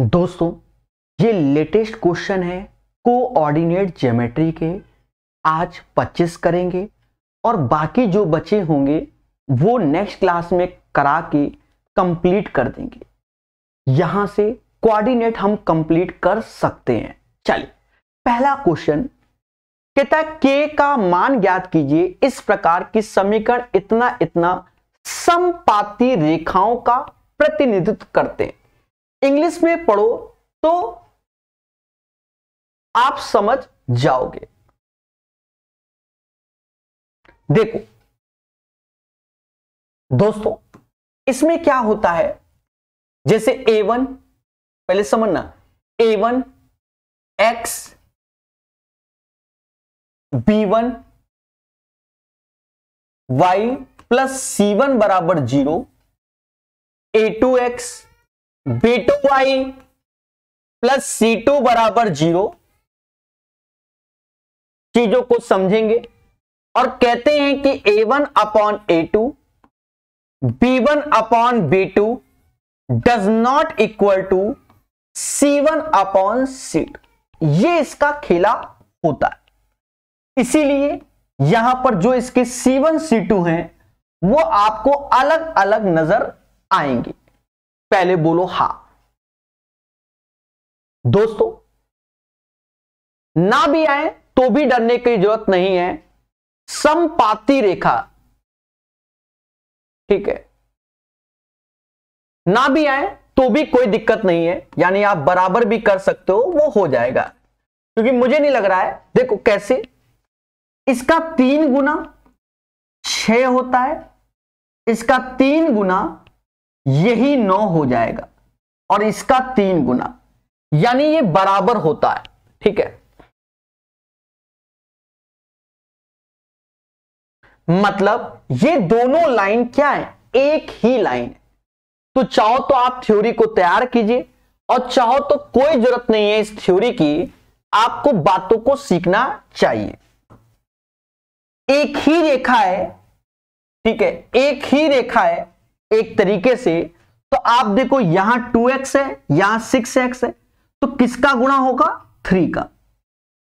दोस्तों ये latest question है कोऑर्डिनेट ज्योमेट्री के आज 25 करेंगे और बाकी जो बचे होंगे वो नेक्स्ट क्लास में करा के कंप्लीट कर देंगे यहां से कोऑर्डिनेट हम कंप्लीट कर सकते हैं चलिए पहला क्वेश्चन कहता है के का मान ज्ञात कीजिए इस प्रकार की समीकरण इतना इतना समपाती रेखाओं का प्रतिनिधित्व करते हैं इंग्लिश में पढ़ो तो आप समझ जाओगे देखो दोस्तों इसमें क्या होता है जैसे ए वन पहले समझना A one x B one y plus C one बराबर zero A two x B two y plus C two बराबर जीरो चीजों को समझेंगे और कहते हैं कि A one upon A two B one upon B two does not equal to C one upon C two ये इसका खेला होता है इसीलिए यहां पर जो इसके सी वन सी टू है वो आपको अलग अलग नजर आएंगे पहले बोलो हा दोस्तों ना भी आए तो भी डरने की जरूरत नहीं है संपाति रेखा ठीक है ना भी आए तो भी कोई दिक्कत नहीं है यानी आप बराबर भी कर सकते हो वो हो जाएगा क्योंकि मुझे नहीं लग रहा है देखो कैसे इसका तीन गुना छ होता है इसका तीन गुना यही नौ हो जाएगा और इसका तीन गुना यानी ये बराबर होता है ठीक है मतलब ये दोनों लाइन क्या है एक ही लाइन है तो चाहो तो आप थ्योरी को तैयार कीजिए और चाहो तो कोई जरूरत नहीं है इस थ्योरी की आपको बातों को सीखना चाहिए एक ही रेखा है ठीक है एक ही रेखा है एक तरीके से तो आप देखो यहां 2x है यहां 6x है तो किसका गुणा होगा 3 का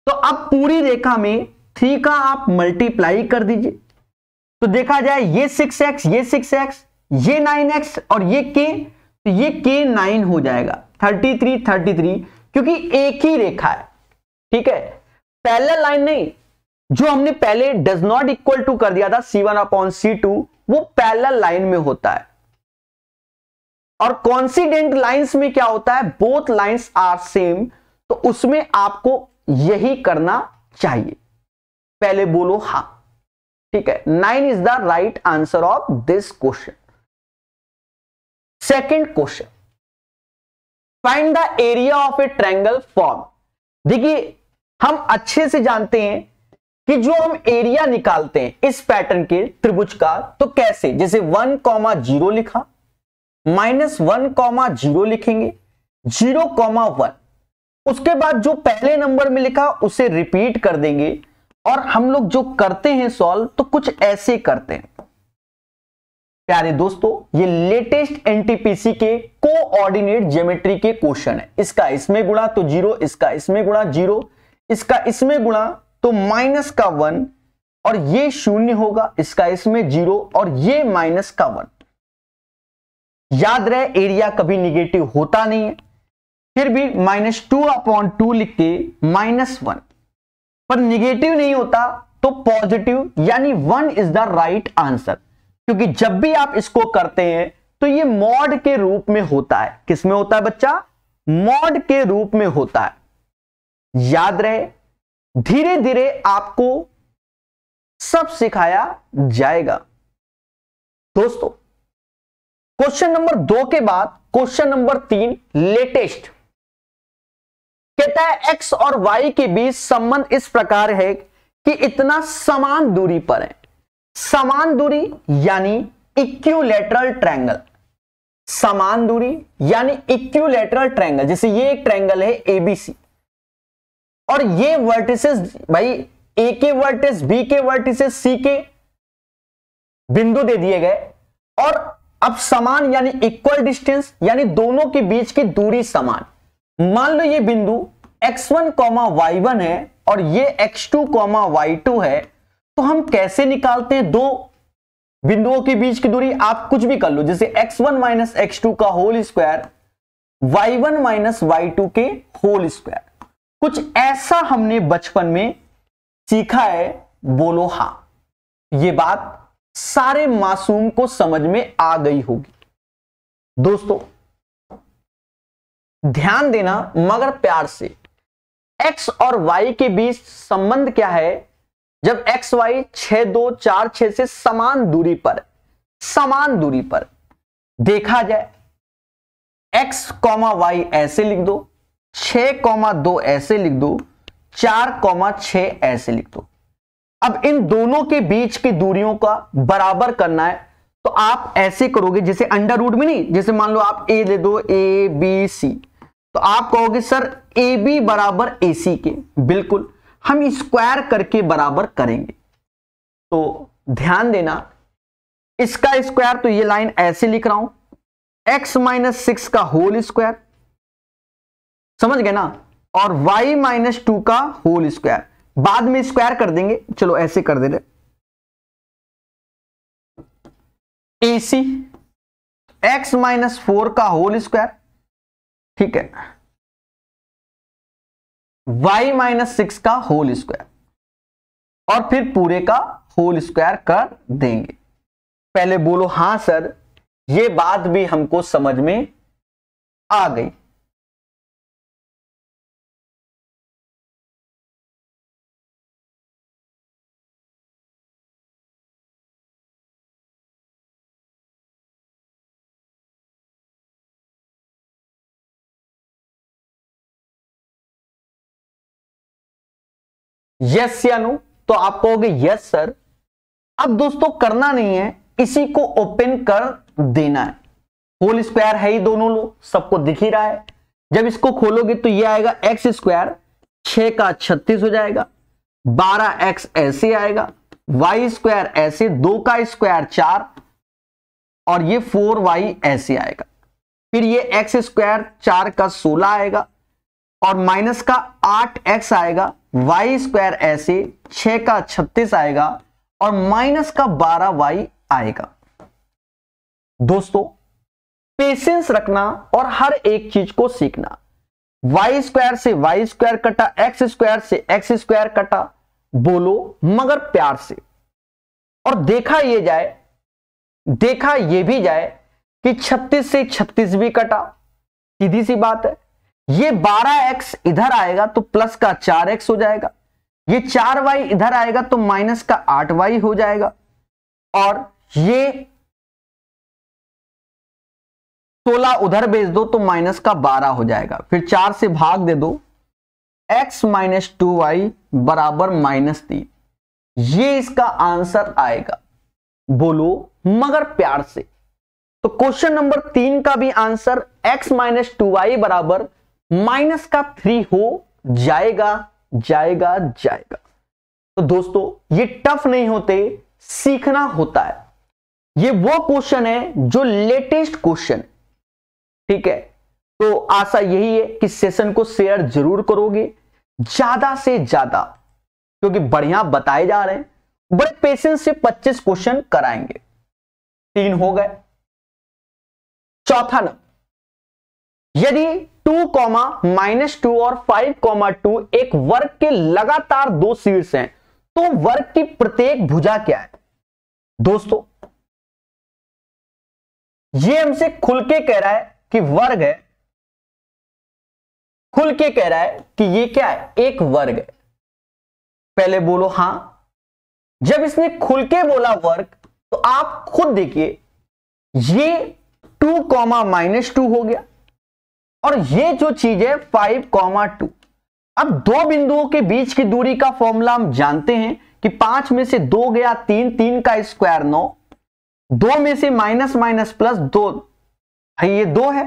तो अब पूरी रेखा में 3 का आप मल्टीप्लाई कर दीजिए तो देखा जाए ये 6x ये 6x ये 9x और ये k तो ये k 9 हो जाएगा 33 33 क्योंकि एक ही रेखा है ठीक है पहले लाइन नहीं जो हमने पहले डज नॉट इक्वल टू कर दिया था C one upon C two वो पैरेलल लाइन में होता है और कॉन्सिडेंट लाइंस में क्या होता है बोथ लाइंस आर सेम तो उसमें आपको यही करना चाहिए पहले बोलो हा ठीक है nine is the right answer of this question second question find the area of a triangle form देखिए हम अच्छे से जानते हैं कि जो हम एरिया निकालते हैं इस पैटर्न के त्रिभुज का तो कैसे जैसे वन कॉमा जीरो लिखा माइनस वन कॉमा जीरो लिखेंगे जीरो कॉमा वन उसके बाद जो पहले नंबर में लिखा उसे रिपीट कर देंगे और हम लोग जो करते हैं सॉल्व तो कुछ ऐसे करते हैं प्यारे दोस्तों ये लेटेस्ट एनटीपीसी के कोऑर्डिनेट ज्योमेट्री के क्वेश्चन है इसका इसमें गुणा तो जीरो इसका इसमें गुणा जीरो इसका इसमें गुणा तो माइनस का वन और ये शून्य होगा इसका इसमें जीरो और ये माइनस का वन याद रहे एरिया कभी निगेटिव होता नहीं है फिर भी माइनस टू अपॉन टू लिख के माइनस वन पर निगेटिव नहीं होता तो पॉजिटिव यानी one is the right answer क्योंकि जब भी आप इसको करते हैं तो ये मॉड के रूप में होता है किसमें होता है बच्चा मॉड के रूप में होता है याद रहे धीरे धीरे आपको सब सिखाया जाएगा दोस्तों क्वेश्चन नंबर दो के बाद क्वेश्चन नंबर तीन लेटेस्ट कहता है एक्स और वाई के बीच संबंध इस प्रकार है कि इतना समान दूरी पर है समान दूरी यानी इक्यूलेटरल ट्रायंगल समान दूरी यानी इक्यूलेटरल ट्रायंगल जैसे ये एक ट्रायंगल है एबीसी और ये वर्टिसेस भाई ए के वर्टिस बी के वर्टिसेस सी के बिंदु दे दिए गए और अब समान यानी इक्वल डिस्टेंस यानी दोनों के बीच की दूरी समान मान लो ये बिंदु x1 कॉमा वन है और ये x2 कॉमा टू है तो हम कैसे निकालते हैं दो बिंदुओं के बीच की दूरी आप कुछ भी कर लो जैसे x1 वन माइनस एक्स का whole square y1 one minus y के होल स्क्वायर कुछ ऐसा हमने बचपन में सीखा है बोलो हा ये बात सारे मासूम को समझ में आ गई होगी दोस्तों ध्यान देना मगर प्यार से x और y के बीच संबंध क्या है जब x y छह दो चार छह से समान दूरी पर समान दूरी पर देखा जाए x कॉमा वाई ऐसे लिख दो छ कॉमा दो ऐसे लिख दो चार कॉमा छ ऐसे लिख दो अब इन दोनों के बीच की दूरियों का बराबर करना है तो आप ऐसे करोगे जैसे अंडर रूट में नहीं जैसे मान लो आप ए दे दो ए बी सी तो आप कहोगे सर ए बी बराबर ए सी के बिल्कुल हम स्क्वायर करके बराबर करेंगे तो ध्यान देना इसका स्क्वायर तो ये लाइन ऐसे लिख रहा हूं x माइनस सिक्स का होल स्क्वायर समझ गए ना और y माइनस टू का होल स्क्वायर बाद में स्क्वायर कर देंगे चलो ऐसे कर देते ए सी एक्स माइनस फोर का होल स्क्वायर ठीक है y माइनस सिक्स का होल स्क्वायर और फिर पूरे का होल स्क्वायर कर देंगे पहले बोलो हां सर ये बात भी हमको समझ में आ गई यस या नो तो आप कहोगे यस सर अब दोस्तों करना नहीं है इसी को ओपन कर देना है होल स्क्वायर है ही दोनों लोग सबको दिख ही रहा है जब इसको खोलोगे तो ये आएगा एक्स स्क्वायर छ का छत्तीस हो जाएगा बारह एक्स ऐसे आएगा वाई स्क्वायर ऐसे दो का स्क्वायर चार और ये फोर वाई ऐसे आएगा फिर ये एक्स स्क्वायर चार का सोलह आएगा और माइनस का आठ एक्स आएगा वाई स्क्वायर ऐसे छ का छत्तीस आएगा और माइनस का बारह वाई आएगा दोस्तों पेशेंस रखना और हर एक चीज को सीखना वाई स्क्वायर से वाई स्क्वायर कटा एक्स स्क्वायर से एक्स स्क्वायर कटा बोलो मगर प्यार से और देखा यह जाए देखा यह भी जाए कि 36 से 36 भी कटा सीधी सी बात है ये 12x इधर आएगा तो प्लस का 4x हो जाएगा ये 4y इधर आएगा तो माइनस का 8y हो जाएगा और ये 16 उधर भेज दो तो माइनस का 12 हो जाएगा फिर 4 से भाग दे दो x माइनस टू वाई बराबर माइनस तीन ये इसका आंसर आएगा बोलो मगर प्यार से तो क्वेश्चन नंबर तीन का भी answer x minus two y बराबर माइनस का थ्री हो जाएगा जाएगा जाएगा तो दोस्तों ये टफ नहीं होते सीखना होता है ये वो क्वेश्चन है जो लेटेस्ट क्वेश्चन ठीक है तो आशा यही है कि सेशन को शेयर जरूर करोगे ज्यादा से ज्यादा क्योंकि बढ़िया बताए जा रहे हैं बड़े पेशेंस से 25 क्वेश्चन कराएंगे तीन हो गए चौथा नंबर यदि टू कॉमा माइनस टू और फाइव कॉमा टू एक वर्ग के लगातार दो शीर्ष हैं तो वर्ग की प्रत्येक भुजा क्या है दोस्तों ये हमसे खुल के कह रहा है कि वर्ग है खुल के कह रहा है कि ये क्या है एक वर्ग है पहले बोलो हां जब इसने खुल के बोला वर्ग तो आप खुद देखिए ये टू कॉमा माइनस टू हो गया और ये जो चीज है फाइव कॉमा टू अब दो बिंदुओं के बीच की दूरी का फॉर्मूला हम जानते हैं कि पांच में से दो गया तीन तीन का स्क्वायर नौ दो में से माइनस माइनस प्लस दो ये दो है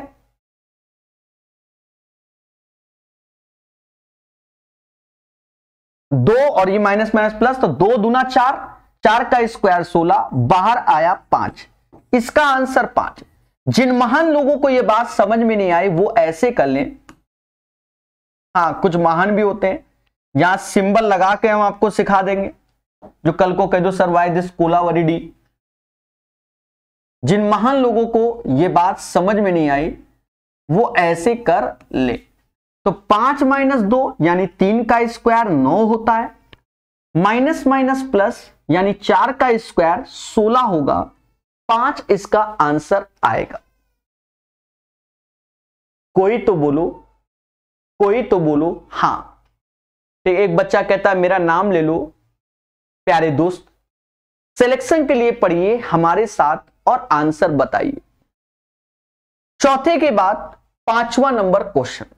दो और ये माइनस माइनस प्लस तो दो दूना चार चार का स्क्वायर सोलह बाहर आया पांच इसका आंसर पांच जिन महान लोगों को यह बात समझ में नहीं आई वो ऐसे कर लें हाँ कुछ महान भी होते हैं यहां सिंबल लगा के हम आपको सिखा देंगे जो कल को कह दो sir why this Kolaveri Di जिन महान लोगों को यह बात समझ में नहीं आई वो ऐसे कर ले तो पांच माइनस दो यानी तीन का स्क्वायर नौ होता है माइनस माइनस प्लस यानी चार का स्क्वायर सोलह होगा पांच इसका आंसर आएगा कोई तो बोलो कोई तो बोलो हां तो एक बच्चा कहता है मेरा नाम ले लो प्यारे दोस्त सिलेक्शन के लिए पढ़िए हमारे साथ और आंसर बताइए चौथे के बाद पांचवा नंबर क्वेश्चन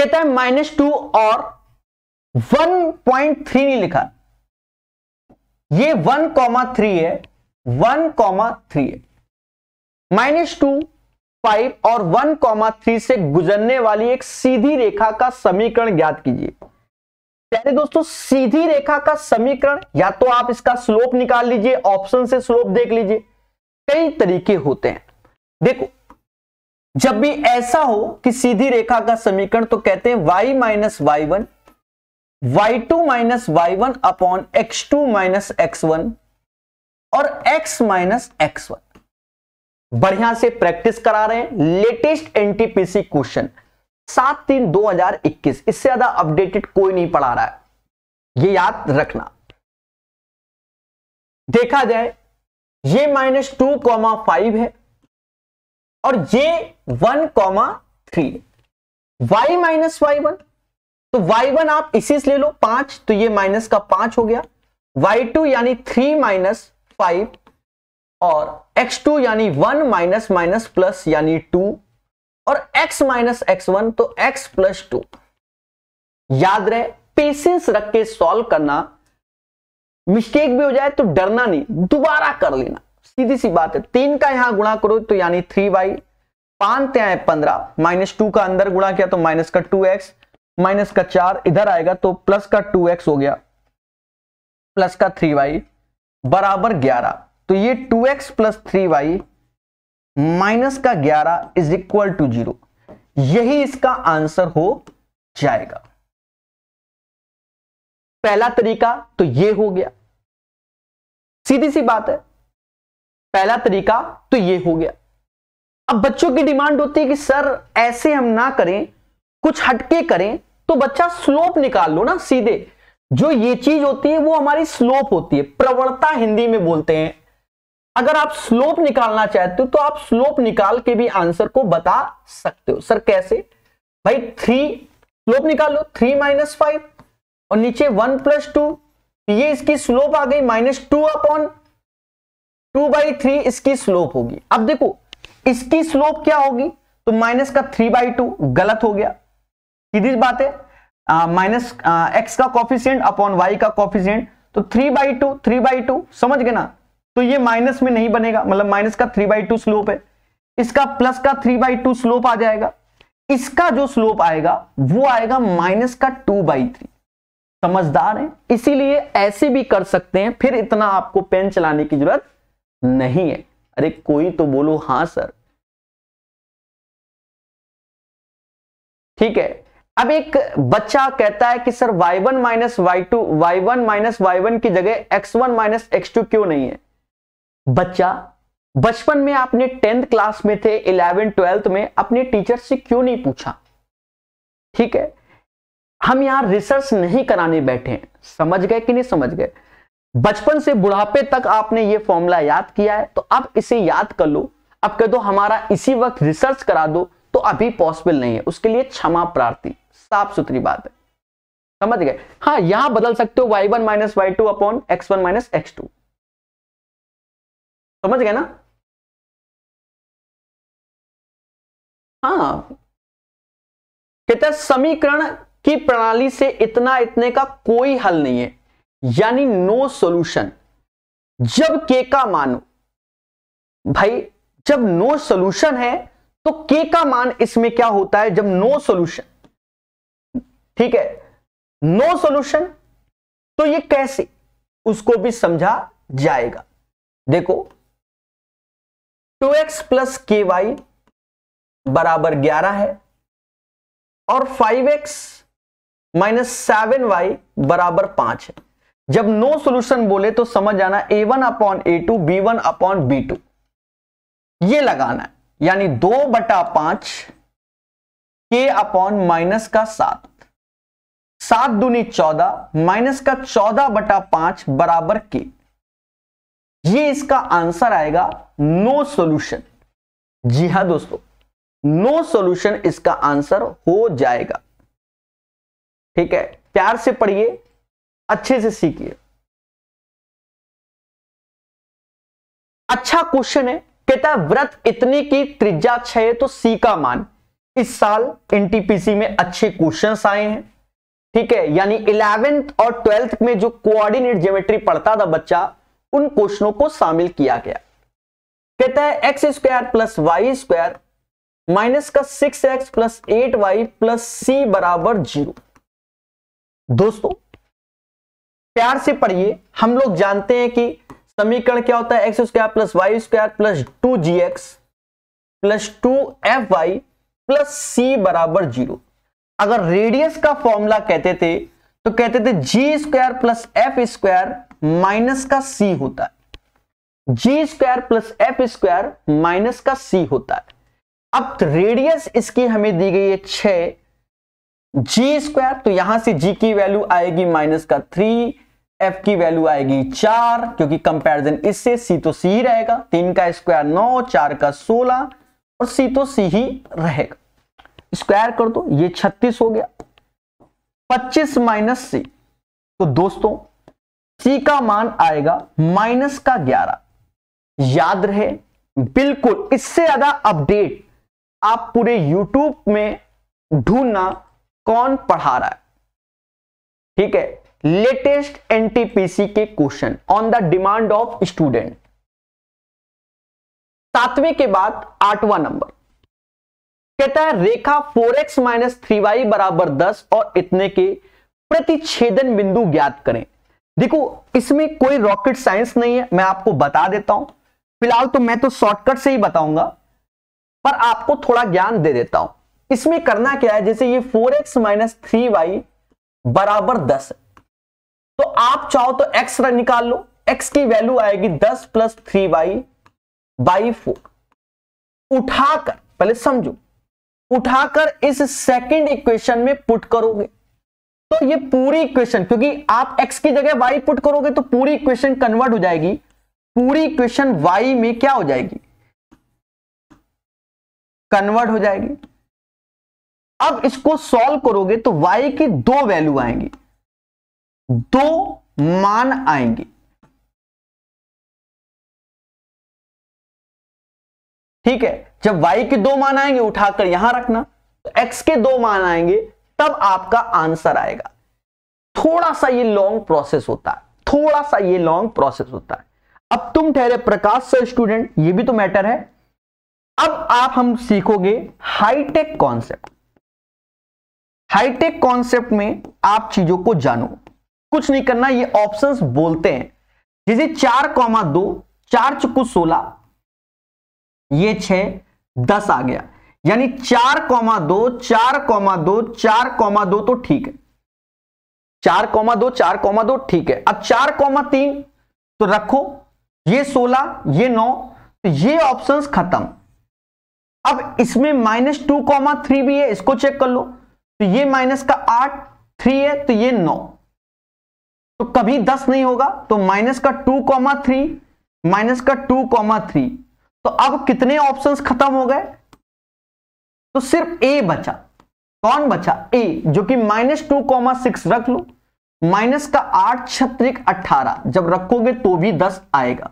कहता है माइनस टू और वन पॉइंट थ्री नहीं लिखा ये वन कॉमा थ्री है one comma three at minus two five और वन कॉमा थ्री से गुजरने वाली एक सीधी रेखा का समीकरण ज्ञात कीजिए पहले दोस्तों सीधी रेखा का समीकरण या तो आप इसका स्लोप निकाल लीजिए ऑप्शन से स्लोप देख लीजिए कई तरीके होते हैं देखो जब भी ऐसा हो कि सीधी रेखा का समीकरण तो कहते हैं y minus y one y two minus y one upon x two minus x one और x माइनस एक्स वन बढ़िया से प्रैक्टिस करा रहे हैं लेटेस्ट एनटीपीसी क्वेश्चन सात तीन दो हजार इक्कीस इससे ज्यादा अपडेटेड कोई नहीं पढ़ा रहा है ये याद रखना देखा जाए ये माइनस टू कॉमा फाइव है और ये one comma three y minus y one तो वाई वन आप इसी से ले लो पांच तो ये माइनस का पांच हो गया वाई टू यानी थ्री माइनस फाइव और एक्स टू यानी वन माइनस माइनस प्लस यानी टू और एक्स माइनस एक्स वन तो एक्स प्लस टू याद रहे पेशेंस रख के सॉल्व करना मिस्टेक भी हो जाए तो डरना नहीं दोबारा कर लेना सीधी सी बात है तीन का यहां गुणा करो तो यानी थ्री बाई पांच आए पंद्रह माइनस टू का अंदर गुणा किया तो माइनस का टू एक्स माइनस का चार इधर आएगा तो प्लस का टू एक्स हो गया प्लस का थ्री वाई बराबर ग्यारह तो ये two x plus three y minus का ग्यारह इज इक्वल टू जीरो यही इसका आंसर हो जाएगा पहला तरीका तो ये हो गया सीधी सी बात है पहला तरीका तो ये हो गया अब बच्चों की डिमांड होती है कि सर ऐसे हम ना करें कुछ हटके करें तो बच्चा स्लोप निकाल लो ना सीधे जो ये चीज होती है वो हमारी स्लोप होती है प्रवणता हिंदी में बोलते हैं अगर आप स्लोप निकालना चाहते हो तो आप स्लोप निकाल के भी आंसर को बता सकते हो सर कैसे भाई थ्री स्लोप निकाल लो थ्री माइनस फाइव और नीचे वन प्लस टू ये इसकी स्लोप आ गई minus two upon two by three इसकी स्लोप होगी अब देखो इसकी स्लोप क्या होगी तो माइनस का थ्री बाई टू गलत हो गया सीधी बात है माइनस एक्स का कॉफिशियंट अपॉन वाई का कॉफिशियंट तो three by two three by two समझ गए ना तो ये माइनस में नहीं बनेगा मतलब माइनस का थ्री बाई टू स्लोप है इसका प्लस का थ्री बाई टू स्लोप आ जाएगा इसका जो स्लोप आएगा वो आएगा माइनस का टू बाई थ्री समझदार है इसीलिए ऐसे भी कर सकते हैं फिर इतना आपको पेन चलाने की जरूरत नहीं है अरे कोई तो बोलो हां सर ठीक है अब एक बच्चा कहता है कि sir y1 minus y two y one minus y one की जगह x1 one minus x to क्यों नहीं है बच्चा बचपन में आपने टेंथ क्लास में थे इलेवन ट्वेल्थ में अपने टीचर से क्यों नहीं पूछा ठीक है हम यहां रिसर्च नहीं कराने बैठे हैं समझ गए कि नहीं समझ गए बचपन से बुढ़ापे तक आपने ये फॉर्मूला याद किया है तो अब इसे याद कर लो अब कह दो हमारा इसी वक्त रिसर्च करा दो तो अभी पॉसिबल नहीं है उसके लिए क्षमा प्रार्थी साफ सुथरी बात है समझ गए हाँ यहां बदल सकते हो y one minus y two upon x one minus x two समझ गए ना हाँ कहते हैं समीकरण की प्रणाली से इतना इतने का कोई हल नहीं है यानी नो सॉल्यूशन जब के का मानो भाई जब नो सॉल्यूशन है तो के का मान इसमें क्या होता है जब नो सॉल्यूशन ठीक है नो सोल्यूशन तो ये कैसे उसको भी समझा जाएगा देखो 2x एक्स प्लस के वाई बराबर ग्यारह है और 5x x minus seven Y बराबर पांच है जब नो सोल्यूशन बोले तो समझ आना A one upon A two B one upon B two ये लगाना है यानी दो बटा पांच के अपॉन माइनस का सात सात दूनी चौदह माइनस का चौदह बटा पांच बराबर के ये इसका आंसर आएगा नो सॉल्यूशन जी हां दोस्तों नो सॉल्यूशन इसका आंसर हो जाएगा ठीक है प्यार से पढ़िए अच्छे से सीखिए अच्छा क्वेश्चन है कहता है व्रत इतने की त्रिज्या छह तो सी का मान इस साल एनटीपीसी में अच्छे क्वेश्चंस आए हैं ठीक है यानी इलेवेंथ और ट्वेल्थ में जो कोऑर्डिनेट ज्योमेट्री पढ़ता था बच्चा उन क्वेश्चनों को शामिल किया गया कहता है x square plus y square minus का six x plus eight y plus सी बराबर जीरो दोस्तों प्यार से पढ़िए हम लोग जानते हैं कि समीकरण क्या होता है x square plus y square plus two जी x plus two F y plus सी बराबर जीरो अगर रेडियस का फॉर्मूला कहते थे तो कहते थे G square plus F square minus का सी होता है G square plus F square minus का सी होता है अब रेडियस तो इसकी हमें दी गई है छ जी स्क्वायर तो यहां से जी की वैल्यू आएगी माइनस का थ्री एफ की वैल्यू आएगी चार क्योंकि कंपैरिजन इससे सी तो सी ही रहेगा तीन का स्क्वायर नौ चार का सोलह और सी तो सी ही रहेगा स्क्वायर कर दो ये छत्तीस हो गया पच्चीस माइनस सी तो दोस्तों सी का मान आएगा माइनस का ग्यारह याद रहे बिल्कुल इससे ज्यादा अपडेट आप पूरे यूट्यूब में ढूंढना कौन पढ़ा रहा है ठीक है लेटेस्ट एनटीपीसी के question on the demand of student सातवें के बाद आठवां नंबर कहता है रेखा four x minus three y बराबर दस और इतने के प्रतिच्छेदन बिंदु ज्ञात करें देखो इसमें कोई रॉकेट साइंस नहीं है मैं आपको बता देता हूं फिलहाल तो मैं तो शॉर्टकट से ही बताऊंगा पर आपको थोड़ा ज्ञान दे देता हूं इसमें करना क्या है जैसे ये four x minus three y बराबर दस तो आप चाहो तो एक्स निकाल लो एक्स की वैल्यू आएगी दस plus three y by four उठाकर पहले समझो उठाकर इस सेकंड इक्वेशन में पुट करोगे तो ये पूरी इक्वेशन क्योंकि आप एक्स की जगह वाई पुट करोगे तो पूरी इक्वेशन कन्वर्ट हो जाएगी पूरी इक्वेशन वाई में क्या हो जाएगी कन्वर्ट हो जाएगी अब इसको सॉल्व करोगे तो वाई की दो वैल्यू आएंगी दो मान आएंगे ठीक है जब y के दो मान आएंगे उठाकर यहां रखना तो x के दो मान आएंगे तब आपका आंसर आएगा थोड़ा सा ये लॉन्ग प्रोसेस होता है थोड़ा सा ये लॉन्ग प्रोसेस होता है अब तुम ठहरे प्रकाश सर स्टूडेंट ये भी तो मैटर है अब आप हम सीखोगे हाईटेक कॉन्सेप्ट हाईटेक कॉन्सेप्ट में आप चीजों को जानो कुछ नहीं करना ये ऑप्शंस बोलते हैं जैसे चार कॉमा दो चार चुकू सोलह ये छः दस आ गया यानी चार कौमा दो चार कौमा दो चार कौमा दो तो ठीक है चार कौमा दो चार कौमा दो ठीक है अब चार कौमा तीन तो रखो ये सोलह ये नौ तो ये ऑप्शंस खत्म अब इसमें माइनस टू कॉमा थ्री भी है इसको चेक कर लो तो ये माइनस का आठ थ्री है तो ये नौ तो कभी दस नहीं होगा तो माइनस का टू कॉमा थ्री माइनस का टू कॉमा थ्री तो अब कितने ऑप्शंस खत्म हो गए तो सिर्फ ए बचा कौन बचा ए जो कि माइनस टू कॉमा सिक्स रख लो माइनस का आठ छत्रिक अठारह जब रखोगे तो भी दस आएगा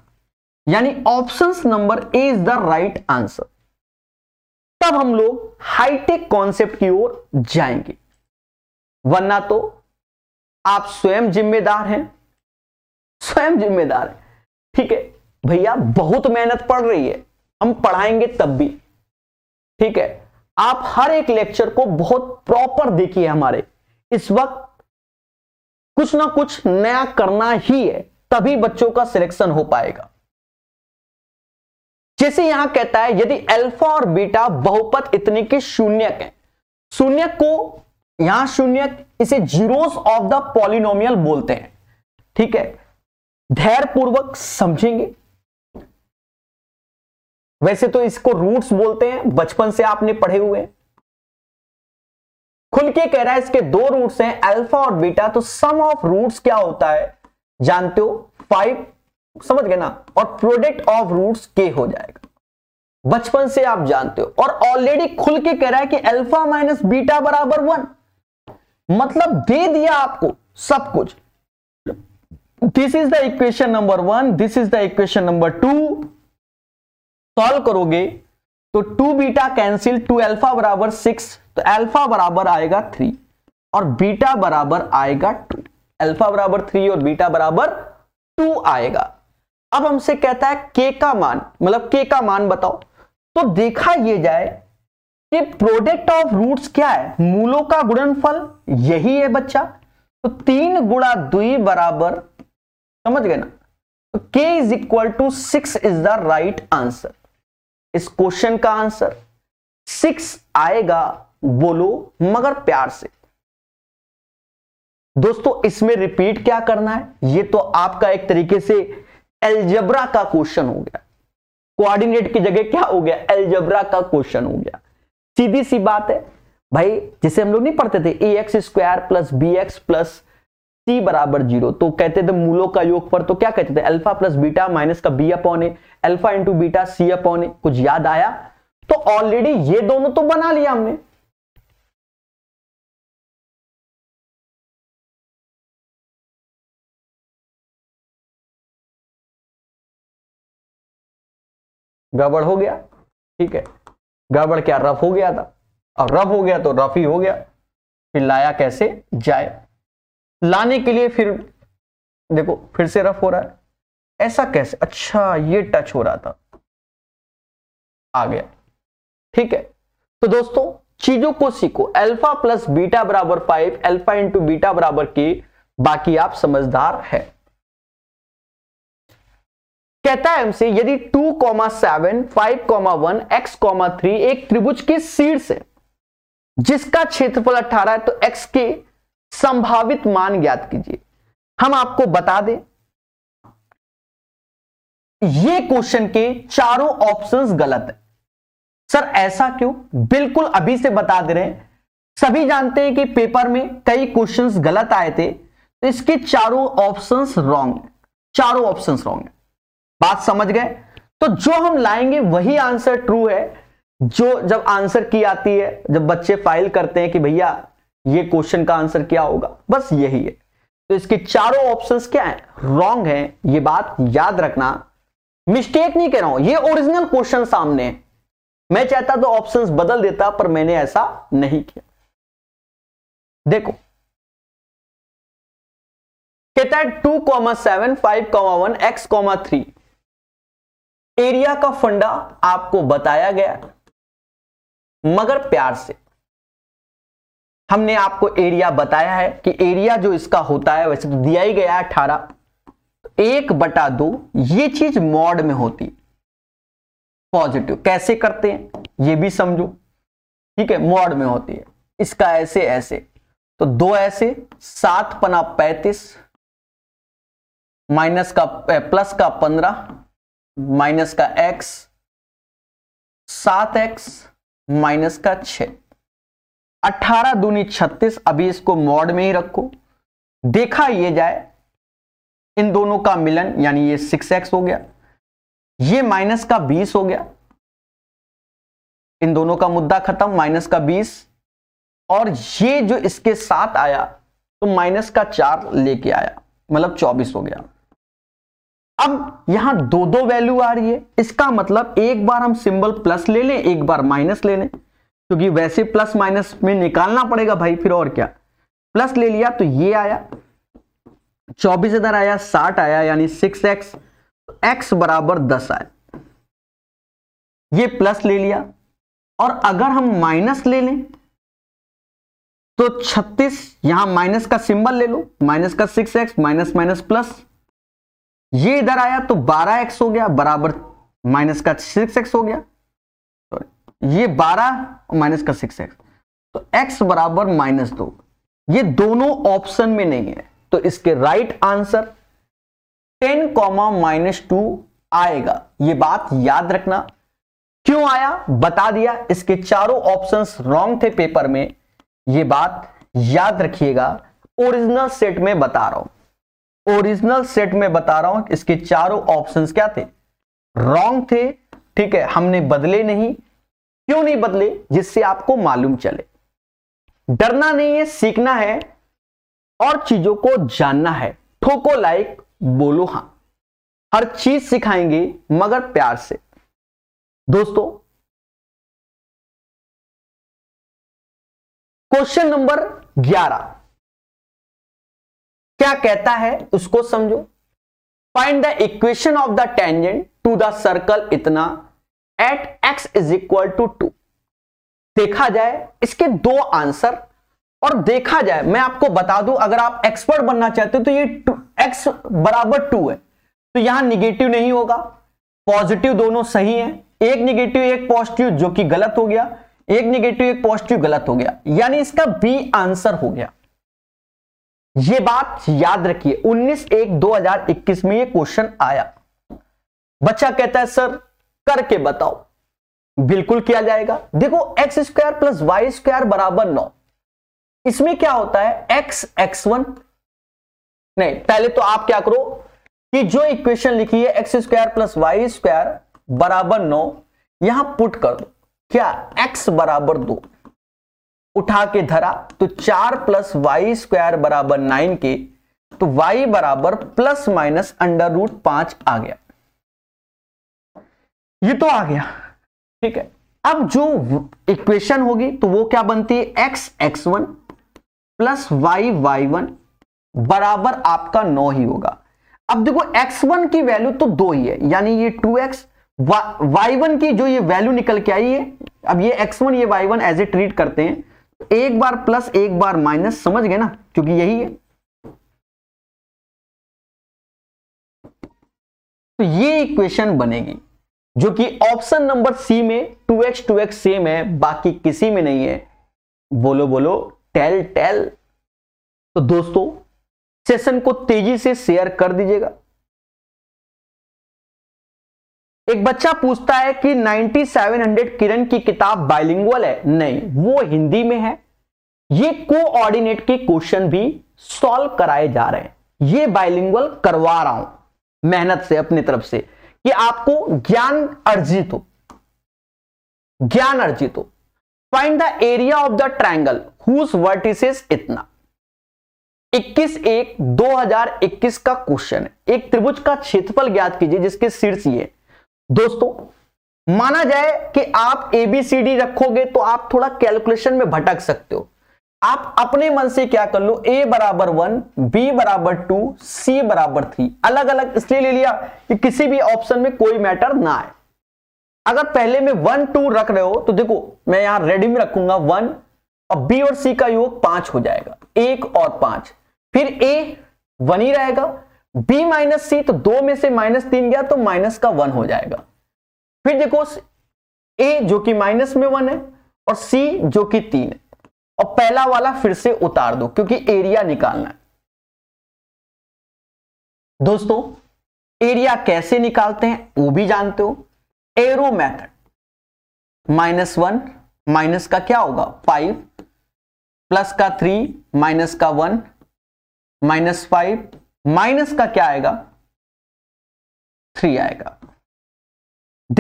यानी options number A is the right answer तब हम लोग हाईटेक कॉन्सेप्ट की ओर जाएंगे वरना तो आप स्वयं जिम्मेदार हैं स्वयं जिम्मेदार हैं ठीक है भैया बहुत मेहनत पड़ रही है हम पढ़ाएंगे तब भी ठीक है आप हर एक लेक्चर को बहुत प्रॉपर देखिए हमारे इस वक्त कुछ ना कुछ नया करना ही है तभी बच्चों का सिलेक्शन हो पाएगा जैसे यहां कहता है यदि अल्फा और बीटा बहुपत इतने के शून्यक है शून्यक को यहां शून्यक इसे जीरोस ऑफ द पॉलिनोमियल बोलते हैं ठीक है धैर्यपूर्वक समझेंगे वैसे तो इसको रूट्स बोलते हैं बचपन से आपने पढ़े हुए खुल के कह रहा है इसके दो रूट्स हैं अल्फा और बीटा तो सम ऑफ रूट्स क्या होता है जानते हो फाइव समझ गए ना और प्रोडक्ट ऑफ रूट्स के हो जाएगा बचपन से आप जानते हो और ऑलरेडी खुल के कह रहा है कि अल्फा माइनस बीटा बराबर वन मतलब दे दिया आपको सब कुछ this is the equation number one this is the equation number two solve करोगे तो two beta cancel two alpha बराबर सिक्स तो अल्फा बराबर आएगा थ्री और बीटा बराबर आएगा टू अल्फा बराबर थ्री और बीटा बराबर टू आएगा अब हमसे कहता है के का मान मतलब के का मान बताओ तो देखा ये जाए कि प्रोडक्ट ऑफ रूट्स क्या है मूलों का गुणनफल यही है बच्चा तो तीन गुणा दुई बराबर समझ गए ना K is equal to six is the right answer इस क्वेश्चन का आंसर सिक्स आएगा बोलो मगर प्यार से दोस्तों इसमें रिपीट क्या करना है ये तो आपका एक तरीके से एल्जब्रा का क्वेश्चन हो गया कोऑर्डिनेट की जगह क्या हो गया एलजबरा का क्वेश्चन हो गया सीधी सी बात है भाई जिसे हम लोग नहीं पढ़ते थे a x square plus b x plus सी बराबर जीरो तो कहते थे मूलों का योग पर तो क्या कहते थे अल्फा प्लस बीटा माइनस का B upon A alpha into beta C upon कुछ याद आया तो ऑलरेडी ये दोनों तो बना लिया हमने गड़बड़ हो गया ठीक है गड़बड़ क्या रफ हो गया था अब रफ हो गया तो रफ ही हो गया फिर लाया कैसे जाए लाने के लिए फिर देखो फिर से रफ हो रहा है ऐसा कैसे अच्छा ये टच हो रहा था आ गया ठीक है तो दोस्तों चीजों को सीखो अल्फा प्लस बीटा बराबर फाइव अल्फा इंटू बीटा बराबर के बाकी आप समझदार है कहता है हमसे यदि two comma seven five comma one x comma three एक त्रिभुज के शीर्ष है जिसका क्षेत्रफल अठारह है तो एक्स के संभावित मान ज्ञात कीजिए हम आपको बता दें ये क्वेश्चन के चारों ऑप्शंस गलत है सर ऐसा क्यों बिल्कुल अभी से बता दे रहे हैं सभी जानते हैं कि पेपर में कई क्वेश्चंस गलत आए थे तो इसके चारों ऑप्शंस रॉन्ग चारों ऑप्शंस रॉन्ग है बात समझ गए तो जो हम लाएंगे वही आंसर ट्रू है जो जब आंसर की आती है जब बच्चे फाइल करते हैं कि भैया ये क्वेश्चन का आंसर क्या होगा बस यही है तो इसके चारों ऑप्शंस क्या है रॉन्ग है ये बात याद रखना मिस्टेक नहीं कह रहा हूं ये ओरिजिनल क्वेश्चन सामने है मैं चाहता तो ऑप्शंस बदल देता पर मैंने ऐसा नहीं किया देखो कहता है two comma seven five comma one x comma three area का फंडा आपको बताया गया मगर प्यार से हमने आपको एरिया बताया है कि एरिया जो इसका होता है वैसे तो दिया ही गया है अठारह एक बटा दो ये चीज मॉड में होती है पॉजिटिव कैसे करते हैं ये भी समझो ठीक है मॉड में होती है इसका ऐसे ऐसे तो दो ऐसे सात पना पैतीस माइनस का प्लस का पंद्रह माइनस का एक्स सात एक्स माइनस का छ अठारह दूनी छत्तीस अभी इसको मॉड में ही रखो देखा ये जाए इन दोनों का मिलन यानी ये सिक्स एक्स हो गया ये माइनस का बीस हो गया इन दोनों का मुद्दा खत्म माइनस का बीस और ये जो इसके साथ आया तो माइनस का चार लेके आया मतलब चौबीस हो गया अब यहां दो दो वैल्यू आ रही है इसका मतलब एक बार हम सिंबल प्लस ले लें एक बार माइनस ले लें क्योंकि वैसे प्लस माइनस में निकालना पड़ेगा भाई फिर और क्या प्लस ले लिया तो ये आया चौबीस इधर आया साठ आया यानी सिक्स एक्स एक्स बराबर दस आया ये प्लस ले लिया और अगर हम माइनस ले लें तो छत्तीस यहां माइनस का सिंबल ले लो माइनस का six x minus minus plus ये इधर आया तो बारह एक्स हो गया बराबर माइनस का सिक्स एक्स हो गया ये बारह माइनस का सिक्स एक्स तो एक्स बराबर माइनस दो ये दोनों ऑप्शन में नहीं है तो इसके right answer ten comma minus two आएगा यह बात याद रखना क्यों आया बता दिया इसके चारों ऑप्शंस रॉन्ग थे पेपर में यह बात याद रखिएगा ओरिजिनल सेट में बता रहा हूं ओरिजिनल सेट में बता रहा हूं इसके चारों ऑप्शंस क्या थे रॉन्ग थे ठीक है हमने बदले नहीं क्यों नहीं बदले जिससे आपको मालूम चले डरना नहीं है सीखना है और चीजों को जानना है ठोको लाइक बोलो हां हर चीज सिखाएंगे मगर प्यार से दोस्तों क्वेश्चन नंबर 11 क्या कहता है उसको समझो find the equation of the tangent to the circle इतना at x is equal to two देखा जाए इसके दो आंसर और देखा जाए मैं आपको बता दूं अगर आप एक्सपर्ट बनना चाहते हो तो ये एक्स बराबर टू है तो यहां निगेटिव नहीं होगा पॉजिटिव दोनों सही है एक निगेटिव एक पॉजिटिव जो कि गलत हो गया एक निगेटिव एक पॉजिटिव गलत हो गया यानी इसका बी आंसर हो गया ये बात याद रखिए 19 एक 2021 में ये क्वेश्चन आया बच्चा कहता है सर करके बताओ बिल्कुल किया जाएगा देखो x square plus y square बराबर नौ इसमें क्या होता है एक्स एक्स वन नहीं पहले तो आप क्या करो कि जो इक्वेशन लिखी है x square plus y square बराबर नौ यहां पुट कर दो क्या एक्स बराबर दो उठा के धरा तो चार प्लस वाई स्क्वायर बराबर नाइन के तो y बराबर प्लस माइनस अंडर रूट पांच आ गया ये तो आ गया ठीक है अब जो इक्वेशन होगी तो वो क्या बनती है x x1 plus y y one बराबर आपका नौ ही होगा अब देखो एक्स वन की वैल्यू तो दो ही है यानी ये टू एक्स वाई वन की जो ये वैल्यू निकल के आई है अब ये एक्स वन ये y one as a treat करते हैं तो एक बार प्लस एक बार माइनस समझ गए ना क्योंकि यही है तो ये इक्वेशन बनेगी जो कि ऑप्शन नंबर सी में two x two x same है बाकी किसी में नहीं है बोलो बोलो टेल टेल तो दोस्तों सेशन को तेजी से शेयर कर दीजिएगा एक बच्चा पूछता है कि 9700 किरण की किताब बाइलिंगुअल है नहीं वो हिंदी में है ये कोऑर्डिनेट के क्वेश्चन भी सॉल्व कराए जा रहे हैं ये बाइलिंगुअल करवा रहा हूं मेहनत से अपनी तरफ से कि आपको ज्ञान अर्जित हो ज्ञान अर्जित हो find the area of the triangle whose vertices इतना 21 एक 2021 का क्वेश्चन एक त्रिभुज का क्षेत्रफल ज्ञात कीजिए जिसके शीर्ष ये दोस्तों माना जाए कि आप एबीसीडी रखोगे तो आप थोड़ा कैलकुलेशन में भटक सकते हो आप अपने मन से क्या कर लो ए बराबर वन बी बराबर टू सी बराबर थ्री अलग अलग इसलिए ले लिया कि किसी भी ऑप्शन में कोई मैटर ना आए अगर पहले में वन टू रख रहे हो तो देखो मैं यहां रेडी में रखूंगा वन अब बी और सी का योग पांच हो जाएगा एक और पांच फिर ए वन ही रहेगा बी माइनस सी तो दो में से माइनस तीन गया तो माइनस का वन हो जाएगा फिर देखो ए जो कि माइनस में वन है और सी जो कि तीन है और पहला वाला फिर से उतार दो क्योंकि एरिया निकालना है दोस्तों एरिया कैसे निकालते हैं वो भी जानते हो arrow method minus one minus का क्या होगा फाइव प्लस का थ्री माइनस का वन माइनस फाइव माइनस का क्या आएगा थ्री आएगा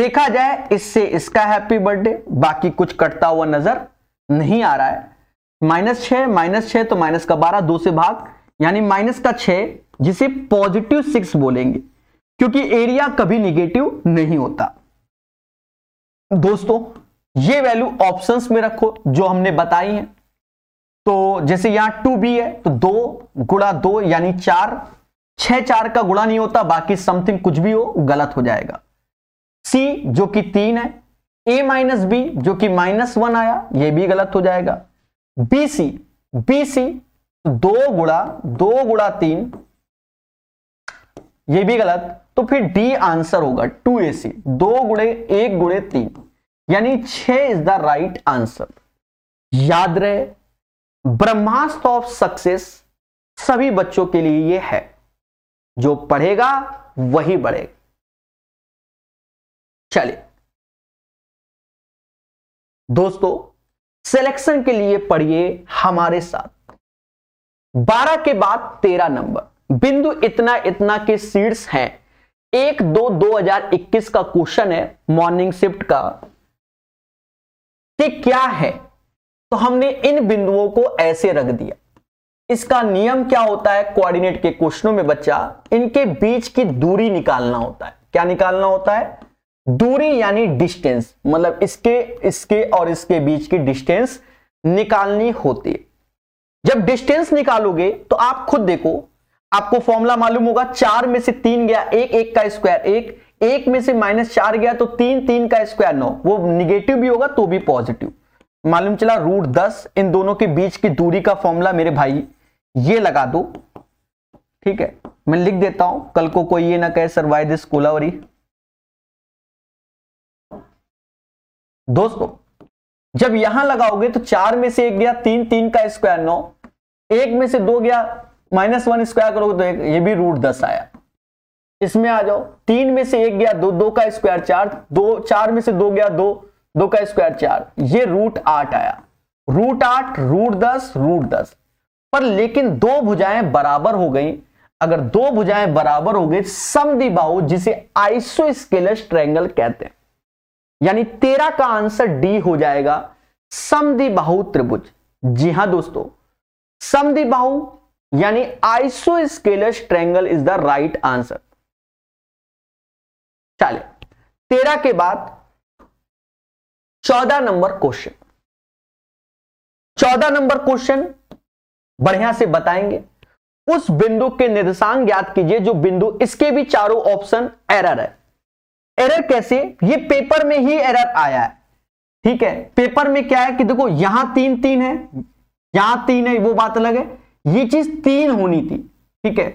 देखा जाए इससे इसका हैप्पी बर्थडे बाकी कुछ कटता हुआ नजर नहीं आ रहा है माइनस छ माइनस छ तो माइनस का बारह दो से भाग यानी माइनस का छ जिसे पॉजिटिव सिक्स बोलेंगे क्योंकि एरिया कभी निगेटिव नहीं होता दोस्तों ये वैल्यू ऑप्शंस में रखो जो हमने बताई है तो जैसे यहां टू बी है तो दो गुड़ा दो यानी चार छह चार का गुड़ा नहीं होता बाकी समथिंग कुछ भी हो गलत हो जाएगा सी जो कि तीन है ए माइनस बी जो कि माइनस वन आया ये भी गलत हो जाएगा बी सी बी सी दो गुड़ा दो गुड़ा तीन ये भी गलत तो फिर डी आंसर होगा टू ए सी दो गुड़े एक गुड़े तीन यानी छ इज द राइट आंसर याद रहे ब्रह्मास्त्र ऑफ सक्सेस सभी बच्चों के लिए ये है जो पढ़ेगा वही बढ़ेगा चलिए दोस्तों सिलेक्शन के लिए पढ़िए हमारे साथ 12 के बाद 13 नंबर बिंदु इतना इतना के सीड्स हैं एक दो 2021 का क्वेश्चन है मॉर्निंग शिफ्ट का कि क्या है तो हमने इन बिंदुओं को ऐसे रख दिया इसका नियम क्या होता है कोऑर्डिनेट के क्वेश्चनों में बच्चा इनके बीच की दूरी निकालना होता है क्या निकालना होता है दूरी यानी डिस्टेंस मतलब इसके इसके और इसके बीच की डिस्टेंस निकालनी होती है जब डिस्टेंस निकालोगे तो आप खुद देखो आपको फॉर्मूला मालूम होगा चार में से तीन गया एक एक का स्क्वायर एक एक में से माइनस चार गया तो तीन तीन का स्क्वायर नौ वो निगेटिव भी होगा तो भी पॉजिटिव मालूम चला रूट दस इन दोनों के बीच की दूरी का फॉर्मूला मेरे भाई ये लगा दो ठीक है मैं लिख देता हूं कल को कोई ये ना कहे सर वाई दिस कोलावरी दोस्तों जब यहां लगाओगे तो चार में से एक गया तीन तीन का स्क्वायर नौ एक में से दो गया माइनस वन स्क्वायर करोगे तो एक ये भी रूट दस आया इसमें आ जाओ तीन में से एक गया दो दो का स्क्वायर चार दो चार में से दो गया दो दो का स्क्वायर चार ये रूट आठ आया रूट आठ रूट दस रूट दस पर लेकिन दो भुजाएं बराबर हो गई अगर दो भुजाएं बराबर हो गई बाहु जिसे स्केलस ट्रैंगल कहते हैं यानी तेरह का आंसर डी हो जाएगा बाहु त्रिभुज जी हां दोस्तों बाहु यानी isosceles triangle is the right answer चले तेरह के बाद चौदह नंबर क्वेश्चन चौदह नंबर क्वेश्चन बढ़िया से बताएंगे उस बिंदु के निर्देशांक ज्ञात कीजिए जो बिंदु इसके भी चारों ऑप्शन एरर है एरर कैसे ये पेपर में ही एरर आया है ठीक है पेपर में क्या है कि देखो यहां तीन तीन है यहां तीन है वो बात अलग है ये चीज तीन होनी थी ठीक है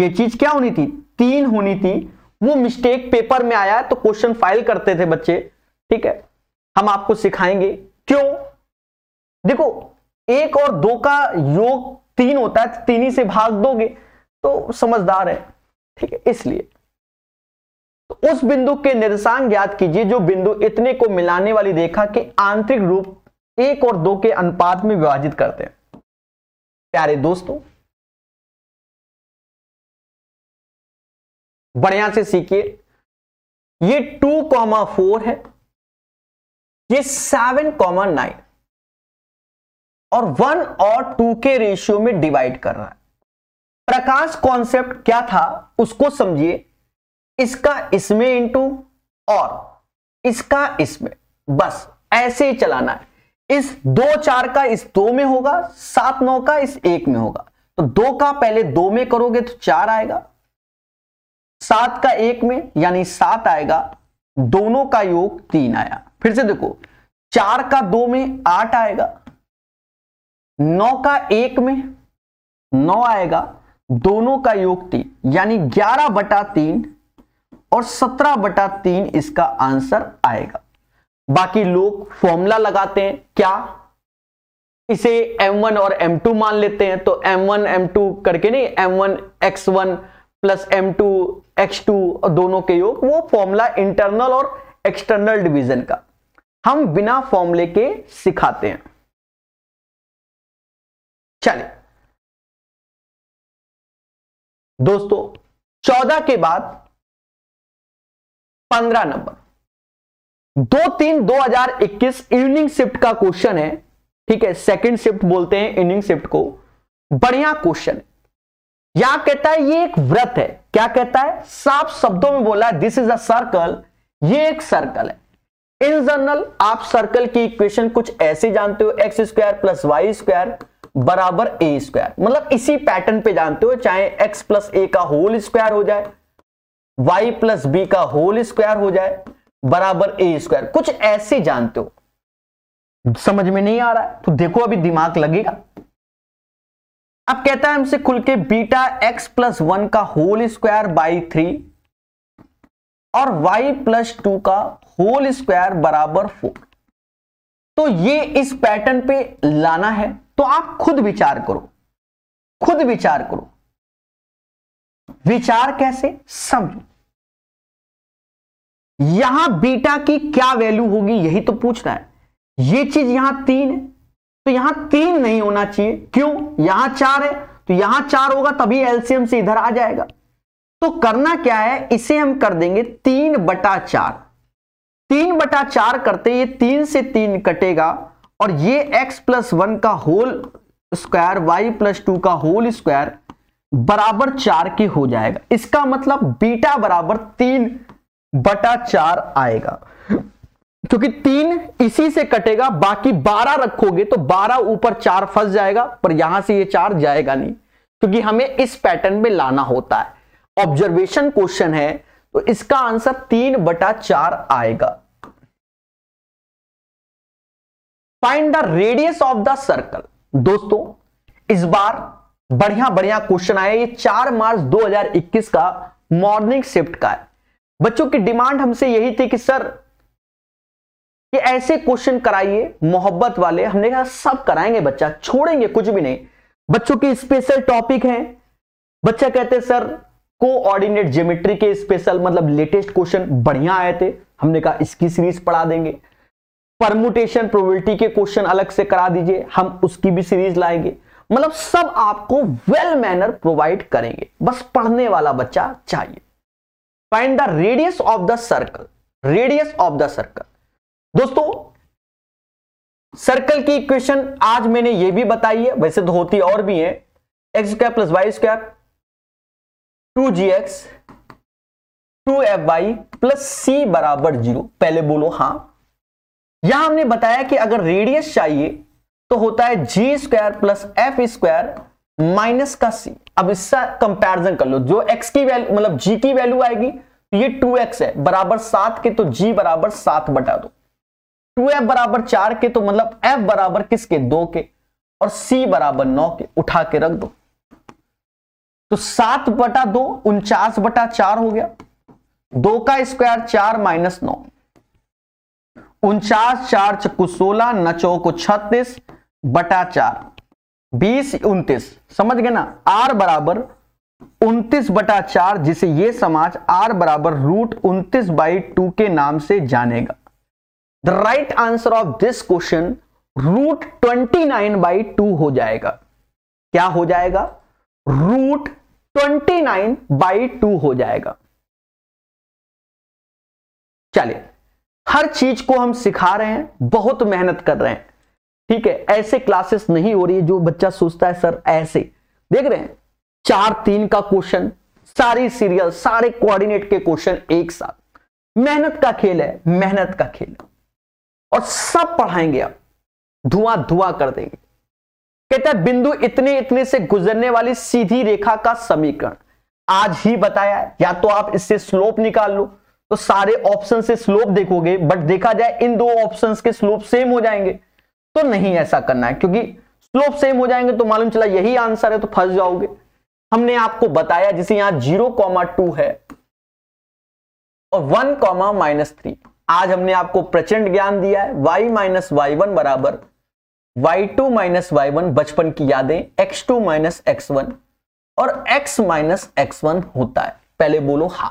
ये चीज क्या होनी थी तीन होनी थी वो मिस्टेक पेपर में आया तो क्वेश्चन फाइल करते थे बच्चे ठीक है हम आपको सिखाएंगे क्यों देखो एक और दो का योग तीन होता है तो तीन ही से भाग दोगे तो समझदार है ठीक है इसलिए तो उस बिंदु के निर्देशांक ज्ञात कीजिए जो बिंदु इतने को मिलाने वाली रेखा के आंतरिक रूप एक और दो के अनुपात में विभाजित करते हैं प्यारे दोस्तों बढ़िया से सीखिए ये टू कॉमा फोर है ये सेवन कॉमन नाइन और वन और टू के रेशियो में डिवाइड कर रहा है प्रकाश कॉन्सेप्ट क्या था उसको समझिए इसका इसमें इंटू और इसका इसमें बस ऐसे ही चलाना है इस दो चार का इस दो में होगा सात नौ का इस एक में होगा तो दो का पहले दो में करोगे तो चार आएगा सात का एक में यानी सात आएगा दोनों का योग तीन आया फिर से देखो चार का दो में आठ आएगा नौ का एक में नौ आएगा दोनों का योग तीन यानी ग्यारह बटा तीन और सत्रह बटा तीन इसका आंसर आएगा बाकी लोग फॉर्मूला लगाते हैं क्या इसे m1 और m2 मान लेते हैं तो m1 m2 करके नहीं m1 x1 plus m2 x2 दोनों के योग वो फॉर्मूला इंटरनल और एक्सटर्नल डिवीजन का हम बिना फॉर्मूले के सिखाते हैं चलिए दोस्तों चौदह के बाद पंद्रह नंबर दो तीन दो हजार इक्कीस इवनिंग शिफ्ट का क्वेश्चन है ठीक है सेकंड शिफ्ट बोलते हैं इवनिंग शिफ्ट को बढ़िया क्वेश्चन यहां कहता है ये एक व्रत है क्या कहता है साफ शब्दों में बोला दिस इज अ सर्कल ये एक सर्कल है इन जनरल आप सर्कल की इक्वेशन कुछ ऐसे जानते हो x square plus y square बराबर ए स्क्वायर मतलब इसी पैटर्न पे जानते हो चाहे एक्स प्लस ए का होल स्क्वायर हो जाए वाई प्लस बी का होल स्क्वायर हो जाए बराबर ए स्क्वायर कुछ ऐसे जानते हो समझ में नहीं आ रहा है तो देखो अभी दिमाग लगेगा अब कहता है हमसे खुल के बीटा एक्स प्लस वन का होल स्क्वायर बाई थ्री और y प्लस टू का होल स्क्वायर बराबर फोर तो ये इस पैटर्न पे लाना है तो आप खुद विचार करो खुद विचार करो विचार कैसे समझो यहां बीटा की क्या वैल्यू होगी यही तो पूछना है ये चीज यहां तीन है तो यहां तीन नहीं होना चाहिए क्यों यहां चार है तो यहां चार होगा तभी एलसीएम से इधर आ जाएगा तो करना क्या है इसे हम कर देंगे तीन बटा चार तीन बटा चार करते ये तीन से तीन कटेगा और ये x प्लस वन का whole square y plus two का होल स्क्वायर बराबर चार के हो जाएगा इसका मतलब बीटा बराबर तीन बटा चार आएगा क्योंकि तीन इसी से कटेगा बाकी बारह रखोगे तो बारह ऊपर चार फंस जाएगा पर यहां से ये चार जाएगा नहीं क्योंकि हमें इस पैटर्न में लाना होता है ऑब्जर्वेशन क्वेश्चन है तो इसका आंसर तीन बटा चार आएगा find the radius of the circle दोस्तों इस बार बढ़िया बढ़िया क्वेश्चन आया ये चार मार्च 2021 का मॉर्निंग शिफ्ट का है बच्चों की डिमांड हमसे यही थी कि सर ये ऐसे क्वेश्चन कराइए मोहब्बत वाले हमने कहा सब कराएंगे बच्चा छोड़ेंगे कुछ भी नहीं बच्चों की स्पेशल टॉपिक है बच्चा कहते सर कोऑर्डिनेट ज्योमेट्री के स्पेशल मतलब लेटेस्ट क्वेश्चन बढ़िया आए थे हमने कहा इसकी सीरीज पढ़ा देंगे परमुटेशन प्रोबेबिलिटी के क्वेश्चन अलग से करा दीजिए हम उसकी भी सीरीज लाएंगे मतलब सब आपको वेल मैनर प्रोवाइड करेंगे बस पढ़ने वाला बच्चा चाहिए find the radius of the circle radius of the circle दोस्तों सर्कल की इक्वेशन आज मैंने ये भी बताई है वैसे तो होती और भी है x square plus y square two जी x two F y plus सी बराबर जीरो पहले बोलो हां यहां हमने बताया कि अगर रेडियस चाहिए तो होता है G square plus F square minus का सी अब इसका कंपैरिजन कर लो जो एक्स की वैल्यू मतलब जी की वैल्यू आएगी तो ये टू एक्स है बराबर सात के तो जी बराबर सात बटा दो टू एफ बराबर चार के तो मतलब एफ बराबर किसके दो के और सी बराबर नौ के उठा के रख दो तो सात बटा दो उनचास बटा चार हो गया दो का स्क्वायर चार माइनस नौ उनचास चार चक्कू सोलह न चौको छत्तीस बटा चार बीस उन्तीस समझ गए ना आर बराबर उन्तीस बटा चार जिसे यह समाज आर बराबर रूट उन्तीस बाई टू के नाम से जानेगा the right answer of this question root twenty nine by two हो जाएगा क्या हो जाएगा root twenty nine by two हो जाएगा चलिए हर चीज को हम सिखा रहे हैं बहुत मेहनत कर रहे हैं ठीक है ऐसे क्लासेस नहीं हो रही है जो बच्चा सोचता है सर ऐसे देख रहे हैं चार तीन का क्वेश्चन सारी सीरियल सारे कोऑर्डिनेट के क्वेश्चन एक साथ मेहनत का खेल है मेहनत का खेल और सब पढ़ाएंगे आप धुआं धुआं कर देंगे कहता है बिंदु इतने इतने से गुजरने वाली सीधी रेखा का समीकरण आज ही बताया है या तो आप इससे स्लोप निकाल लो तो सारे ऑप्शन से स्लोप देखोगे बट देखा जाए इन दो ऑप्शंस के स्लोप सेम हो जाएंगे तो नहीं ऐसा करना है क्योंकि स्लोप सेम हो जाएंगे तो मालूम चला यही आंसर है तो फंस जाओगे हमने आपको बताया जिसे यहां जीरो कॉमा टू है और वन कॉमा माइनस थ्री आज हमने आपको प्रचंड ज्ञान दिया है वाई माइनस वाई वन बराबर y two minus y one बचपन की यादें x two minus x one और एक्स माइनस एक्स वन होता है पहले बोलो हा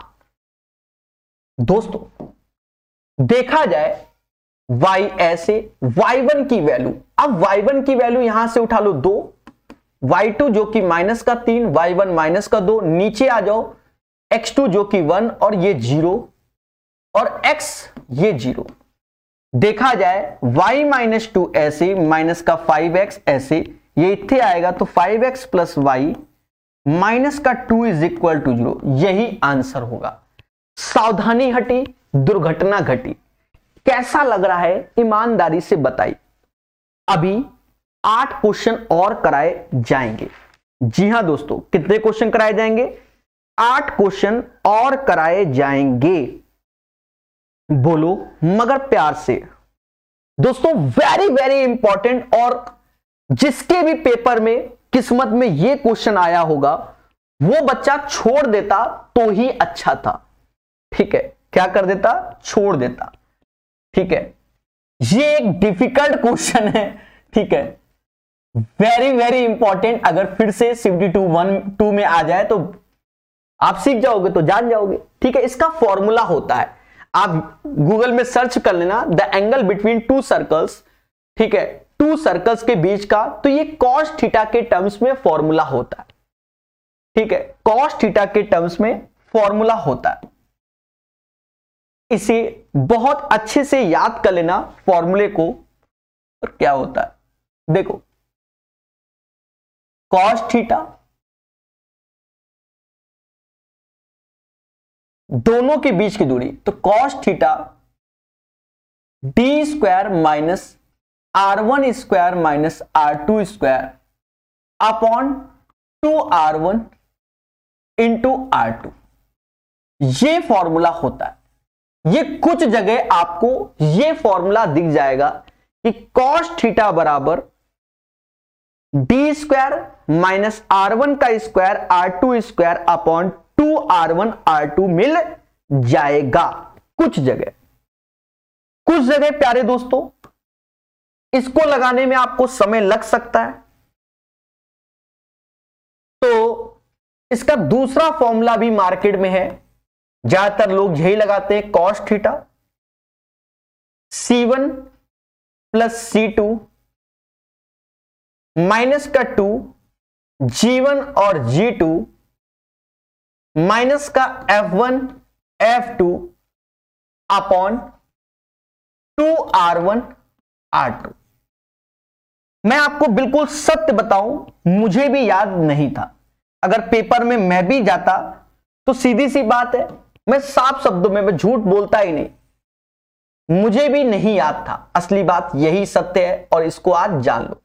दोस्तों देखा जाए y ऐसे y1 की वैल्यू अब y1 की वैल्यू यहां से उठा लो दो y2 जो कि माइनस का तीन y1 माइनस का दो नीचे आ जाओ x2 जो कि वन और ये जीरो और x ये जीरो देखा जाए y माइनस टू ऐसे माइनस का 5x ऐसे ये इतने आएगा तो 5x x plus Y minus का 2 इज इक्वल टू जीरो यही आंसर होगा सावधानी हटी दुर्घटना घटी कैसा लग रहा है ईमानदारी से बताइए अभी आठ क्वेश्चन और कराए जाएंगे जी हां दोस्तों कितने क्वेश्चन कराए जाएंगे आठ क्वेश्चन और कराए जाएंगे बोलो मगर प्यार से दोस्तों वेरी वेरी इंपॉर्टेंट और जिसके भी पेपर में किस्मत में यह क्वेश्चन आया होगा वो बच्चा छोड़ देता तो ही अच्छा था ठीक है क्या कर देता छोड़ देता ठीक है ये एक डिफिकल्ट क्वेश्चन है ठीक है वेरी वेरी इंपॉर्टेंट अगर फिर से सिफ्टी टू वन टू में आ जाए तो आप सीख जाओगे तो जान जाओगे ठीक है इसका फॉर्मूला होता है आप गूगल में सर्च कर लेना the angle between two circles ठीक है टू सर्कल्स के बीच का तो ये कॉस थीटा के टर्म्स में फॉर्मूला होता है ठीक है कॉस थीटा के टर्म्स में फॉर्मूला होता है इसे बहुत अच्छे से याद कर लेना फॉर्मूले को और क्या होता है देखो कॉस थीटा दोनों के बीच की दूरी तो cos theta d square minus r one square minus r two square upon two r one into r two ये फॉर्मूला होता है ये कुछ जगह आपको ये फॉर्मूला दिख जाएगा कि कॉस थीटा बराबर d square minus r one का square r two square upon two r one r two मिल जाएगा कुछ जगह कुछ जगह प्यारे दोस्तों इसको लगाने में आपको समय लग सकता है तो इसका दूसरा फॉर्मूला भी मार्केट में है ज्यादातर लोग यही लगाते हैं cos theta c one plus सी टू माइनस का टू जी वन और जी टू माइनस का f one f two upon two r one r two मैं आपको बिल्कुल सत्य बताऊं मुझे भी याद नहीं था अगर पेपर में मैं भी जाता तो सीधी सी बात है मैं साफ शब्दों में मैं झूठ बोलता ही नहीं मुझे भी नहीं याद था असली बात यही सत्य है और इसको आज जान लो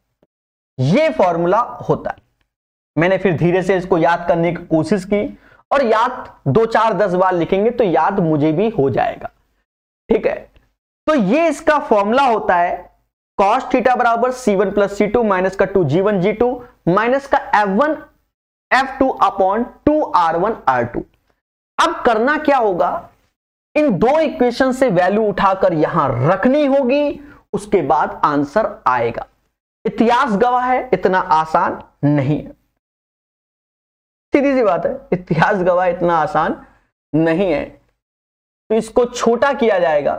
ये फॉर्मूला होता है मैंने फिर धीरे से इसको याद करने की कोशिश की और याद दो चार दस बार लिखेंगे तो याद मुझे भी हो जाएगा ठीक है तो ये इसका फॉर्मूला होता है कॉस्ट थीटा बराबर सी वन प्लस सी टू माइनस का two g one g two minus का f one f two upon two r one r two अब करना क्या होगा इन दो इक्वेशन से वैल्यू उठाकर यहां रखनी होगी उसके बाद आंसर आएगा इतिहास गवाह है इतना आसान नहीं है सीधी सी बात है इतिहास गवाह इतना आसान नहीं है तो इसको छोटा किया जाएगा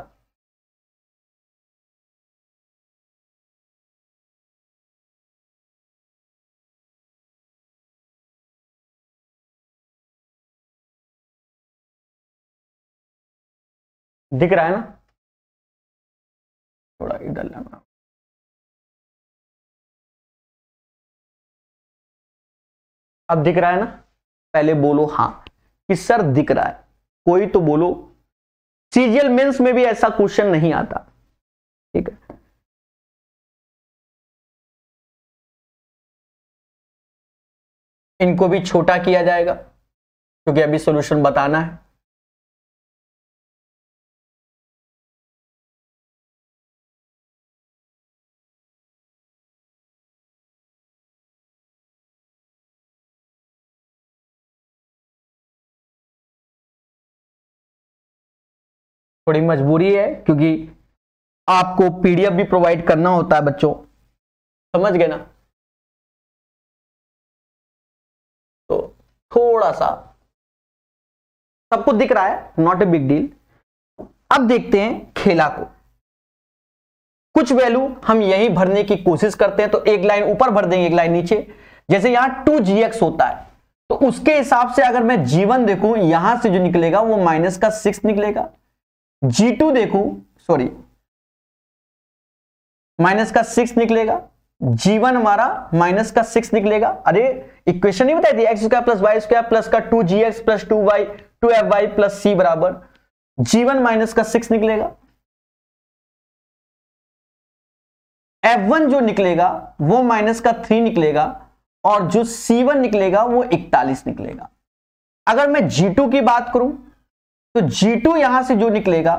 दिख रहा है ना थोड़ा इधर लाना अब दिख रहा है ना पहले बोलो हाँ कि सर दिख रहा है कोई तो बोलो सीजियल मेंस में भी ऐसा क्वेश्चन नहीं आता ठीक है इनको भी छोटा किया जाएगा क्योंकि अभी सोल्यूशन बताना है थोड़ी मजबूरी है क्योंकि आपको पीडीएफ भी प्रोवाइड करना होता है बच्चों समझ गए ना तो थोड़ा सा सबको दिख रहा है नॉट ए बिग डील अब देखते हैं खेला को कुछ वैल्यू हम यही भरने की कोशिश करते हैं तो एक लाइन ऊपर भर देंगे एक लाइन नीचे जैसे यहां टू जी एक्स होता है तो उसके हिसाब से अगर मैं जीवन देखूं यहां से जो निकलेगा वो माइनस का सिक्स निकलेगा जी टू देखू सॉरी माइनस का सिक्स निकलेगा जी वन हमारा माइनस का सिक्स निकलेगा अरे इक्वेशन नहीं बताई थी x square plus y square plus का टू जी x plus two y two F y plus सी बराबर जी वन माइनस का सिक्स निकलेगा एफ वन जो निकलेगा वो माइनस का थ्री निकलेगा और जो सी वन निकलेगा वो इकतालीस निकलेगा अगर मैं जी टू की बात करूं तो G2 यहां से जो निकलेगा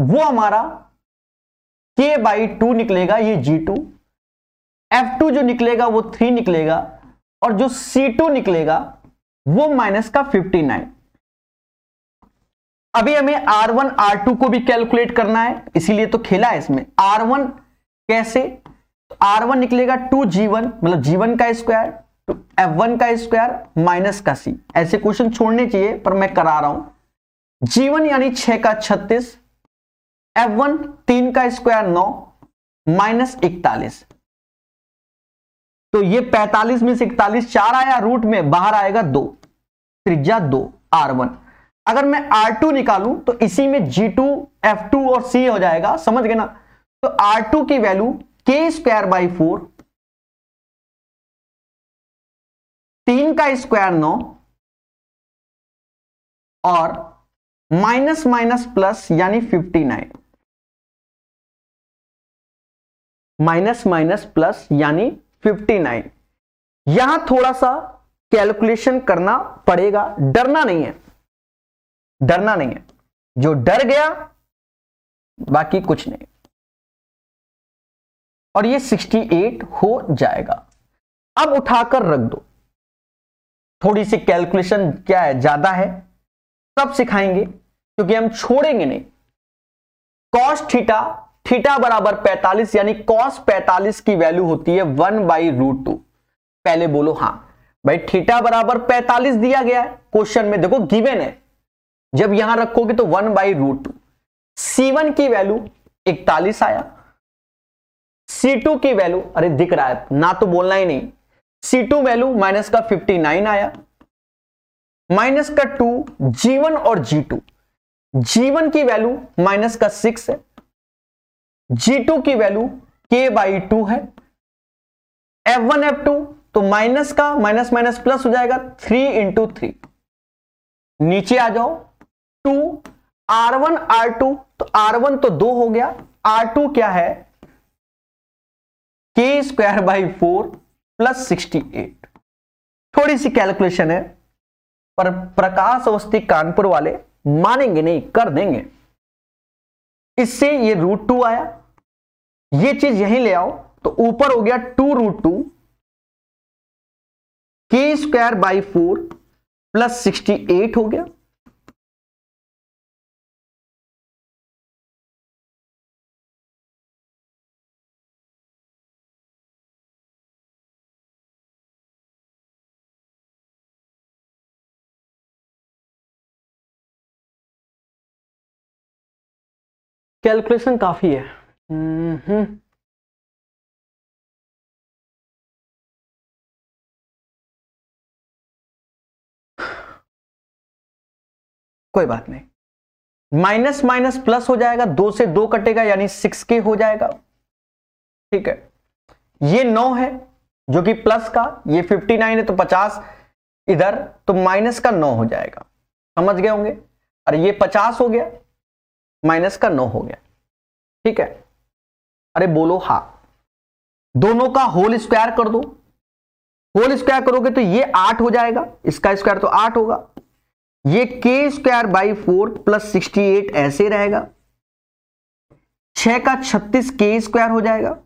वो हमारा K बाई टू निकलेगा ये G2 F2 जो निकलेगा वो थ्री निकलेगा और जो C2 निकलेगा वो माइनस का 59 अभी हमें R1 R2 को भी कैलकुलेट करना है इसीलिए तो खेला है इसमें R1 कैसे तो R1 निकलेगा 2G1 मतलब G1 का स्क्वायर तो F1 का स्क्वायर माइनस का C ऐसे क्वेश्चन छोड़ने चाहिए पर मैं करा रहा हूं जीवन यानी छह का छत्तीस एफ वन तीन का स्क्वायर नौ माइनस इकतालीस तो ये पैतालीस में से इकतालीस चार आया रूट में बाहर आएगा दो त्रिज्या दो आर वन अगर मैं आर टू निकालू तो इसी में जी टू एफ टू और सी हो जाएगा समझ गए ना तो आर टू की value k square by four तीन का स्क्वायर नौ और माइनस माइनस प्लस यानी 59 माइनस माइनस प्लस यानी 59 यहां थोड़ा सा कैलकुलेशन करना पड़ेगा डरना नहीं है डरना नहीं है जो डर गया बाकी कुछ नहीं और ये 68 हो जाएगा अब उठाकर रख दो थोड़ी सी कैलकुलेशन क्या है ज्यादा है सब सिखाएंगे क्योंकि हम छोड़ेंगे नहीं कॉस थीटा थीटा बराबर 45 यानी कॉस 45 की वैल्यू होती है वन बाई रूट टू पहले बोलो हां भाई थीटा बराबर 45 दिया गया है क्वेश्चन में देखो गिवेन है जब यहां रखोगे तो one by root two C one की वैल्यू इकतालीस आया सी टू की वैल्यू अरे दिख रहा है ना तो बोलना ही नहीं सी टू वैल्यू माइनस का 59 आया माइनस का टू जी वन और जी टू जी वन की वैल्यू माइनस का सिक्स है जी टू की वैल्यू के बाई टू है एफ वन एफ टू तो माइनस का माइनस माइनस प्लस हो जाएगा थ्री इंटू थ्री नीचे आ जाओ two r one r two तो आर वन तो दो हो गया आर टू क्या है k square by four plus sixty eight थोड़ी सी कैलकुलेशन है पर प्रकाश अवस्थी कानपुर वाले मानेंगे नहीं कर देंगे इससे ये रूट टू आया ये चीज यहीं ले आओ तो ऊपर हो गया two root two k square by four plus sixty eight हो गया कैलकुलेशन काफ़ी है कोई बात नहीं माइनस माइनस प्लस हो जाएगा दो से दो कटेगा यानी सिक्स के हो जाएगा ठीक है ये नौ है जो कि प्लस का ये फिफ्टी नाइन है तो पचास इधर तो माइनस का नौ हो जाएगा समझ गए होंगे और ये पचास हो गया माइनस का नौ हो गया ठीक है अरे बोलो हा दोनों का होल स्क्वायर कर दो होल स्क्वायर करोगे तो ये आठ हो जाएगा इसका स्क्वायर तो आठ होगा ये k square by four plus sixty eight ऐसे रहेगा छह का छत्तीस के स्क्वायर हो जाएगा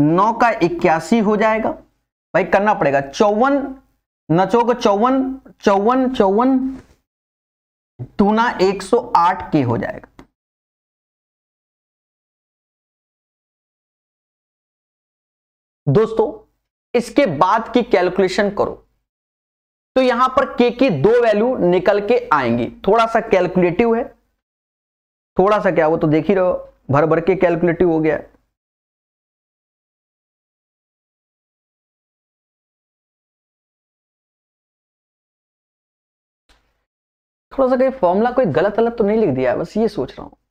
नौ का इक्यासी हो जाएगा भाई करना पड़ेगा चौवन का चौवन चौवन चौवन टूना एक सौ आठ के हो जाएगा दोस्तों इसके बाद की कैलकुलेशन करो तो यहां पर के की दो वैल्यू निकल के आएंगी थोड़ा सा कैलकुलेटिव है थोड़ा सा क्या वो तो देख ही रहो भर भर के कैलकुलेटिव हो गया थोड़ा सा कहीं फॉर्मूला कोई गलत गलत तो नहीं लिख दिया है बस ये सोच रहा हूं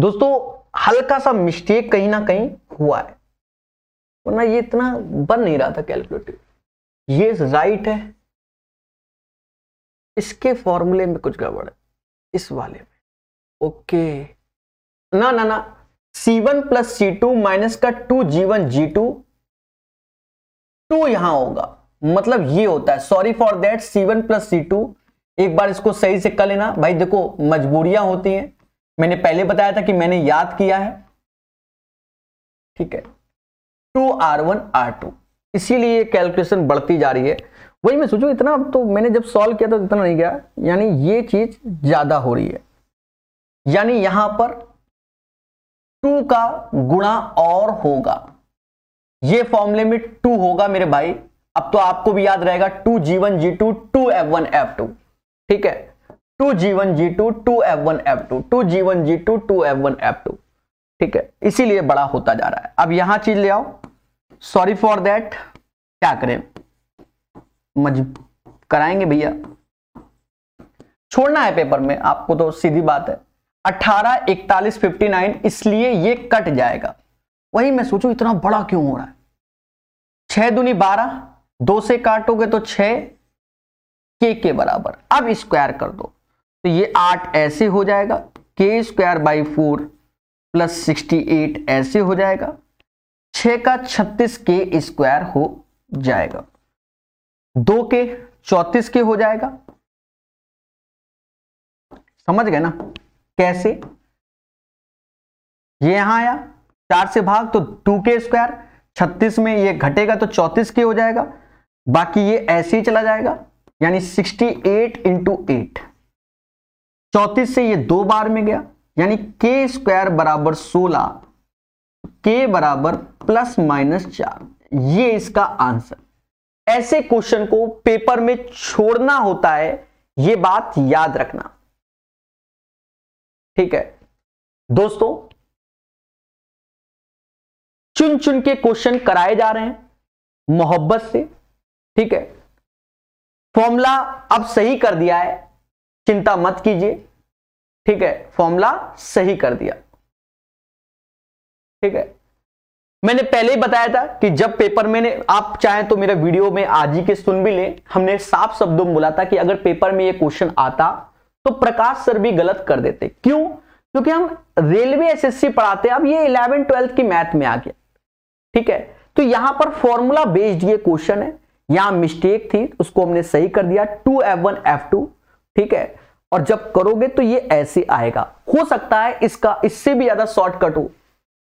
दोस्तों हल्का सा मिस्टेक कहीं ना कहीं हुआ है वरना ये इतना बन नहीं रहा था कैलकुलेटिव ये राइट है इसके फॉर्मूले में कुछ गड़बड़ है इस वाले में ओके ना ना ना सी वन प्लस सी टू माइनस का two g one g two two यहां होगा मतलब ये होता है sorry for that c one plus C two एक बार इसको सही से कर लेना भाई देखो मजबूरियां होती हैं मैंने पहले बताया था कि मैंने याद किया है ठीक है two r one r two इसीलिए कैलकुलेशन बढ़ती जा रही है वही मैं सोचूं इतना तो मैंने जब सॉल्व किया तो इतना नहीं गया यानी ये चीज ज्यादा हो रही है यानी यहां पर टू का गुणा और होगा ये फॉर्मूले में टू होगा मेरे भाई अब तो आपको भी याद रहेगा two g one g two two f one f two ठीक है two g one g two two f one f two two g one g two two f one f two ठीक है इसीलिए बड़ा होता जा रहा है अब यहां चीज ले आओ सॉरी फॉर दैट क्या करें मज कराएंगे भैया छोड़ना है पेपर में आपको तो सीधी बात है अठारह इकतालीस फिफ्टी नाइन इसलिए ये कट जाएगा वही मैं सोचू इतना बड़ा क्यों हो रहा है छह दुनी बारह दो से काटोगे तो छह के के बराबर अब स्क्वायर कर दो तो ये आठ ऐसे हो जाएगा k square by four plus sixty eight ऐसे हो जाएगा छ का छत्तीस के स्क्वायर हो जाएगा दो के चौतीस के हो जाएगा समझ गए ना कैसे ये यहां आया चार से भाग तो टू के स्क्वायर छत्तीस में ये घटेगा तो चौतीस के हो जाएगा बाकी ये ऐसे ही चला जाएगा यानी सिक्सटी एट इंटू एट चौतीस से ये दो बार में गया यानी के स्क्वायर बराबर सोलह के बराबर प्लस माइनस चार ये इसका आंसर ऐसे क्वेश्चन को पेपर में छोड़ना होता है ये बात याद रखना ठीक है दोस्तों चुन चुन के क्वेश्चन कराए जा रहे हैं मोहब्बत से ठीक है फॉर्मूला अब सही कर दिया है चिंता मत कीजिए ठीक है फॉर्मूला सही कर दिया ठीक है मैंने पहले ही बताया था कि जब पेपर में आप चाहें तो मेरा वीडियो में आज ही के सुन भी लें हमने साफ शब्दों में बोला था कि अगर पेपर में ये क्वेश्चन आता तो प्रकाश सर भी गलत कर देते क्यों क्योंकि हम रेलवे एसएससी पढ़ाते अब ये इलेवन ट्वेल्थ की मैथ में आ गया ठीक है तो यहां पर फॉर्मूला बेस्ड ये क्वेश्चन है यहां मिस्टेक थी उसको हमने सही कर दिया two f one f two ठीक है और जब करोगे तो ये ऐसे आएगा हो सकता है इसका इससे भी ज्यादा शॉर्टकट हो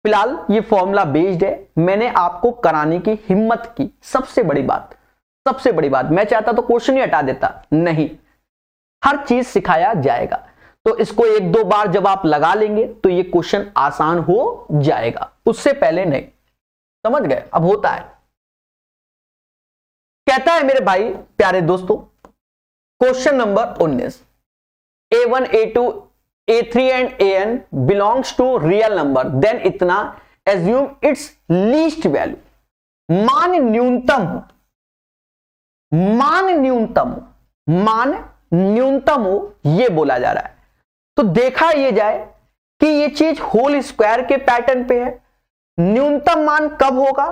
फिलहाल ये फॉर्मूला बेस्ड है मैंने आपको कराने की हिम्मत की सबसे बड़ी बात सबसे बड़ी बात मैं चाहता तो क्वेश्चन ही हटा देता नहीं हर चीज सिखाया जाएगा तो इसको एक दो बार जब आप लगा लेंगे तो ये क्वेश्चन आसान हो जाएगा उससे पहले नहीं समझ गए अब होता है कहता है मेरे भाई प्यारे दोस्तों question number 19 a1 a2 a3 and an belongs to real number then इतना एज्यूम इट्स लीस्ट वैल्यू मान न्यूनतम हो मान न्यूनतम हो मान न्यूनतम हो यह बोला जा रहा है तो देखा यह जाए कि यह चीज होल स्क्वायर के पैटर्न पे है न्यूनतम मान कब होगा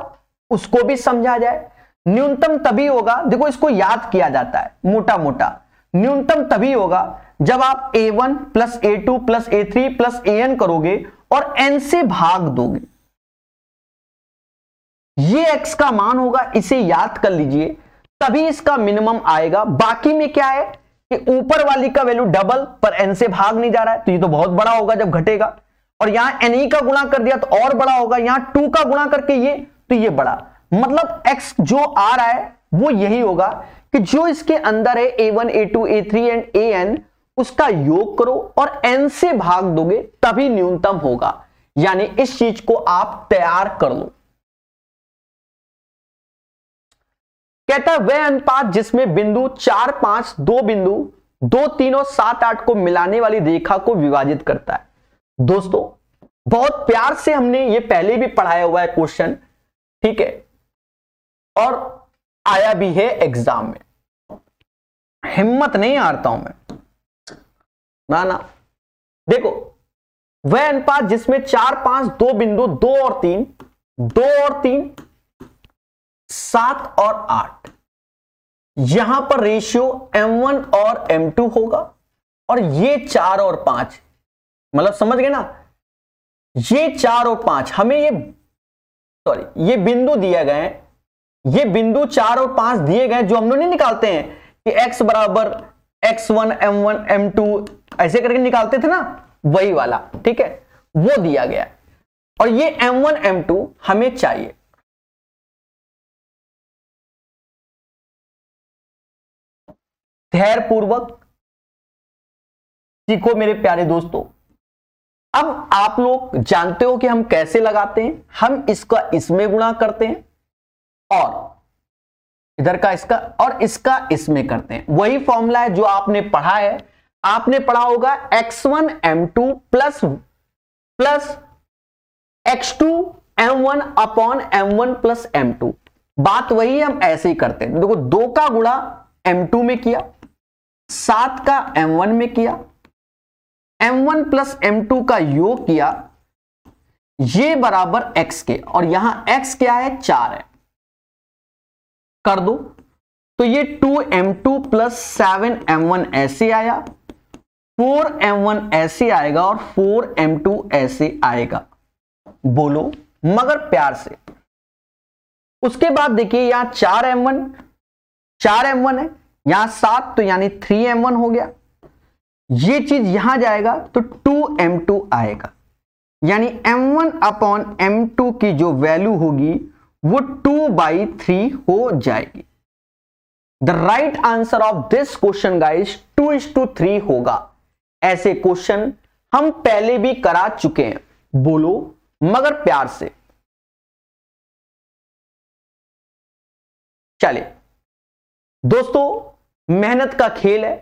उसको भी समझा जाए न्यूनतम तभी होगा देखो इसको याद किया जाता है मोटा मोटा न्यूनतम तभी होगा जब आप a one plus a two plus a three plus a n करोगे और एन से भाग दोगे ये एक्स का मान होगा इसे याद कर लीजिए तभी इसका मिनिमम आएगा बाकी में क्या है कि ऊपर वाली का वैल्यू डबल पर एन से भाग नहीं जा रहा है तो ये तो बहुत बड़ा होगा जब घटेगा और यहां एन ई e का गुणा कर दिया तो और बड़ा होगा यहां टू का गुणा करके ये तो ये बड़ा मतलब x जो आ रहा है वो यही होगा कि जो इसके अंदर है a one a two a three and a n उसका योग करो और एन से भाग दोगे तभी न्यूनतम होगा यानी इस चीज को आप तैयार कर लो कहता है वह अनुपात जिसमें बिंदु चार पांच दो बिंदु दो तीन और सात आठ को मिलाने वाली रेखा को विभाजित करता है दोस्तों बहुत प्यार से हमने ये पहले भी पढ़ाया हुआ है क्वेश्चन ठीक है और आया भी है एग्जाम में हिम्मत नहीं हारता हूं मैं ना ना देखो वह अनुपात जिसमें चार पांच दो बिंदु दो और तीन दो और तीन सात और आठ यहां पर रेशियो M1 और M2 होगा और ये चार और पांच मतलब समझ गए ना ये चार और पांच हमें ये सॉरी ये बिंदु दिया गए हैं ये बिंदु चार और पांच दिए गए जो हम लोग नहीं निकालते हैं कि x बराबर x one m one m two ऐसे करके निकालते थे ना वही वाला ठीक है वो दिया गया और ये एम वन एम टू हमें चाहिए धैर्य पूर्वक सीखो मेरे प्यारे दोस्तों अब आप लोग जानते हो कि हम कैसे लगाते हैं हम इसका इसमें गुणा करते हैं और इधर का इसका और इसका इसमें करते हैं वही फॉर्मूला है जो आपने पढ़ा है आपने पढ़ा होगा x one m two plus plus x two m one upon m one plus m two बात वही हम ऐसे ही करते हैं देखो दो का गुणा एम टू में किया सात का एम वन में किया m one plus m two का योग किया ये बराबर x के और यहां x क्या है चार है कर दो तो ये 2m2 m two plus seven m one ऐसे आया 4m1 ऐसे आएगा और 4m2 ऐसे आएगा बोलो मगर प्यार से उसके बाद देखिए यहां चार एम वन चार एम वन है यहां सात तो यानी थ्री एम वन हो गया ये चीज यहां जाएगा तो टू एम टू आएगा यानी m one upon m two की जो वैल्यू होगी वो टू बाई थ्री हो जाएगी the right answer of this question guys two is to three होगा ऐसे क्वेश्चन हम पहले भी करा चुके हैं बोलो मगर प्यार से चले दोस्तों मेहनत का खेल है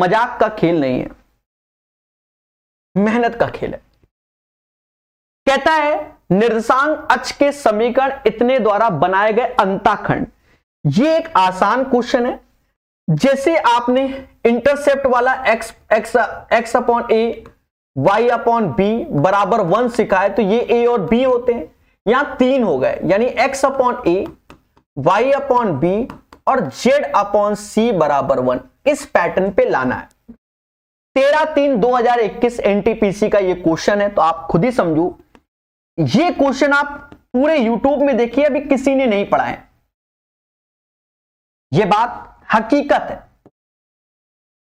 मजाक का खेल नहीं है मेहनत का खेल है कहता है निर्देशांक अक्ष के समीकरण इतने द्वारा बनाए गए अंताखंड ये एक आसान क्वेश्चन है जैसे आपने इंटरसेप्ट वाला x x x upon a y upon b बराबर वन सिखाए तो ये ए और बी होते हैं यहां तीन हो गए यानी x upon a y upon b और जेड अपॉन सी बराबर वन इस पैटर्न पे लाना है तेरह तीन 2021 एनटीपीसी का ये क्वेश्चन है तो आप खुद ही समझो ये क्वेश्चन आप पूरे यूट्यूब में देखिए अभी किसी ने नहीं पढ़ा है ये बात हकीकत है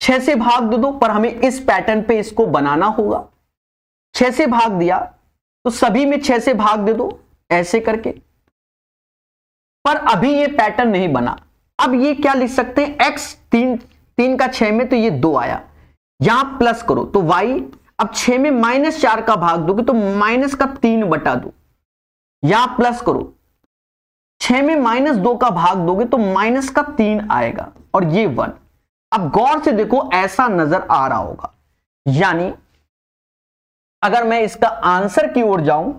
छह से भाग दे दो पर हमें इस पैटर्न पे इसको बनाना होगा छह से भाग दिया तो सभी में छह से भाग दे दो ऐसे करके पर अभी ये पैटर्न नहीं बना अब ये क्या लिख सकते हैं एक्स तीन तीन का छह में तो ये दो आया यहां प्लस करो तो वाई अब छह में माइनस चार का भाग दोगे तो माइनस का तीन बटा दो या प्लस करो छह में माइनस दो का भाग दोगे तो माइनस का तीन आएगा और ये वन अब गौर से देखो ऐसा नजर आ रहा होगा यानी अगर मैं इसका आंसर की ओर जाऊं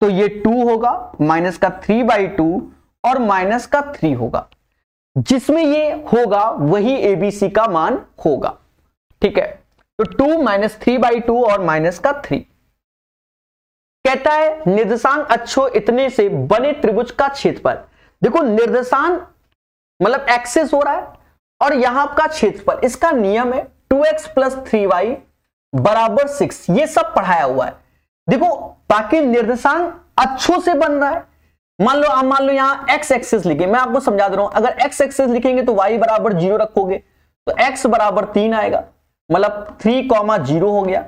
तो ये टू होगा माइनस का थ्री बाई टू और माइनस का थ्री होगा जिसमें ये होगा वही एबीसी का मान होगा ठीक है तो two minus three by two और माइनस का थ्री कहता है निर्देशांक अच्छो इतने से बने त्रिभुज का क्षेत्रफल देखो निर्देशांक मतलब एक्सेस हो रहा है और यहां का क्षेत्रफल इसका नियम है two x plus three y बराबर सिक्स ये सब पढ़ाया हुआ है देखो बाकी निर्देशांक अच्छो से बन रहा है मान लो आप मान लो यहां एक्स एक्सेस लिखे मैं आपको समझा दे रहा हूं अगर एक्स एक्सेस लिखेंगे तो वाई बराबर जीरो रखोगे तो एक्स बराबर तीन आएगा मतलब थ्री कॉमा जीरो हो गया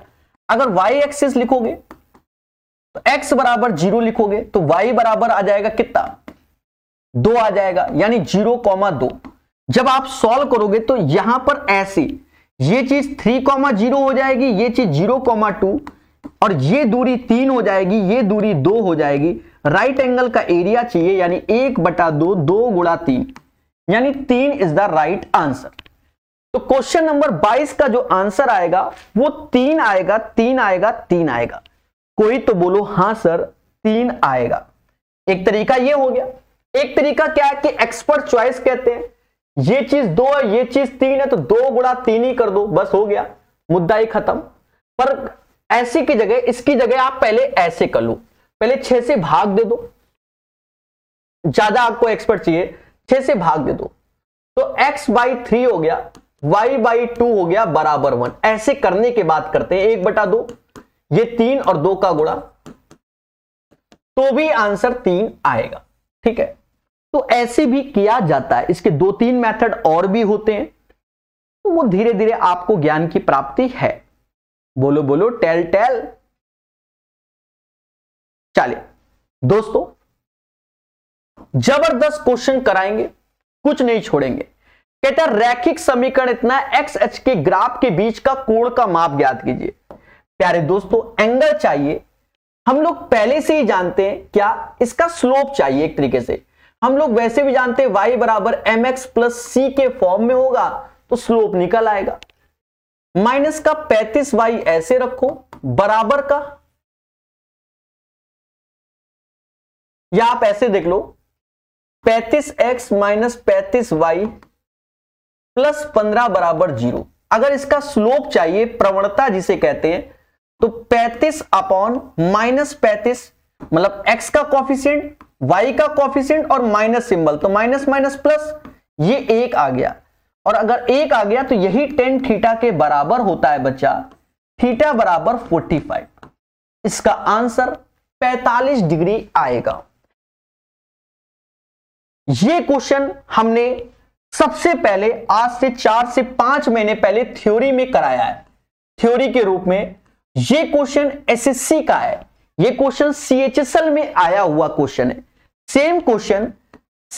अगर वाई एक्सिस लिखोगे तो एक्स बराबर जीरो लिखोगे तो वाई बराबर आ जाएगा कितना दो आ जाएगा यानी जीरो कॉमा दो जब आप सॉल्व करोगे तो यहां पर ऐसे ये चीज थ्री कॉमा जीरो हो जाएगी ये चीज जीरो कॉमा टू और ये दूरी तीन हो जाएगी ये दूरी दो हो जाएगी राइट एंगल का एरिया चाहिए यानी एक बटा दो दो गुणा तीन यानी तीन इज द राइट आंसर तो क्वेश्चन नंबर 22 का जो आंसर आएगा वो तीन आएगा तीन आएगा तीन आएगा कोई तो बोलो हां सर तीन आएगा एक तरीका ये हो गया एक तरीका क्या है कि एक्सपर्ट चॉइस कहते हैं ये चीज दो है ये चीज तीन है तो दो गुड़ा तीन ही कर दो बस हो गया मुद्दा ही खत्म पर ऐसी की जगह इसकी जगह आप पहले ऐसे कर लो पहले छह से भाग दे दो ज्यादा आपको एक्सपर्ट चाहिए छह से भाग दे दो तो x बाई थ्री हो गया y बाई टू हो गया बराबर वन ऐसे करने के बाद करते हैं एक बटा दो ये तीन और दो का गुणा तो भी आंसर तीन आएगा ठीक है तो ऐसे भी किया जाता है इसके दो तीन मेथड और भी होते हैं तो वो धीरे धीरे आपको ज्ञान की प्राप्ति है बोलो बोलो टेल टेल चलिए दोस्तों जबरदस्त क्वेश्चन कराएंगे कुछ नहीं छोड़ेंगे कहता है रैखिक समीकरण इतना एक्स एच के ग्राफ के बीच का कोण का माप ज्ञात कीजिए प्यारे दोस्तों एंगल चाहिए हम लोग पहले से ही जानते हैं क्या इसका स्लोप चाहिए एक तरीके से हम लोग वैसे भी जानते हैं y बराबर एम एक्स प्लस सी के फॉर्म में होगा तो स्लोप निकल आएगा माइनस का 35y ऐसे रखो बराबर का या आप ऐसे देख लो 35x एक्स माइनस पैंतीस वाई प्लस पंद्रह बराबर जीरो अगर इसका स्लोप चाहिए प्रवणता जिसे कहते हैं तो पैंतीस अपॉन माइनस पैंतीस मतलब एक्स का कॉफिशियंट वाई का कॉफिशियंट और माइनस सिंबल तो माइनस माइनस प्लस ये एक आ गया और अगर एक आ गया तो यही टेन थीटा के बराबर होता है बच्चा थीटा बराबर फोर्टी फाइव इसका आंसर पैतालीस डिग्री आएगा ये क्वेश्चन हमने सबसे पहले आज से चार से पांच महीने पहले थ्योरी में कराया है थ्योरी के रूप में ये क्वेश्चन एसएससी का है ये क्वेश्चन सीएचएसएल में आया हुआ क्वेश्चन है सेम क्वेश्चन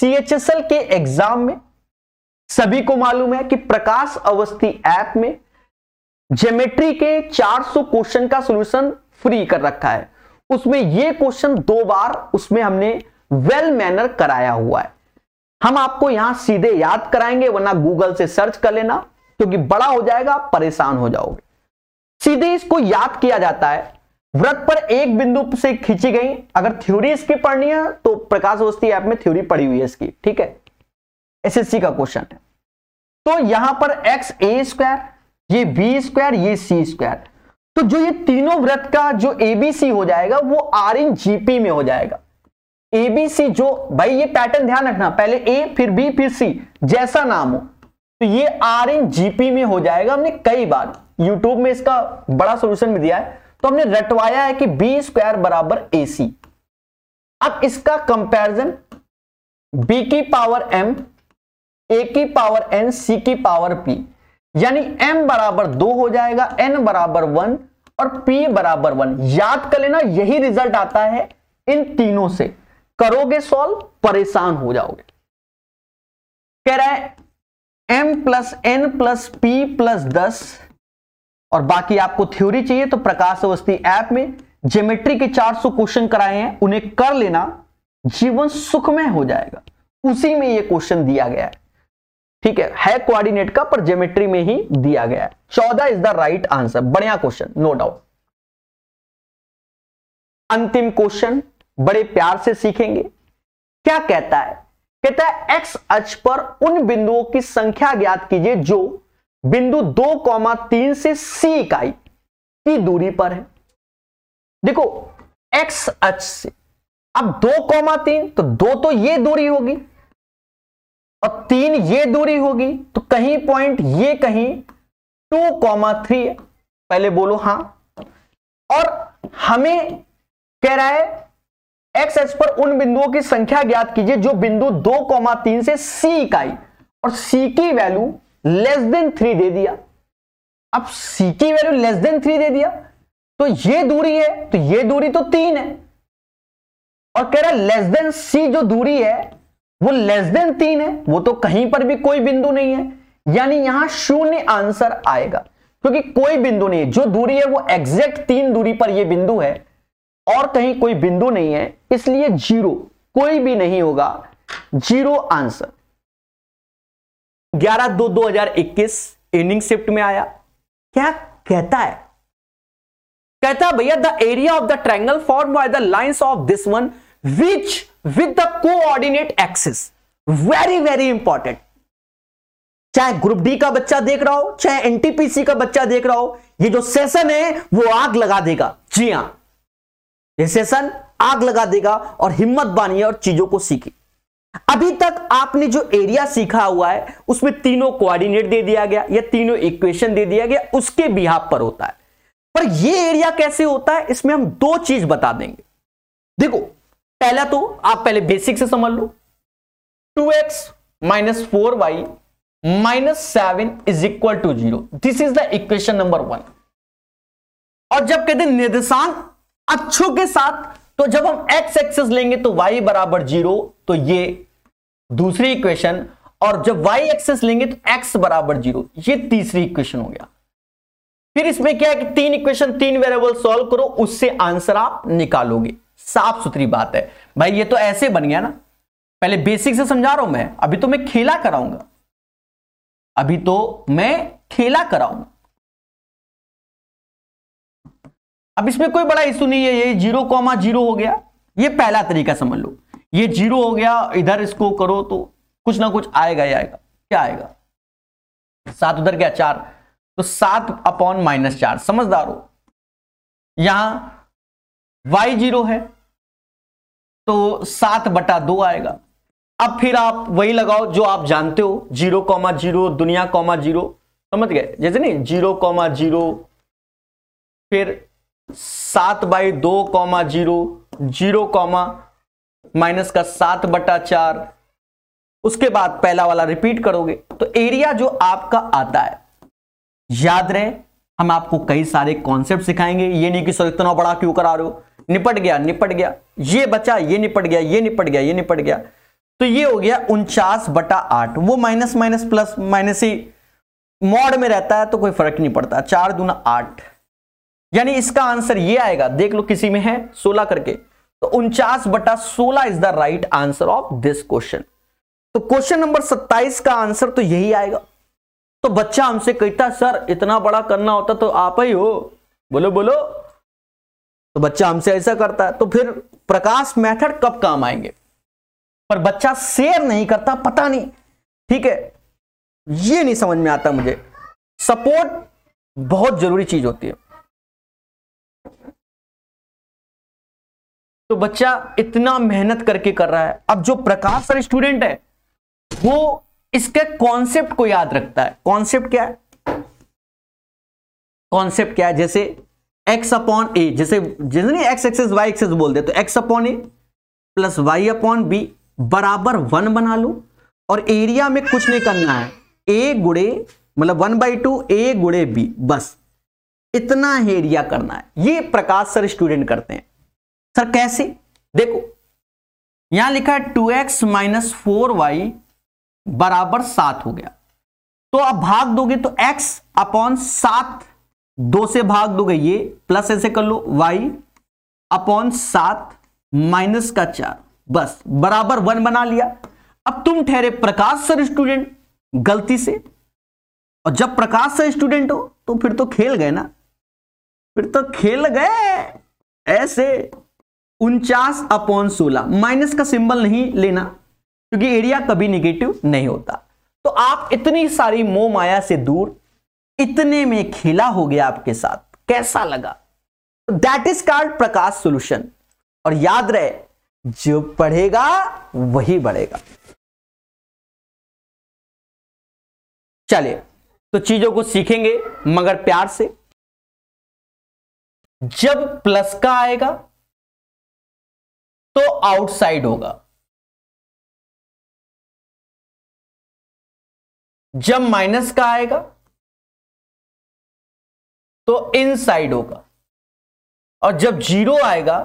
सीएचएसएल के एग्जाम में सभी को मालूम है कि प्रकाश अवस्थी ऐप में ज्योमेट्री के 400 क्वेश्चन का सोल्यूशन फ्री कर रखा है उसमें ये क्वेश्चन दो बार उसमें हमने वेल मैनर कराया हुआ है हम आपको यहां सीधे याद कराएंगे वरना गूगल से सर्च कर लेना क्योंकि बड़ा हो जाएगा परेशान हो जाओगे सीधे इसको याद किया जाता है व्रत पर एक बिंदु से खींची गई अगर थ्योरी इसकी पढ़नी है तो प्रकाश अवस्थी ऐप में थ्योरी पढ़ी हुई है इसकी ठीक है एसएससी का क्वेश्चन है तो यहां पर एक्स ए स्क्वायर ये बी स्क्वायर ये सी स्क्वायर तो जो ये तीनों व्रत का जो एबीसी हो जाएगा वो आर इन जीपी में हो जाएगा एबीसी जो भाई ये पैटर्न ध्यान रखना पहले ए फिर बी फिर सी जैसा नाम हो तो ये आर इन जीपी में हो जाएगा हमने कई बार यूट्यूब में इसका बड़ा सोल्यूशन भी दिया है तो हमने रटवाया है कि बी स्क्वायर बराबर ए सी अब इसका कंपैरिजन बी की पावर एम ए की पावर एन सी की पावर पी यानी एम बराबर दो हो जाएगा एन बराबर वन और पी बराबर वन याद कर लेना यही रिजल्ट आता है इन तीनों से करोगे सॉल्व परेशान हो जाओगे कह रहा है m plus n plus p plus दस और बाकी आपको थ्योरी चाहिए तो प्रकाश अवस्थी ऐप में ज्योमेट्री के 400 क्वेश्चन कराए हैं उन्हें कर लेना जीवन सुखमय हो जाएगा उसी में ये क्वेश्चन दिया गया है ठीक है है कोऑर्डिनेट का पर ज्योमेट्री में ही दिया गया है चौदह इज द राइट आंसर बढ़िया क्वेश्चन नो डाउट अंतिम क्वेश्चन बड़े प्यार से सीखेंगे क्या कहता है कहता है एक्स अक्ष पर उन बिंदुओं की संख्या ज्ञात कीजिए जो बिंदु दो कौमा तीन से सी इकाई की दूरी पर है देखो एक्स अक्ष से अब दो कौमा तीन तो दो तो ये दूरी होगी और तीन ये दूरी होगी तो कहीं पॉइंट ये कहीं टू कॉमा थ्री है पहले बोलो हां और हमें कह रहा है एक्स एक्स पर उन बिंदुओं की संख्या ज्ञात कीजिए जो बिंदु दो तीन से सी इकाई और सी की वैल्यू लेस देन थ्री दे दिया अब सी की वैल्यू लेस देन थ्री दे दिया तो ये दूरी है तो ये दूरी तो तीन है और कह रहा है लेस देन सी जो दूरी है वो लेस देन तीन है वो तो कहीं पर भी कोई बिंदु नहीं है यानी यहां शून्य आंसर आएगा क्योंकि कोई बिंदु नहीं है जो दूरी है वो एग्जैक्ट तीन दूरी पर ये बिंदु है और कहीं कोई बिंदु नहीं है इसलिए जीरो कोई भी नहीं होगा जीरो आंसर ग्यारह दो दो हजार इक्कीस इनिंग शिफ्ट में आया क्या कहता है कहता भैया the area of the triangle form by the lines of this one which with the coordinate axis very very important चाहे ग्रुप डी का बच्चा देख रहा हो चाहे एनटीपीसी का बच्चा देख रहा हो ये जो सेशन है वो आग लगा देगा जी हां रिसेशन आग लगा देगा और हिम्मत बानिए और चीजों को सीखे अभी तक आपने जो एरिया सीखा हुआ है उसमें तीनों कोऑर्डिनेट दे दिया गया या तीनों इक्वेशन दे दिया गया उसके बिहाब पर होता है पर ये एरिया कैसे होता है इसमें हम दो चीज बता देंगे देखो पहला तो आप पहले बेसिक से समझ लो two x minus four y minus seven is equal to zero this is the equation number one और जब कहते निर्देशांक अच्छों के साथ तो जब हम एक्स एक्सेस लेंगे तो वाई बराबर जीरो तो ये दूसरी इक्वेशन और जब वाई एक्सेस लेंगे तो एक्स बराबर जीरो ये तीसरी इक्वेशन हो गया फिर इसमें क्या है कि तीन इक्वेशन तीन वेरिएबल सॉल्व करो उससे आंसर आप निकालोगे साफ सुथरी बात है भाई ये तो ऐसे बन गया ना पहले बेसिक से समझा रहा हूं मैं अभी तो मैं खेला कराऊंगा अभी तो मैं खेला कराऊंगा अब इसमें कोई बड़ा इशू नहीं है ये जीरो कॉमा जीरो हो गया ये पहला तरीका समझ लो ये जीरो हो गया इधर इसको करो तो कुछ ना कुछ आएगा ही आएगा क्या आएगा सात उधर क्या चार तो सात अपॉन माइनस चार समझदार हो यहां वाई जीरो है तो सात बटा दो आएगा अब फिर आप वही लगाओ जो आप जानते हो जीरो कॉमा जीरो दुनिया कॉमा जीरो समझ गए जैसे नहीं जीरो कॉमा जीरो फिर सात बाई दो comma zero zero comma minus का सात बटा चार उसके बाद पहला वाला रिपीट करोगे तो एरिया जो आपका आता है याद रहे हम आपको कई सारे कॉन्सेप्ट सिखाएंगे ये नहीं कि सर इतना बड़ा क्यों करा रहे हो निपट गया निपट गया ये बचा ये निपट गया ये निपट गया ये निपट गया तो ये हो गया उनचास बटा आठ वो माइनस माइनस प्लस माइनस ही मॉड में रहता है तो कोई फर्क नहीं पड़ता चार दूना आठ यानी इसका आंसर ये आएगा देख लो किसी में है सोलह करके तो उनचास बटा सोलह is the right answer of this question तो क्वेश्चन नंबर सत्ताईस का आंसर तो यही आएगा तो बच्चा हमसे कहता सर इतना बड़ा करना होता तो आप ही हो बोलो बोलो तो बच्चा हमसे ऐसा करता है तो फिर प्रकाश मेथड कब काम आएंगे पर बच्चा शेयर नहीं करता पता नहीं ठीक है ये नहीं समझ में आता मुझे सपोर्ट बहुत जरूरी चीज होती है तो बच्चा इतना मेहनत करके कर रहा है अब जो प्रकाश सर स्टूडेंट है वो इसके कॉन्सेप्ट को याद रखता है कॉन्सेप्ट क्या है कॉन्सेप्ट क्या है जैसे एक्स अपॉन ए जैसे जैसे नहीं एक्स एक्सेस वाई एक्सेस बोल दे तो x upon a plus y upon b बराबर वन बना लो और एरिया में कुछ नहीं करना है ए गुड़े मतलब वन बाई टू ए गुड़े बी बस इतना ही एरिया करना है ये प्रकाश सर स्टूडेंट करते हैं सर कैसे देखो यहां लिखा है two x minus four y बराबर सात हो गया तो आप भाग दोगे तो x अपॉन सात दो से भाग दोगे ये प्लस ऐसे कर लो y अपॉन सात माइनस का चार बस बराबर वन बना लिया अब तुम ठहरे प्रकाश सर स्टूडेंट गलती से और जब प्रकाश सर स्टूडेंट हो तो फिर तो खेल गए ना फिर तो खेल गए ऐसे उनचास अपॉन सोलह माइनस का सिंबल नहीं लेना क्योंकि एरिया कभी निगेटिव नहीं होता तो आप इतनी सारी मो माया से दूर इतने में खेला हो गया आपके साथ कैसा लगा दैट इज कार्ड प्रकाश सोल्यूशन और याद रहे जो पढ़ेगा वही बढ़ेगा चलिए तो चीजों को सीखेंगे मगर प्यार से जब प्लस का आएगा तो आउटसाइड होगा जब माइनस का आएगा तो इनसाइड होगा और जब जीरो आएगा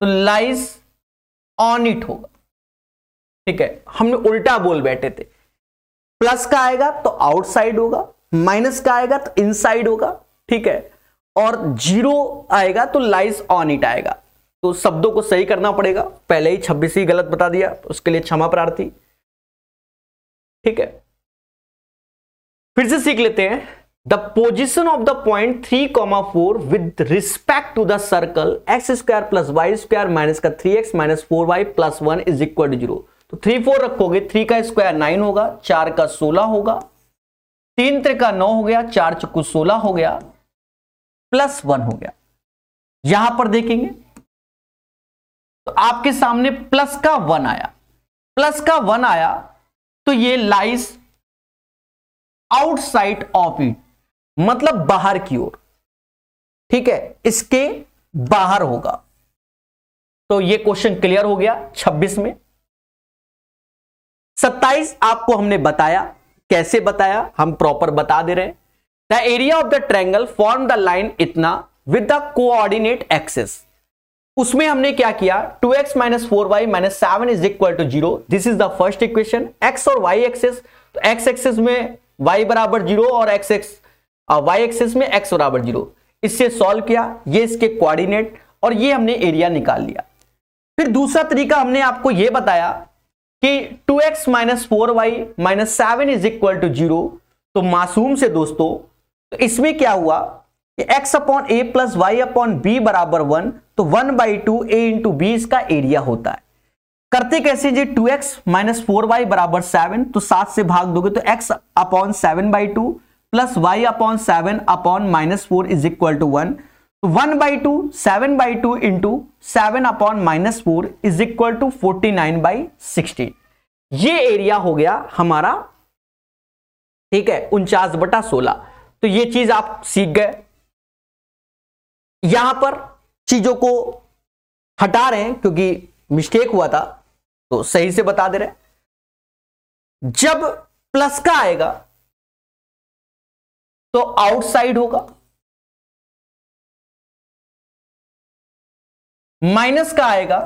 तो लाइज ऑन इट होगा ठीक है हमने उल्टा बोल बैठे थे प्लस का आएगा तो आउटसाइड होगा माइनस का आएगा तो इनसाइड होगा ठीक है और जीरो आएगा तो लाइज ऑन इट आएगा तो शब्दों को सही करना पड़ेगा पहले ही छब्बीस ही गलत बता दिया उसके लिए क्षमा प्रार्थी ठीक है फिर से सीख लेते हैं the position of the point three comma four with respect to the circle x square plus y square minus का three x minus four y plus one is equal to zero तो थ्री फोर रखोगे three का square nine होगा चार का सोलह होगा तीन त्रे का नौ हो गया चार चक्कू सोलह हो गया प्लस वन हो गया यहां पर देखेंगे तो आपके सामने प्लस का वन आया प्लस का वन आया तो ये लाइस आउटसाइड ऑफ इट मतलब बाहर की ओर ठीक है इसके बाहर होगा तो ये क्वेश्चन क्लियर हो गया 26 में 27 आपको हमने बताया कैसे बताया हम प्रॉपर बता दे रहे हैं the area of the triangle form the line इतना विद द कोऑर्डिनेट एक्सेस उसमें हमने क्या किया 2x x minus four y minus seven is equal to zero this is the first equation x और y एक्सेस तो x axes में y बराबर zero और x एक्स y एक्सेस में x बराबर जीरो इससे सॉल्व किया ये इसके कोऑर्डिनेट और ये हमने एरिया निकाल लिया फिर दूसरा तरीका हमने आपको ये बताया कि 2x x minus four y minus seven is equal to zero तो मासूम से दोस्तों तो इसमें क्या हुआ कि x upon a plus y upon b बराबर वन तो one by two a into b इसका एरिया होता है करते कैसे जी two x minus four y बराबर सेवन तो सात से भाग दोगे तो x upon seven by two plus y upon seven upon minus four is equal to one तो one by two seven by two into seven upon minus four is equal to forty nine by sixteen ये area हो गया हमारा ठीक है उनचास बटा सोलह तो ये चीज आप सीख गए यहां पर चीज़ों को हटा रहे हैं क्योंकि मिस्टेक हुआ था तो सही से बता दे रहे जब प्लस का आएगा तो आउटसाइड होगा माइनस का आएगा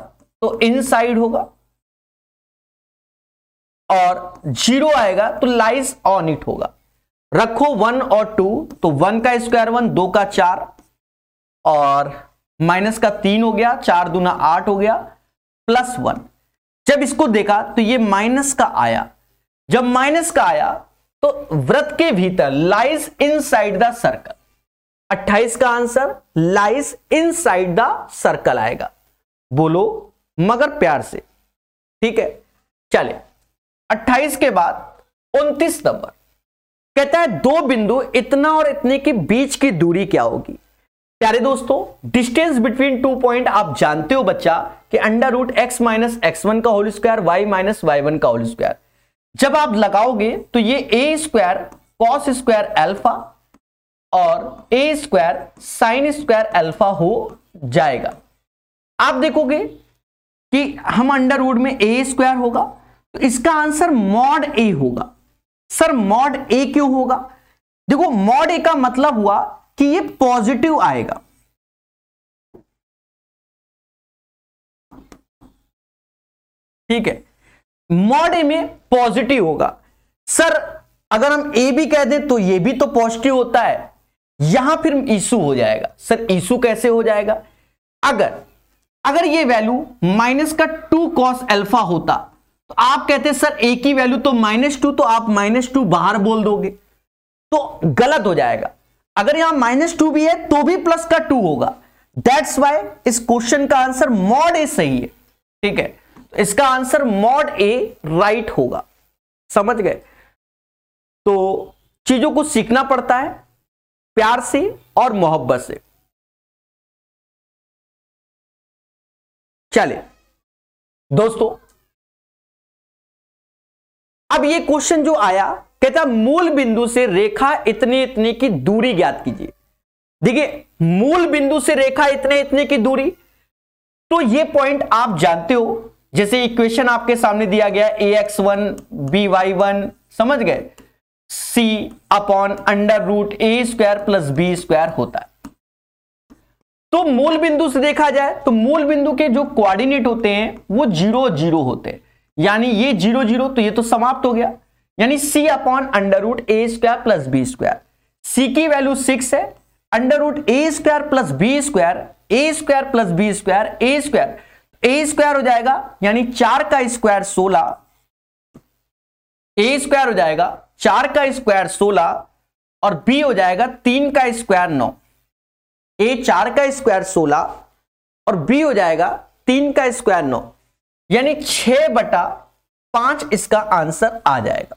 तो इनसाइड होगा और जीरो आएगा तो लाइज ऑन इट होगा रखो वन और टू तो वन का स्क्वायर वन दो का चार और माइनस का तीन हो गया चार दूना आठ हो गया प्लस वन जब इसको देखा तो ये माइनस का आया जब माइनस का आया तो व्रत के भीतर लाइज साइड द सर्कल 28 का answer lies side the circle आएगा बोलो मगर प्यार से ठीक है चले 28 के बाद 29 नंबर कहता है दो बिंदु इतना और इतने के बीच की दूरी क्या होगी प्यारे दोस्तों डिस्टेंस बिटवीन टू पॉइंट आप जानते हो बच्चा कि under root x minus x one का whole square y minus y one का होल स्क्वायर जब आप लगाओगे तो ये a square cos square alpha और a square sine square alpha हो जाएगा आप देखोगे कि हम अंडर रूट में ए स्क्वायर होगा तो इसका आंसर मॉड ए होगा सर मॉड ए क्यों होगा देखो मॉड ए का मतलब हुआ कि ये पॉजिटिव आएगा ठीक है मॉड ए में पॉजिटिव होगा सर अगर हम ए भी कह दें तो ये भी तो पॉजिटिव होता है यहां फिर इशू हो जाएगा सर इशू कैसे हो जाएगा अगर अगर ये वैल्यू माइनस का टू कॉस अल्फा होता तो आप कहते सर ए की वैल्यू तो माइनस टू तो आप माइनस टू बाहर बोल दोगे तो गलत हो जाएगा अगर यहां माइनस टू भी है तो भी प्लस का टू होगा दैट्स वाई इस क्वेश्चन का आंसर मॉड ए सही है ठीक है तो इसका आंसर मॉड ए राइट होगा समझ गए तो चीजों को सीखना पड़ता है प्यार से और मोहब्बत से चले दोस्तों अब ये क्वेश्चन जो आया कहता मूल बिंदु से रेखा इतने इतने की दूरी ज्ञात कीजिए देखिए मूल बिंदु से रेखा इतने इतने की दूरी तो ये पॉइंट आप जानते हो जैसे इक्वेशन आपके सामने दिया गया a x one b y one समझ गए c upon under root a square plus b square होता है तो मूल बिंदु से देखा जाए तो मूल बिंदु के जो कोऑर्डिनेट होते हैं वो जीरो जीरो होते हैं यानी ये जीरो जीरो तो ये तो समाप्त हो गया यानी c upon under root a square plus b square c की वैल्यू सिक्स है under root a square plus b square a square plus b square a square a square हो जाएगा यानी चार का स्क्वायर सोलह ए स्क्वायर हो जाएगा चार का स्क्वायर सोलह और बी हो जाएगा तीन का स्क्वायर नौ ए चार का स्क्वायर सोलह और बी हो जाएगा तीन का स्क्वायर नौ यानी छ बटा पांच इसका आंसर आ जाएगा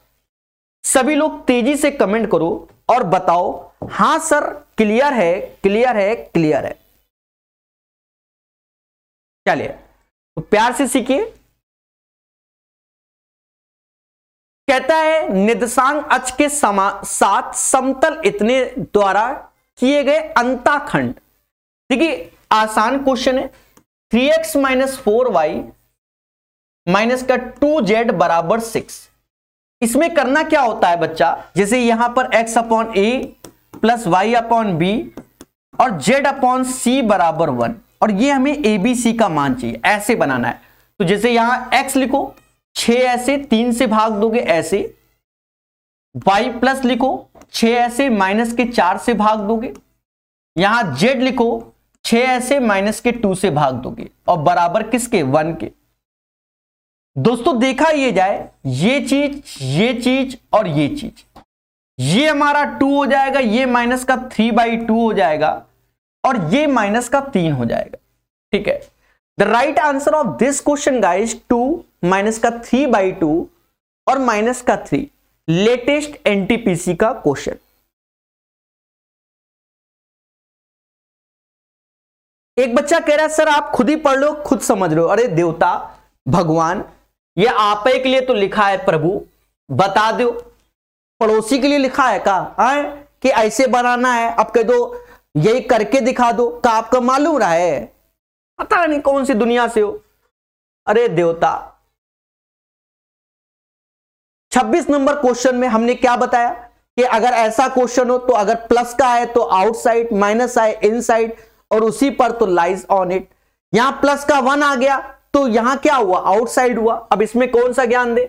सभी लोग तेजी से कमेंट करो और बताओ हां सर क्लियर है क्लियर है क्लियर है चलिए तो प्यार से सीखिए कहता है निदशांग अच के समा साथ समतल इतने द्वारा किए गए अंताखंड देखिए आसान क्वेश्चन है three x minus four y minus का टू जेड बराबर सिक्स इसमें करना क्या होता है बच्चा जैसे यहां पर x upon a plus y upon b और z अपॉन सी बराबर वन और ये हमें ए बी सी का मान चाहिए ऐसे बनाना है तो जैसे यहां x लिखो छ ऐसे तीन से भाग दोगे ऐसे y प्लस लिखो छ ऐसे माइनस के चार से भाग दोगे यहां z लिखो छ ऐसे माइनस के टू से भाग दोगे और बराबर किसके वन के दोस्तों देखा ये जाए ये चीज ये चीज और ये चीज ये हमारा टू हो जाएगा ये माइनस का थ्री बाई टू हो जाएगा और ये माइनस का तीन हो जाएगा ठीक है the right answer of this question guys two minus का थ्री बाई टू और माइनस का थ्री लेटेस्ट एनटीपीसी का क्वेश्चन एक बच्चा कह रहा है सर आप खुद ही पढ़ लो खुद समझ लो अरे देवता भगवान ये आपे के लिए तो लिखा है प्रभु बता दो पड़ोसी के लिए लिखा है का आए कि ऐसे बनाना है अब कह दो यही करके दिखा दो का तो आपका मालूम रहा है पता नहीं कौन सी दुनिया से हो अरे देवता 26 नंबर क्वेश्चन में हमने क्या बताया कि अगर ऐसा क्वेश्चन हो तो अगर प्लस का है तो आउटसाइड माइनस आए इनसाइड और उसी पर तो लाइज ऑन इट यहां प्लस का वन आ गया तो यहां क्या हुआ आउटसाइड हुआ अब इसमें कौन सा ज्ञान दे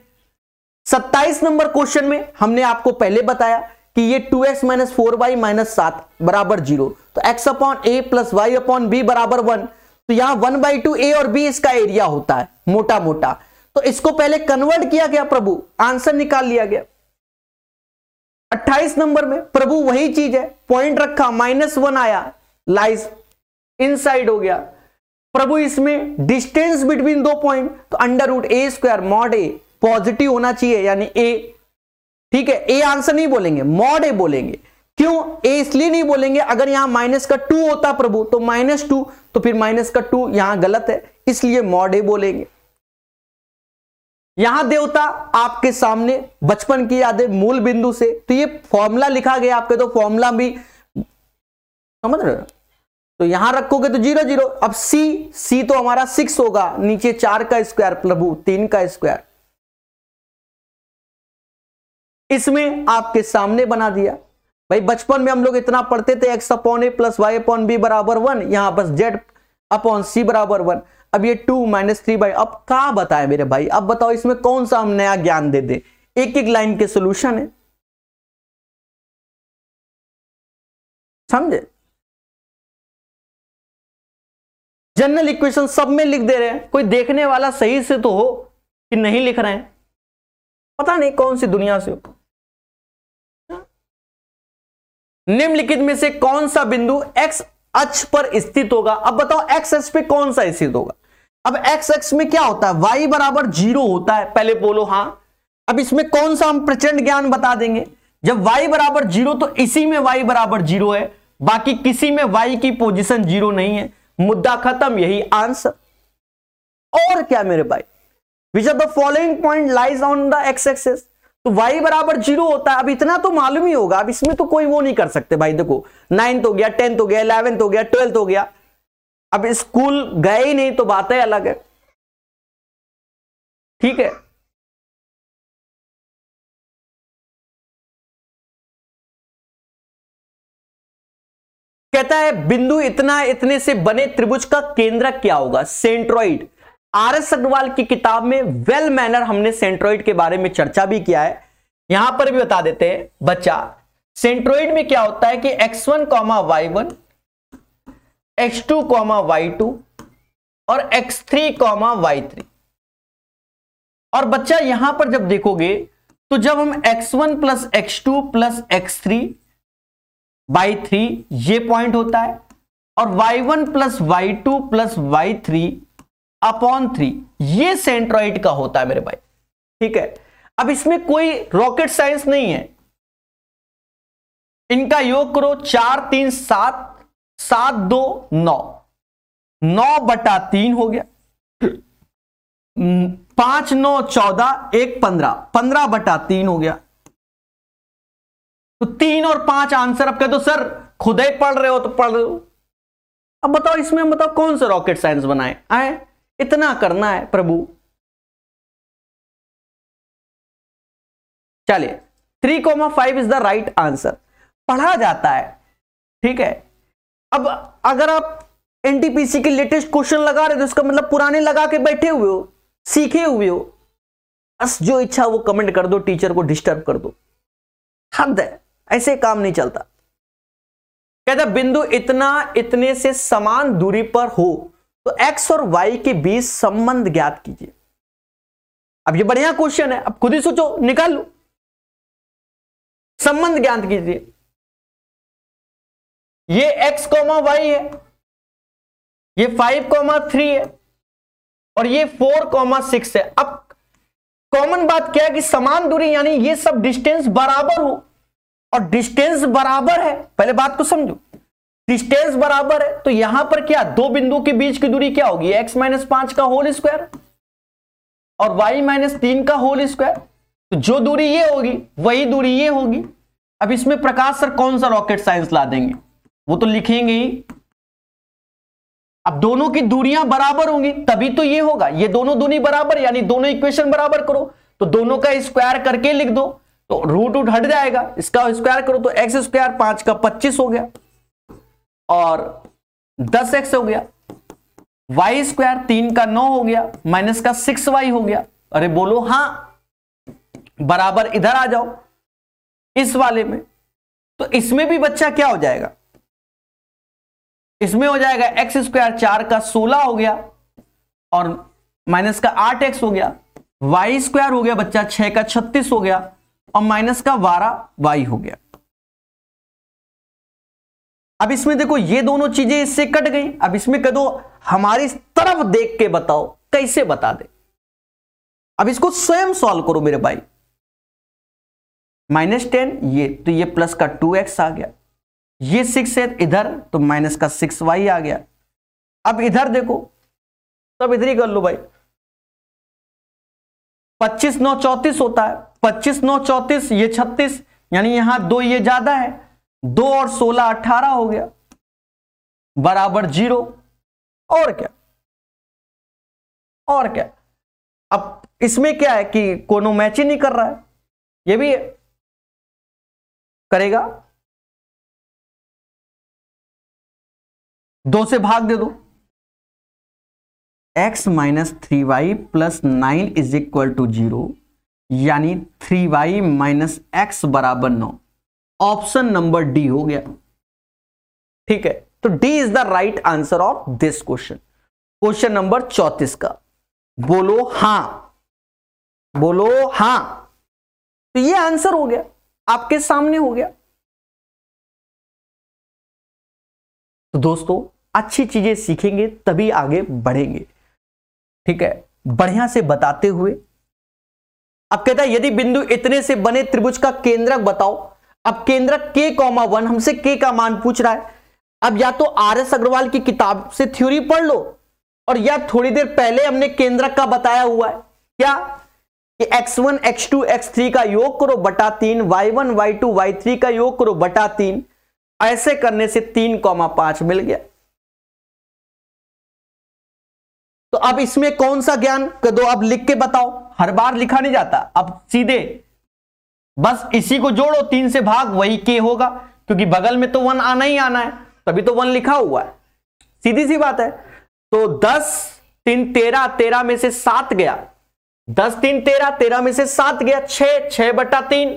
27 नंबर क्वेश्चन में हमने आपको पहले बताया कि ये 2x x minus four y minus सात बराबर जीरो तो x upon a plus y upon b बराबर वन तो यहां वन बाई टू ए और बी इसका एरिया होता है मोटा मोटा तो इसको पहले कन्वर्ट किया गया प्रभु आंसर निकाल लिया गया 28 नंबर में प्रभु वही चीज है पॉइंट रखा माइनस वन आया लाइज इनसाइड हो गया प्रभु इसमें डिस्टेंस बिटवीन दो पॉइंट तो under root a square mod a positive होना चाहिए यानी ए ठीक है ए आंसर नहीं बोलेंगे मॉड ए बोलेंगे क्यों ए इसलिए नहीं बोलेंगे अगर यहां माइनस का टू होता प्रभु तो माइनस टू तो फिर माइनस का टू यहां गलत है इसलिए मॉड ए बोलेंगे यहां देवता आपके सामने बचपन की यादें मूल बिंदु से तो ये फॉर्मूला लिखा गया आपके तो फॉर्मूला भी समझ रहे तो यहां रखोगे तो जीरो जीरो अब सी सी तो हमारा सिक्स होगा नीचे चार का स्क्वायर प्रभु तीन का स्क्वायर इसमें आपके सामने बना दिया भाई बचपन में हम लोग इतना पढ़ते थे x upon a plus y upon b बराबर वन यहां बस जेड अपॉन सी बराबर वन अब ये टू माइनस थ्री बाई अब कहा बताए मेरे भाई अब बताओ इसमें कौन सा हम नया ज्ञान दे दें एक एक लाइन के सोल्यूशन है समझे जनरल इक्वेशन सब में लिख दे रहे हैं कोई देखने वाला सही से तो हो कि नहीं लिख रहे हैं पता नहीं कौन सी दुनिया से हो निम्नलिखित में से कौन सा बिंदु एक्स अक्ष पर स्थित होगा अब बताओ एक्स एक्स पे कौन सा स्थित होगा अब एक्स एक्स में क्या होता है वाई बराबर जीरो होता है पहले बोलो हाँ अब इसमें कौन सा हम प्रचंड ज्ञान बता देंगे जब वाई बराबर जीरो तो इसी में वाई बराबर जीरो है बाकी किसी में वाई की पोजीशन जीरो नहीं है मुद्दा खत्म यही आंसर और क्या मेरे भाई which are the following point lies on the x axes तो y बराबर जीरो होता है अब इतना तो मालूम ही होगा अब इसमें तो कोई वो नहीं कर सकते भाई देखो नाइन्थ तो हो गया टेंथ तो हो गया इलेवेंथ तो हो गया ट्वेल्थ हो गया अब स्कूल गए ही नहीं तो बातें अलग है ठीक है कहता है बिंदु इतना इतने से बने त्रिभुज का केंद्र क्या होगा सेंट्रोइड आर एस अग्रवाल की किताब में वेल मैनर हमने सेंट्रोइड के बारे में चर्चा भी किया है यहां पर भी बता देते हैं बच्चा सेंट्रोइड में क्या होता है कि x one comma y one x two comma y two और x three comma y three और बच्चा यहां पर जब देखोगे तो जब हम x one plus x two plus x three by three ये पॉइंट होता है और y one plus y two plus y three upon three ये सेंट्रॉइड का होता है मेरे भाई ठीक है अब इसमें कोई रॉकेट साइंस नहीं है इनका योग करो चार तीन सात सात दो नौ नौ बटा तीन हो गया पांच नौ चौदह एक पंद्रह पंद्रह बटा तीन हो गया तो तीन और पांच आंसर आप कह दो सर खुद ही पढ़ रहे हो तो पढ़ लो अब बताओ इसमें हम बताओ कौन सा रॉकेट साइंस बनाए आए इतना करना है प्रभु चलिए three comma five is the right answer पढ़ा जाता है ठीक है अब अगर आप एनटीपीसी के लेटेस्ट क्वेश्चन लगा रहे हो तो इसका मतलब पुराने लगा के बैठे हुए हो सीखे हुए हो बस जो इच्छा वो कमेंट कर दो टीचर को डिस्टर्ब कर दो हद है ऐसे काम नहीं चलता कहता बिंदु इतना इतने से समान दूरी पर हो तो एक्स और वाई के बीच संबंध ज्ञात कीजिए अब ये बढ़िया क्वेश्चन है अब खुद ही सोचो निकाल लो संबंध ज्ञात कीजिए ये एक्स कॉमा वाई है ये फाइव कॉमा थ्री है और ये फोर कॉमा सिक्स है अब कॉमन बात क्या है कि समान दूरी यानी ये सब डिस्टेंस बराबर हो और डिस्टेंस बराबर है पहले बात को समझो डिस्टेंस बराबर है तो यहां पर क्या दो बिंदु के बीच की दूरी क्या होगी एक्स माइनस पांच का होल स्क्वायर और वाई माइनस तीन का होल स्क्वायर तो जो दूरी ये होगी वही दूरी ये होगी अब इसमें प्रकाश सर कौन सा रॉकेट साइंस ला देंगे वो तो लिखेंगे ही अब दोनों की दूरियां बराबर होंगी तभी तो ये होगा ये दोनों दूरी बराबर यानी दोनों इक्वेशन बराबर करो तो दोनों का स्क्वायर करके लिख दो तो रूट उठ हट जाएगा इसका स्क्वायर करो तो एक्स स्क्वायर पांच का पच्चीस हो गया और दस एक्स हो गया वाई स्क्वायर तीन का नौ हो गया माइनस का सिक्स वाई हो गया अरे बोलो हां बराबर इधर आ जाओ इस वाले में तो इसमें भी बच्चा क्या हो जाएगा इसमें हो जाएगा एक्स स्क्वायर चार का सोलह हो गया और माइनस का आठ एक्स हो गया वाई स्क्वायर हो गया बच्चा छह का छत्तीस हो गया और माइनस का वारा वाई हो गया अब इसमें देखो ये दोनों चीजें इससे कट गई अब इसमें कह दो हमारी तरफ देख के बताओ कैसे बता दे अब इसको स्वयं सॉल्व करो मेरे भाई माइनस टेन ये तो ये प्लस का टू एक्स आ गया ये सिक्स है इधर तो माइनस का सिक्स वाई आ गया अब इधर देखो तब इधर ही कर लो भाई पच्चीस नौ चौतीस होता है पच्चीस नौ चौतीस ये छत्तीस यानी यहां दो ये ज्यादा है दो और सोलह अठारह हो गया बराबर जीरो और क्या और क्या अब इसमें क्या है कि कोनो मैच ही नहीं कर रहा है ये भी है। करेगा दो से भाग दे दो x minus three y plus nine is equal to zero यानी थ्री वाई माइनस एक्स बराबर नौ ऑप्शन नंबर डी हो गया ठीक है तो D is the right answer of this question question number चौतीस का बोलो हां बोलो हां तो ये आंसर हो गया आपके सामने हो गया तो दोस्तों अच्छी चीजें सीखेंगे तभी आगे बढ़ेंगे ठीक है बढ़िया से बताते हुए अब कहता है यदि बिंदु इतने से बने त्रिभुज का केंद्रक बताओ अब केंद्रक के कॉमा वन हमसे के का मान पूछ रहा है अब या तो आर एस अग्रवाल की किताब से थ्योरी पढ़ लो और या थोड़ी देर पहले हमने केंद्रक का बताया हुआ है क्या कि x1, x2, x3 का योग करो बटा तीन y1, y2, y3 का योग करो बटा तीन ऐसे करने से तीन कॉमा पांच मिल गया तो अब इसमें कौन सा ज्ञान दो अब लिख के बताओ हर बार लिखा नहीं जाता अब सीधे बस इसी को जोड़ो तीन से भाग वही के होगा क्योंकि बगल में तो वन आना ही आना है तभी तो वन लिखा हुआ है सीधी सी बात है तो दस तीन तेरह तेरह में से सात गया दस तीन तेरह तेरह में से सात गया छ छह बटा तीन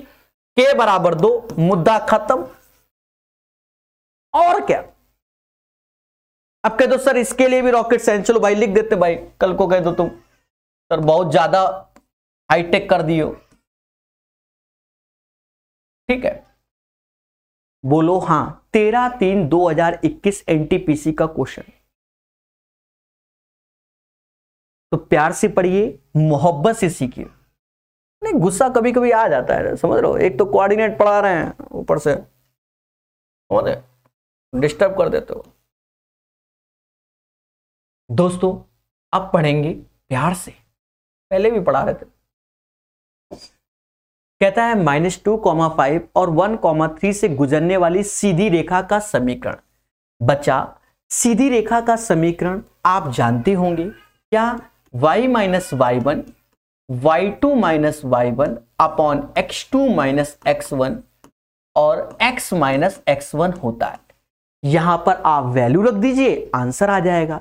के बराबर दो मुद्दा खत्म और क्या अब कह दो सर इसके लिए भी रॉकेट साइंस चलो भाई लिख देते भाई कल को कह दो तुम सर बहुत ज्यादा हाईटेक कर दियो ठीक है बोलो हाँ तेरह तीन दो हजार इक्कीस एनटीपीसी का क्वेश्चन तो प्यार से पढ़िए मोहब्बत से सीखिए नहीं गुस्सा कभी कभी आ जाता है समझ लो एक तो कोऑर्डिनेट पढ़ा रहे हैं ऊपर से डिस्टर्ब कर देते हो दोस्तों अब पढ़ेंगे प्यार से पहले भी पढ़ा रहे थे कहता है माइनस टू कॉमा फाइव और वन कॉमा थ्री से गुजरने वाली सीधी रेखा का समीकरण बच्चा सीधी रेखा का समीकरण आप जानते होंगे क्या y minus y one y two minus y one upon x two minus x one और एक्स माइनस एक्स वन होता है यहां पर आप वैल्यू रख दीजिए आंसर आ जाएगा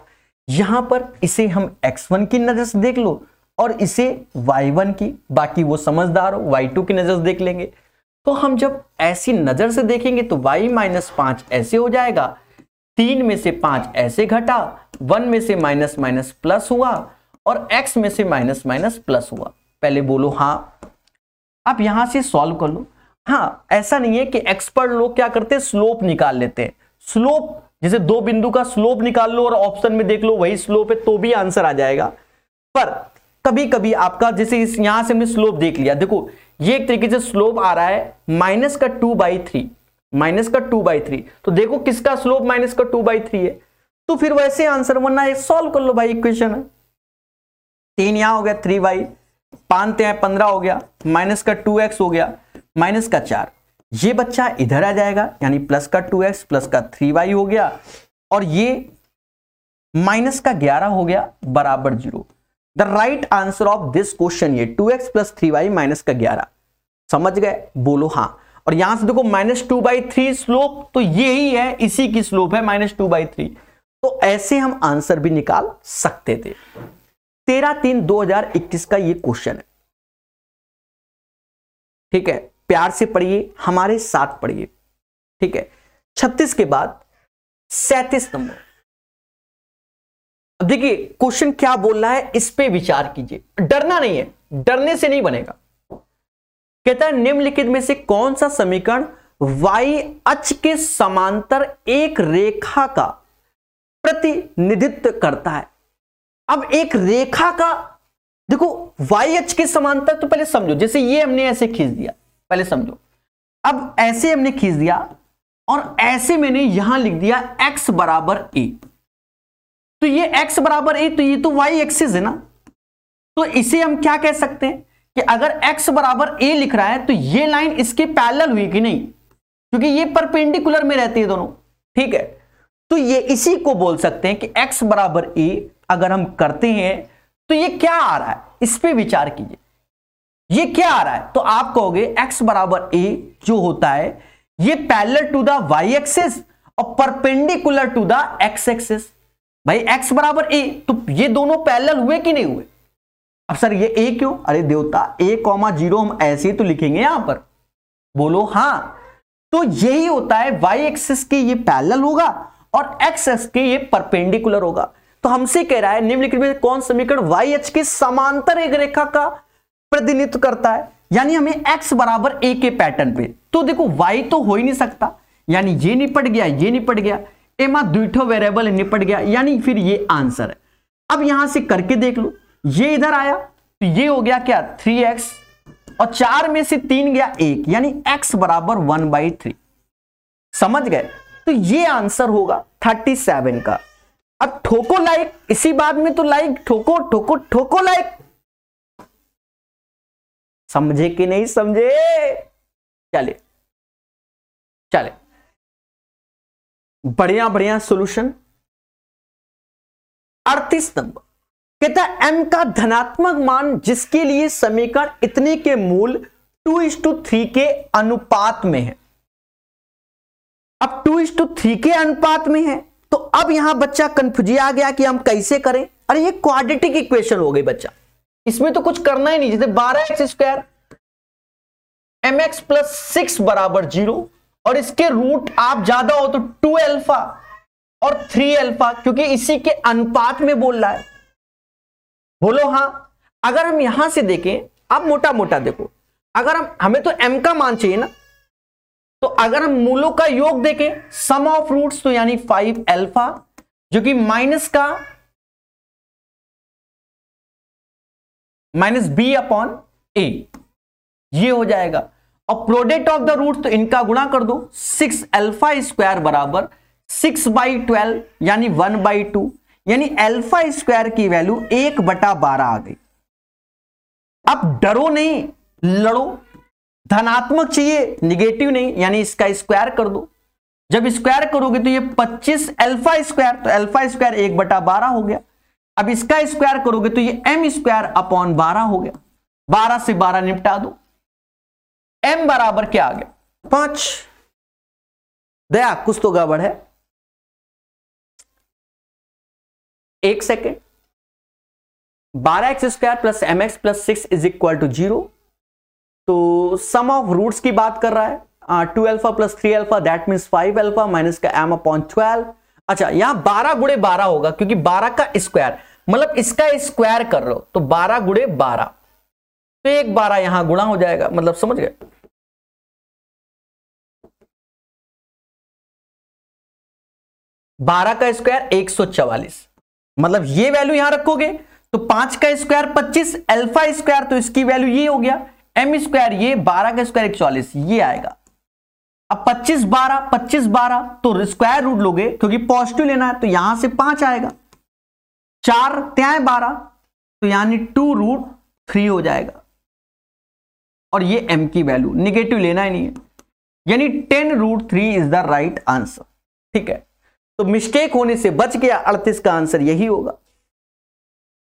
यहां पर इसे हम x1 की नजर से देख लो और इसे y1 की बाकी वो समझदार हो y2 की नजर से देख लेंगे तो हम जब ऐसी नजर से देखेंगे तो y माइनस पांच ऐसे हो जाएगा तीन में से पांच ऐसे घटा वन में से माइनस माइनस प्लस हुआ और x में से माइनस माइनस प्लस हुआ पहले बोलो हाँ आप यहां से सॉल्व कर लो हाँ ऐसा नहीं है कि एक्सपर्ट लोग क्या करते हैं स्लोप निकाल लेते हैं स्लोप जैसे दो बिंदु का स्लोप निकाल लो और ऑप्शन में देख लो वही स्लोप है तो भी आंसर आ जाएगा पर कभी कभी आपका जैसे इस यहां से हमने स्लोप देख लिया देखो ये एक तरीके से स्लोप आ रहा है माइनस का टू बाई थ्री माइनस का टू बाई थ्री तो देखो किसका स्लोप माइनस का टू बाई थ्री है तो फिर वैसे आंसर वरना एक सॉल्व कर लो भाई इक्वेशन है तीन यहां हो गया थ्री बाई पांच पंद्रह हो गया माइनस का टू एक्स हो गया माइनस का चार ये बच्चा इधर आ जाएगा यानी प्लस का टू एक्स प्लस का थ्री वाई हो गया और ये माइनस का ग्यारह हो गया बराबर zero the right answer of this question ये two x plus three y minus का ग्यारह समझ गए बोलो हाँ और यहां से देखो minus two by three slope तो ये ही है इसी की स्लोप है माइनस टू बाई थ्री तो ऐसे हम आंसर भी निकाल सकते थे तेरह तीन दो हजार इक्कीस का ये क्वेश्चन है ठीक है प्यार से पढ़िए हमारे साथ पढ़िए ठीक है छत्तीस के बाद सैतीस नंबर अब देखिए क्वेश्चन क्या बोल रहा है इस पे विचार कीजिए डरना नहीं है डरने से नहीं बनेगा कहता है निम्नलिखित में से कौन सा समीकरण y अच के समांतर एक रेखा का प्रतिनिधित्व करता है अब एक रेखा का देखो y अच के समांतर तो पहले समझो जैसे ये हमने ऐसे खींच दिया पहले समझो अब ऐसे हमने खींच दिया और ऐसे मैंने यहां लिख दिया x बराबर ए तो ये x बराबर ए तो ये तो y एक्सिस है ना तो इसे हम क्या कह सकते हैं कि अगर x बराबर ए लिख रहा है तो ये लाइन इसके पैरेलल हुई कि नहीं क्योंकि ये परपेंडिकुलर में रहती है दोनों ठीक है तो ये इसी को बोल सकते हैं कि x बराबर ए अगर हम करते हैं तो ये क्या आ रहा है इस पर विचार कीजिए ये क्या आ रहा है तो आप कहोगे x बराबर ए जो होता है ये parallel to the y axis और perpendicular to the x axis भाई x बराबर ए तो ये दोनों पैरल हुए कि नहीं हुए अब सर ये a क्यों अरे देवता ए कॉमा जीरो हम ऐसे ही तो लिखेंगे यहां पर बोलो हां तो यही होता है y एक्सिस के ये पैरल होगा और x एक्स के ये परपेंडिकुलर होगा तो हमसे कह रहा है निम्नलिखित में कौन समीकरण वाई एच के समांतर एक रेखा का प्रतिनिधित्व करता है यानी हमें x बराबर a के पैटर्न पे तो देखो y तो हो ही नहीं सकता यानी ये निपट गया ये निपट गया एमा दुठो वेरिएबल निपट गया यानी फिर ये आंसर है अब यहां से करके देख लो ये इधर आया तो ये हो गया क्या थ्री एक्स और चार में से तीन गया एक यानी x बराबर वन बाई थ्री समझ गए तो ये आंसर होगा थर्टी सेवन का अब ठोको लाइक इसी बात में तो लाइक ठोको ठोको ठोको लाइक समझे कि नहीं समझे चले चले बढ़िया बढ़िया सॉल्यूशन अड़तीस नंबर कहता है एन का धनात्मक मान जिसके लिए समीकरण इतने के मूल टू इंस टू थ्री के अनुपात में है अब टू इंस टू थ्री के अनुपात में है तो अब यहां बच्चा कंफ्यूजिया आ गया कि हम कैसे करें अरे ये क्वाड्रेटिक इक्वेशन हो गई बच्चा इसमें तो कुछ करना ही नहीं जैसे बारह x square m x plus six बराबर जीरो और इसके रूट आप ज्यादा हो तो टू एल्फा और थ्री एल्फा क्योंकि इसी के अनुपात में बोल रहा है बोलो हाँ अगर हम यहां से देखें अब मोटा मोटा देखो अगर हम हमें तो एम का मान चाहिए ना तो अगर हम मूलों का योग देखें सम ऑफ रूट्स तो यानी फाइव एल्फा जो कि माइनस का माइनस बी अपॉन ए ये हो जाएगा और प्रोडक्ट ऑफ द रूट तो इनका गुणा कर दो सिक्स एल्फा स्क्वायर बराबर सिक्स बाई ट्वेल्व यानी वन बाई टू यानी एल्फा स्क्वायर की वैल्यू एक बटा बारह आ गई अब डरो नहीं लड़ो धनात्मक चाहिए निगेटिव नहीं यानी इसका स्क्वायर कर दो जब स्क्वायर करोगे तो ये 25 अल्फा स्क्वायर तो अल्फा स्क्वायर एक बटा बारह हो गया अब इसका स्क्वायर करोगे तो ये एम स्क्वायर अपॉन बारह हो गया बारह से बारह निपटा दो एम बराबर क्या आ गया पांच दया कुछ तो गड़बड़ है एक सेकेंड बारह x square plus m x plus six is equal to zero तो सम ऑफ रूट्स की बात कर रहा है two alpha plus three alpha that mean five alpha minus का एम अपॉन ट्वेल्व अच्छा यहां बारह बुढ़े बारह होगा क्योंकि बारह का स्क्वायर मतलब इसका स्क्वायर कर लो तो बारह गुड़े बारह तो एक बारह यहां गुणा हो जाएगा मतलब समझ गए बारह का स्क्वायर एक सौ चवालीस मतलब ये वैल्यू यहां रखोगे तो पांच का स्क्वायर पच्चीस अल्फा स्क्वायर तो इसकी वैल्यू ये हो गया एम स्क्वायर ये बारह का स्क्वायर एक चौलीस ये आएगा अब 25 12 25 12 तो स्क्वायर रूट लोगे क्योंकि पॉजिटिव लेना है तो यहां से पांच आएगा चार त्या बारह तो यानी टू रूट थ्री हो जाएगा और ये एम की वैल्यू निगेटिव लेना ही नहीं है यानी ten root three is the right answer ठीक है तो मिस्टेक होने से बच गया अड़तीस का आंसर यही होगा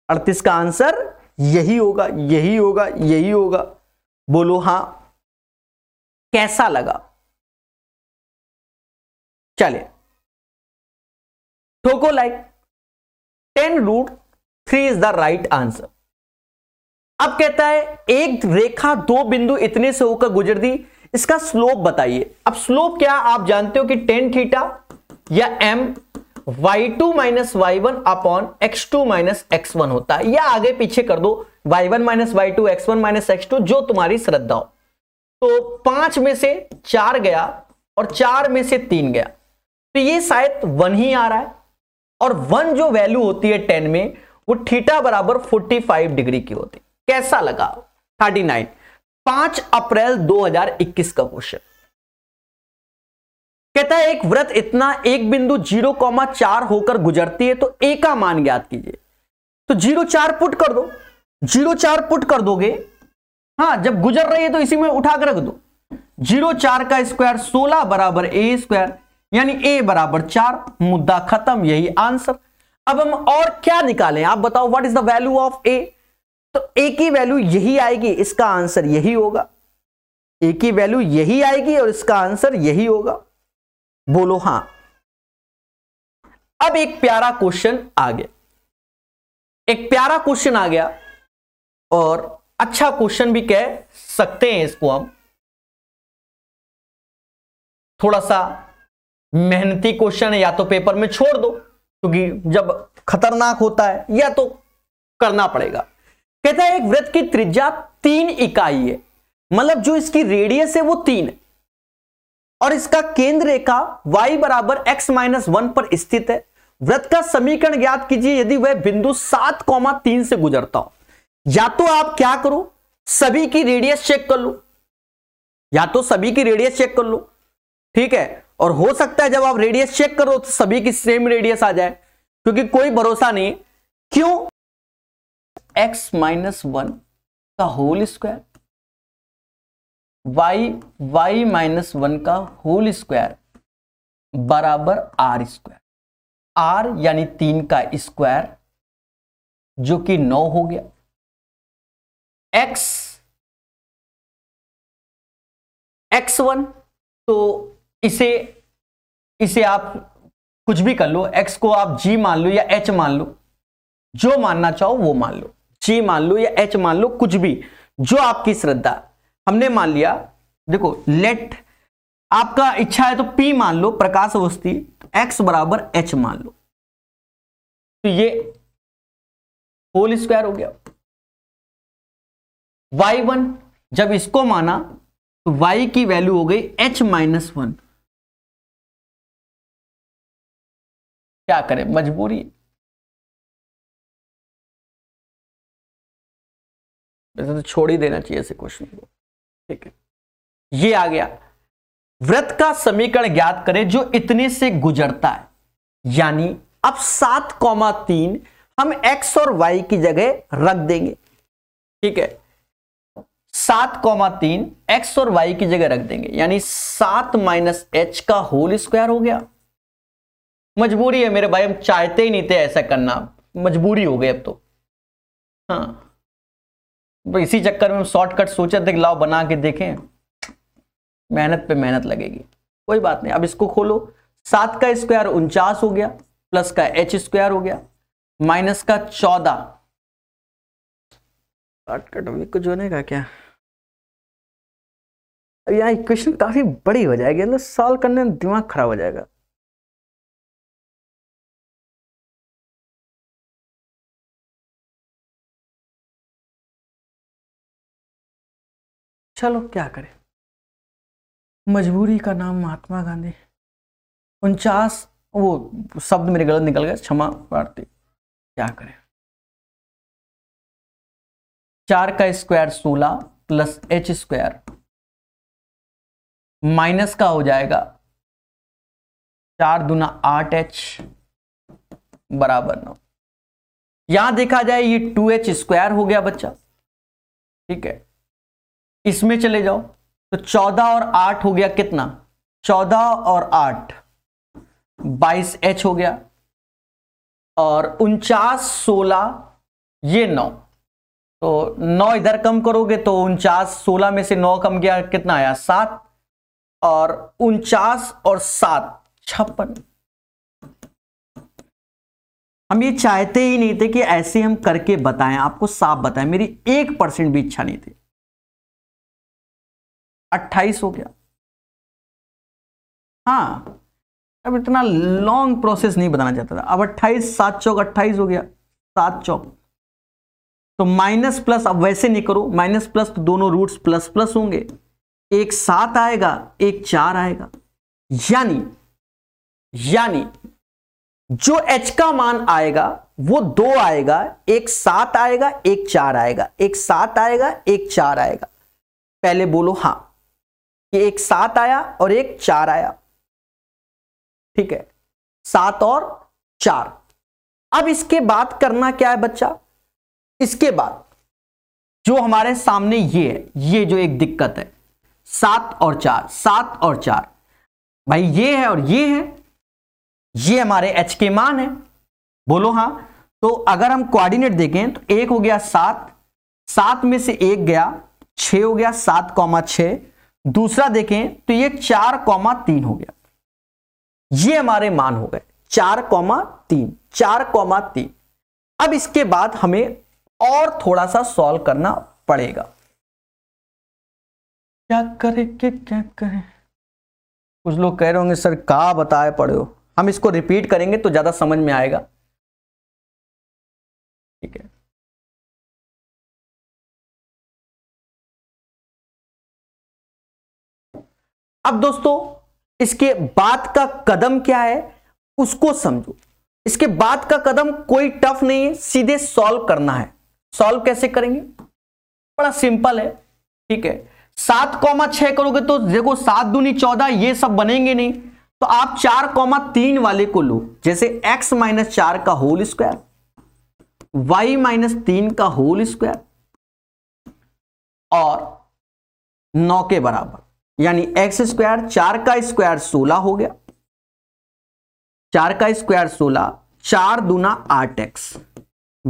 अड़तीस का आंसर यही होगा यही होगा यही होगा बोलो हां कैसा लगा चले ठोको like ten root three is the right answer अब कहता है एक रेखा दो बिंदु इतने से होकर गुजर दी इसका स्लोप बताइए अब स्लोप क्या आप जानते हो कि टेन थीटा या m y2 two minus y one upon x two minus x one होता है या आगे पीछे कर दो y one minus y two x one minus x two जो तुम्हारी श्रद्धा हो तो पांच में से चार गया और चार में से तीन गया तो ये शायद वन ही आ रहा है और वन जो वैल्यू होती है टेन में वो थीटा बराबर 45 डिग्री की होती कैसा लगा 39 पांच अप्रैल 2021 का क्वेश्चन कहता है एक व्रत इतना एक बिंदु जीरो कॉमा चार होकर गुजरती है तो ए का मान ज्ञात कीजिए तो जीरो चार पुट कर दो जीरो चार पुट कर दोगे हाँ जब गुजर रही है तो इसी में उठाकर रख दो जीरो चार का स्क्वायर सोलह बराबर ए स्क्वायर यानी ए बराबर चार मुद्दा खत्म यही आंसर अब हम और क्या निकालें आप बताओ what is the value of a तो ए की वैल्यू यही आएगी इसका आंसर यही होगा ए की वैल्यू यही आएगी और इसका आंसर यही होगा बोलो हां अब एक प्यारा क्वेश्चन आ गया एक प्यारा क्वेश्चन आ गया और अच्छा क्वेश्चन भी कह सकते हैं इसको हम थोड़ा सा मेहनती क्वेश्चन है या तो पेपर में छोड़ दो क्योंकि जब खतरनाक होता है या तो करना पड़ेगा कहता है एक वृत्त की त्रिज्या तीन इकाई है मतलब जो इसकी रेडियस है वो तीन है और इसका केंद्र रेखा वाई बराबर एक्स माइनस वन पर स्थित है व्रत का समीकरण ज्ञात कीजिए यदि वह बिंदु सात कौमा तीन से गुजरता हो या तो आप क्या करो सभी की रेडियस चेक कर लो या तो सभी की रेडियस चेक कर लो ठीक है और हो सकता है जब आप रेडियस चेक करो तो सभी की सेम रेडियस आ जाए क्योंकि कोई भरोसा नहीं क्यों एक्स माइनस वन का whole square y y minus one का होल स्क्वायर बराबर आर स्क्वायर आर यानी तीन का स्क्वायर जो कि नौ हो गया एक्स एक्स वन तो इसे इसे आप कुछ भी कर लो एक्स को आप जी मान लो या एच मान लो जो मानना चाहो वो मान लो जी मान लो या एच मान लो कुछ भी जो आपकी श्रद्धा हमने मान लिया देखो लेट आपका इच्छा है तो पी मान लो प्रकाश अवस्थी एक्स बराबर एच मान लो तो ये होल स्क्वायर हो गया y1 जब इसको माना तो y की वैल्यू हो गई h माइनस वन क्या करें मजबूरी वैसे तो छोड़ ही देना चाहिए ऐसे क्वेश्चन को ठीक है ये आ गया व्रत का समीकरण ज्ञात करें जो इतने से गुजरता है यानी अब सात कौमा तीन हम एक्स और वाई की जगह रख देंगे ठीक है सात कौमा तीन एक्स और वाई की जगह रख देंगे यानी सात माइनस एच का होल स्क्वायर हो गया मजबूरी है मेरे भाई हम चाहते ही नहीं थे ऐसा करना मजबूरी हो गई अब तो हाँ तो इसी चक्कर में हम शॉर्टकट सोचे थे लाओ बना के देखें मेहनत पे मेहनत लगेगी कोई बात नहीं अब इसको खोलो सात का स्क्वायर उनचास हो गया प्लस का एच स्क्वायर हो गया माइनस का चौदह शॉर्टकट में कुछ होने का क्या यहाँ इक्वेशन काफ़ी बड़ी हो जाएगी मतलब सॉल्व करने में दिमाग खराब हो जाएगा चलो क्या करें मजबूरी का नाम महात्मा गांधी उनचास वो शब्द मेरे गलत निकल गए क्षमा प्रार्थी क्या करें चार का स्क्वायर सोलह प्लस एच स्क्वायर माइनस का हो जाएगा चार दुना आठ एच बराबर नौ यहां देखा जाए ये टू एच स्क्वायर हो गया बच्चा ठीक है इसमें चले जाओ तो चौदह और आठ हो गया कितना चौदह और आठ बाईस एच हो गया और उनचास सोलह ये नौ तो नौ इधर कम करोगे तो उनचास सोलह में से नौ कम गया कितना आया सात और उनचास और सात छप्पन हम ये चाहते ही नहीं थे कि ऐसे हम करके बताएं आपको साफ बताएं मेरी एक परसेंट भी इच्छा नहीं थी अट्ठाईस हो गया हाँ अब इतना लॉन्ग प्रोसेस नहीं बताना चाहता था अब अट्ठाईस सात चौक अट्ठाईस हो गया सात चौक तो माइनस प्लस अब वैसे नहीं करो माइनस प्लस तो दोनों रूट्स प्लस प्लस होंगे एक सात आएगा एक चार आएगा यानी यानी जो h का मान आएगा वो दो आएगा एक सात आएगा एक चार आएगा एक सात आएगा एक चार आएगा पहले बोलो हां कि एक सात आया और एक चार आया ठीक है सात और चार अब इसके बाद करना क्या है बच्चा इसके बाद जो हमारे सामने ये है ये जो एक दिक्कत है सात और चार सात और चार भाई ये है और ये है ये हमारे एच के मान है बोलो हाँ तो अगर हम कोऑर्डिनेट देखें तो एक हो गया सात सात में से एक गया छ हो गया सात कौमा छः दूसरा देखें तो ये चार कौमा तीन हो गया ये हमारे मान हो गए चार कौमा तीन चार कौमा तीन अब इसके बाद हमें और थोड़ा सा सॉल्व करना पड़ेगा क्या करें क्या क्या करें कुछ लोग कह रहे होंगे सर का बताए पड़े हो हम इसको रिपीट करेंगे तो ज्यादा समझ में आएगा ठीक है अब दोस्तों इसके बाद का कदम क्या है उसको समझो इसके बाद का कदम कोई टफ नहीं है सीधे सॉल्व करना है सॉल्व कैसे करेंगे बड़ा सिंपल है ठीक है सात कौमा छह करोगे तो देखो सात दूनी चौदह ये सब बनेंगे नहीं तो आप चार कौमा तीन वाले को लो जैसे x माइनस चार का होल स्क्वायर y माइनस तीन का होल स्क्वायर और नौ के बराबर यानी एक्स स्क्वायर चार का स्क्वायर सोलह हो गया चार का स्क्वायर सोलह चार दूना आठ एक्स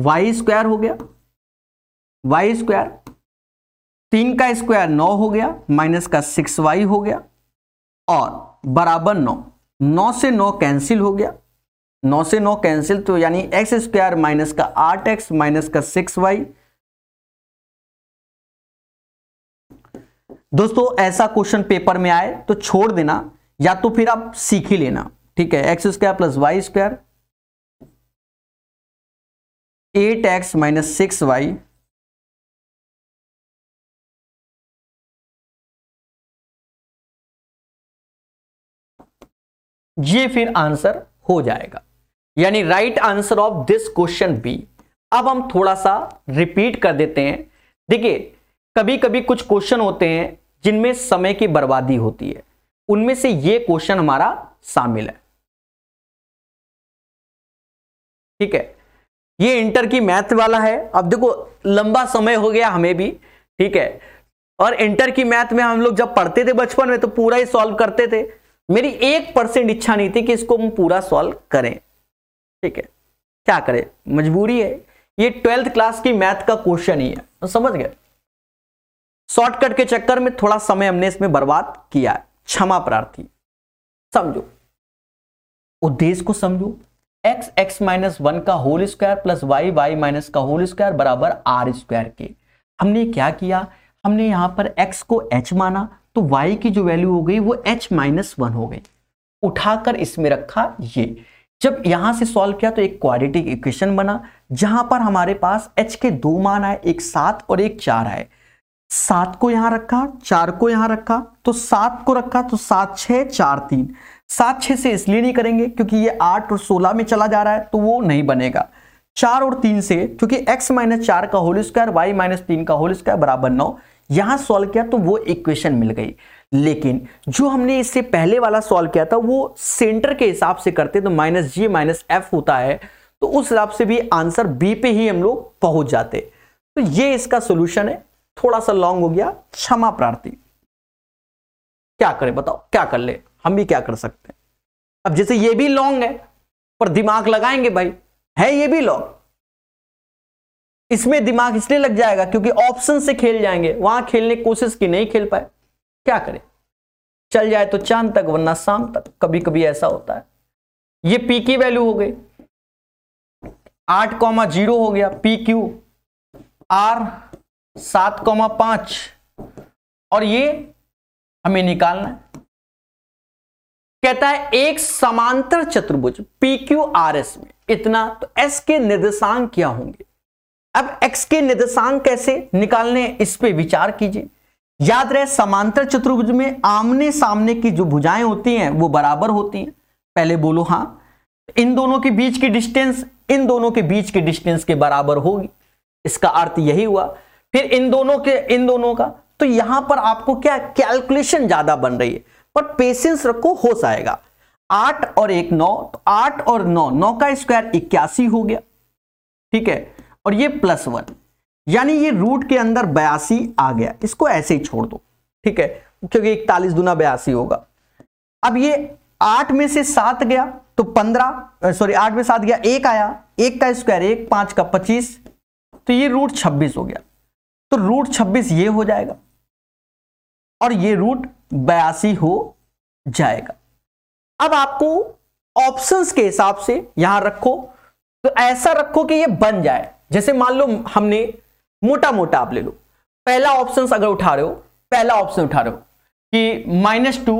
वाई स्क्वायर हो गया वाई स्क्वायर तीन का स्क्वायर नौ हो गया माइनस का सिक्स वाई हो गया और बराबर नौ नौ से नौ कैंसिल हो गया नौ से नौ कैंसिल तो यानी एक्स स्क्वायर माइनस का आठ एक्स माइनस का सिक्स वाई दोस्तों ऐसा क्वेश्चन पेपर में आए तो छोड़ देना या तो फिर आप सीख ही लेना ठीक है x square plus y square eight x minus six y ये फिर आंसर हो जाएगा यानी right answer of this question B अब हम थोड़ा सा रिपीट कर देते हैं देखिए कभी कभी कुछ क्वेश्चन होते हैं जिनमें समय की बर्बादी होती है उनमें से ये क्वेश्चन हमारा शामिल है ठीक है ये इंटर की मैथ वाला है अब देखो लंबा समय हो गया हमें भी ठीक है और इंटर की मैथ में हम लोग जब पढ़ते थे बचपन में तो पूरा ही सॉल्व करते थे मेरी एक परसेंट इच्छा नहीं थी कि इसको हम पूरा सॉल्व करें ठीक है क्या करें मजबूरी है ये ट्वेल्थ क्लास की मैथ का क्वेश्चन ही है तो समझ गए शॉर्टकट के चक्कर में थोड़ा समय हमने इसमें बर्बाद किया है क्षमा प्रार्थी समझो उद्देश्य को समझो एक्स एक्स माइनस वन का whole square plus y y minus का होल स्क्वायर बराबर आर स्क्वायर के हमने क्या किया हमने यहां पर x को h माना तो y की जो वैल्यू हो गई वो h माइनस वन हो गई उठाकर इसमें रखा ये जब यहां से सॉल्व किया तो एक क्वाड्रेटिक इक्वेशन बना जहां पर हमारे पास h के दो मान आए एक सात और एक चार आए सात को यहां रखा चार को यहां रखा तो सात को रखा तो सात छ चार तीन सात छह से इसलिए नहीं करेंगे क्योंकि ये आठ और सोलह में चला जा रहा है तो वो नहीं बनेगा चार और तीन से क्योंकि x माइनस चार का होल स्क्वायर वाई माइनस तीन का होल स्क्वायर बराबर नौ यहां सॉल्व किया तो वो इक्वेशन मिल गई लेकिन जो हमने इससे पहले वाला सॉल्व किया था वो सेंटर के हिसाब से करते तो माइनस जी माइनस एफ होता है तो उस हिसाब से भी आंसर बी पे ही हम लोग पहुंच जाते तो ये इसका सोल्यूशन है थोड़ा सा लॉन्ग हो गया क्षमा प्रार्थी क्या करें बताओ क्या कर ले हम भी क्या कर सकते हैं अब जैसे ये भी लॉन्ग है पर दिमाग लगाएंगे भाई है ये भी लॉन्ग इसमें दिमाग इसलिए लग जाएगा क्योंकि ऑप्शन से खेल जाएंगे वहां खेलने की कोशिश की नहीं खेल पाए क्या करें चल जाए तो चांद तक वरना शाम तक कभी कभी ऐसा होता है ये पी की वैल्यू हो गई आठ कॉमा जीरो हो गया पी क्यू आर सात कौमा पांच और ये हमें निकालना है कहता है एक समांतर चतुर्भुज पी क्यू आर एस में इतना तो एस के निर्देशांक क्या होंगे अब एक्स के निर्देशांक कैसे निकालने इस पे विचार कीजिए याद रहे समांतर चतुर्भुज में आमने सामने की जो भुजाएं होती हैं वो बराबर होती हैं पहले बोलो हाँ इन दोनों के बीच की डिस्टेंस इन दोनों के बीच की डिस्टेंस के बराबर होगी इसका अर्थ यही हुआ फिर इन दोनों के इन दोनों का तो यहां पर आपको क्या कैलकुलेशन ज्यादा बन रही है पर पेशेंस रखो हो जाएगा आठ और एक नौ तो आठ और नौ नौ का स्क्वायर इक्यासी हो गया ठीक है और ये प्लस वन यानी ये रूट के अंदर बयासी आ गया इसको ऐसे ही छोड़ दो ठीक है क्योंकि इकतालीस दुना बयासी होगा अब ये आठ में से सात गया तो पंद्रह सॉरी आठ में सात गया एक आया एक का स्क्वायर एक पांच का पच्चीस तो ये रूट छब्बीस हो गया तो रूट छब्बीस ये हो जाएगा और ये रूट बयासी हो जाएगा अब आपको ऑप्शंस के हिसाब से यहां रखो तो ऐसा रखो कि ये बन जाए जैसे मान लो हमने मोटा मोटा आप ले लो पहला ऑप्शन अगर उठा रहे हो पहला ऑप्शन उठा रहे हो कि माइनस टू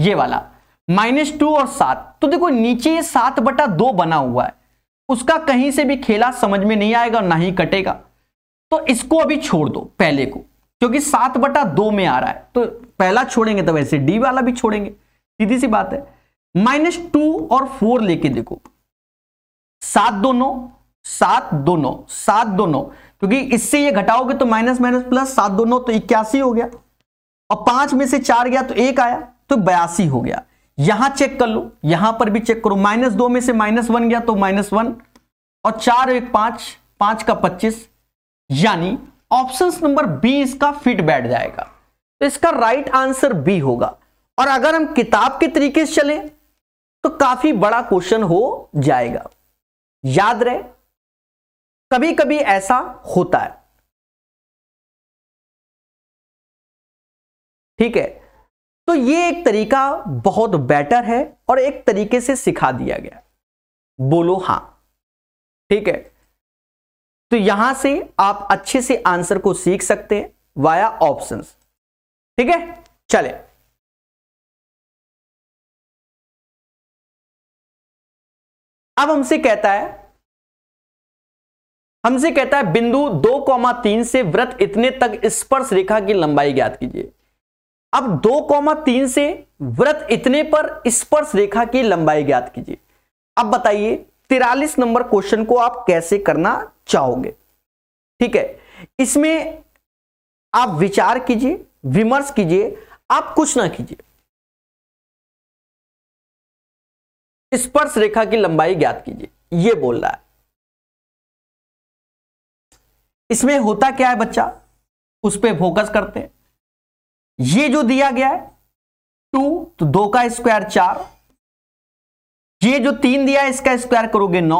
ये वाला माइनस टू और सात तो देखो नीचे सात बटा दो बना हुआ है उसका कहीं से भी खेला समझ में नहीं आएगा और ना ही कटेगा तो इसको अभी छोड़ दो पहले को क्योंकि सात बटा दो में आ रहा है तो पहला छोड़ेंगे तो वैसे डी वाला भी छोड़ेंगे सीधी सी बात है माइनस टू और फोर लेके देखो सात दोनों सात दोनों सात दोनों क्योंकि इससे ये घटाओगे तो माइनस माइनस प्लस सात दोनों तो इक्यासी हो गया और पांच में से चार गया तो एक आया तो बयासी हो गया यहां चेक कर लो यहां पर भी चेक करो माइनस दो में से माइनस वन गया तो माइनस वन और चार एक पांच पांच का पच्चीस यानी ऑप्शन नंबर बी इसका फिट बैठ जाएगा तो इसका राइट आंसर बी होगा और अगर हम किताब के तरीके से चले तो काफी बड़ा क्वेश्चन हो जाएगा याद रहे कभी कभी ऐसा होता है ठीक है तो ये एक तरीका बहुत बेटर है और एक तरीके से सिखा दिया गया बोलो हां ठीक है तो यहां से आप अच्छे से आंसर को सीख सकते हैं वाया ऑप्शन ठीक है चले अब हमसे कहता है हमसे कहता है बिंदु दो कौमा तीन से व्रत इतने तक स्पर्श रेखा की लंबाई ज्ञात कीजिए अब दो कौमा तीन से व्रत इतने पर स्पर्श रेखा की लंबाई ज्ञात कीजिए अब बताइए तिरालीस नंबर क्वेश्चन को आप कैसे करना चाहोगे ठीक है इसमें आप विचार कीजिए विमर्श कीजिए आप कुछ ना कीजिए स्पर्श रेखा की लंबाई ज्ञात कीजिए ये बोल रहा है इसमें होता क्या है बच्चा उस पर फोकस करते हैं ये जो दिया गया है टू तो दो का स्क्वायर चार ये जो तीन दिया इसका स्क्वायर करोगे नौ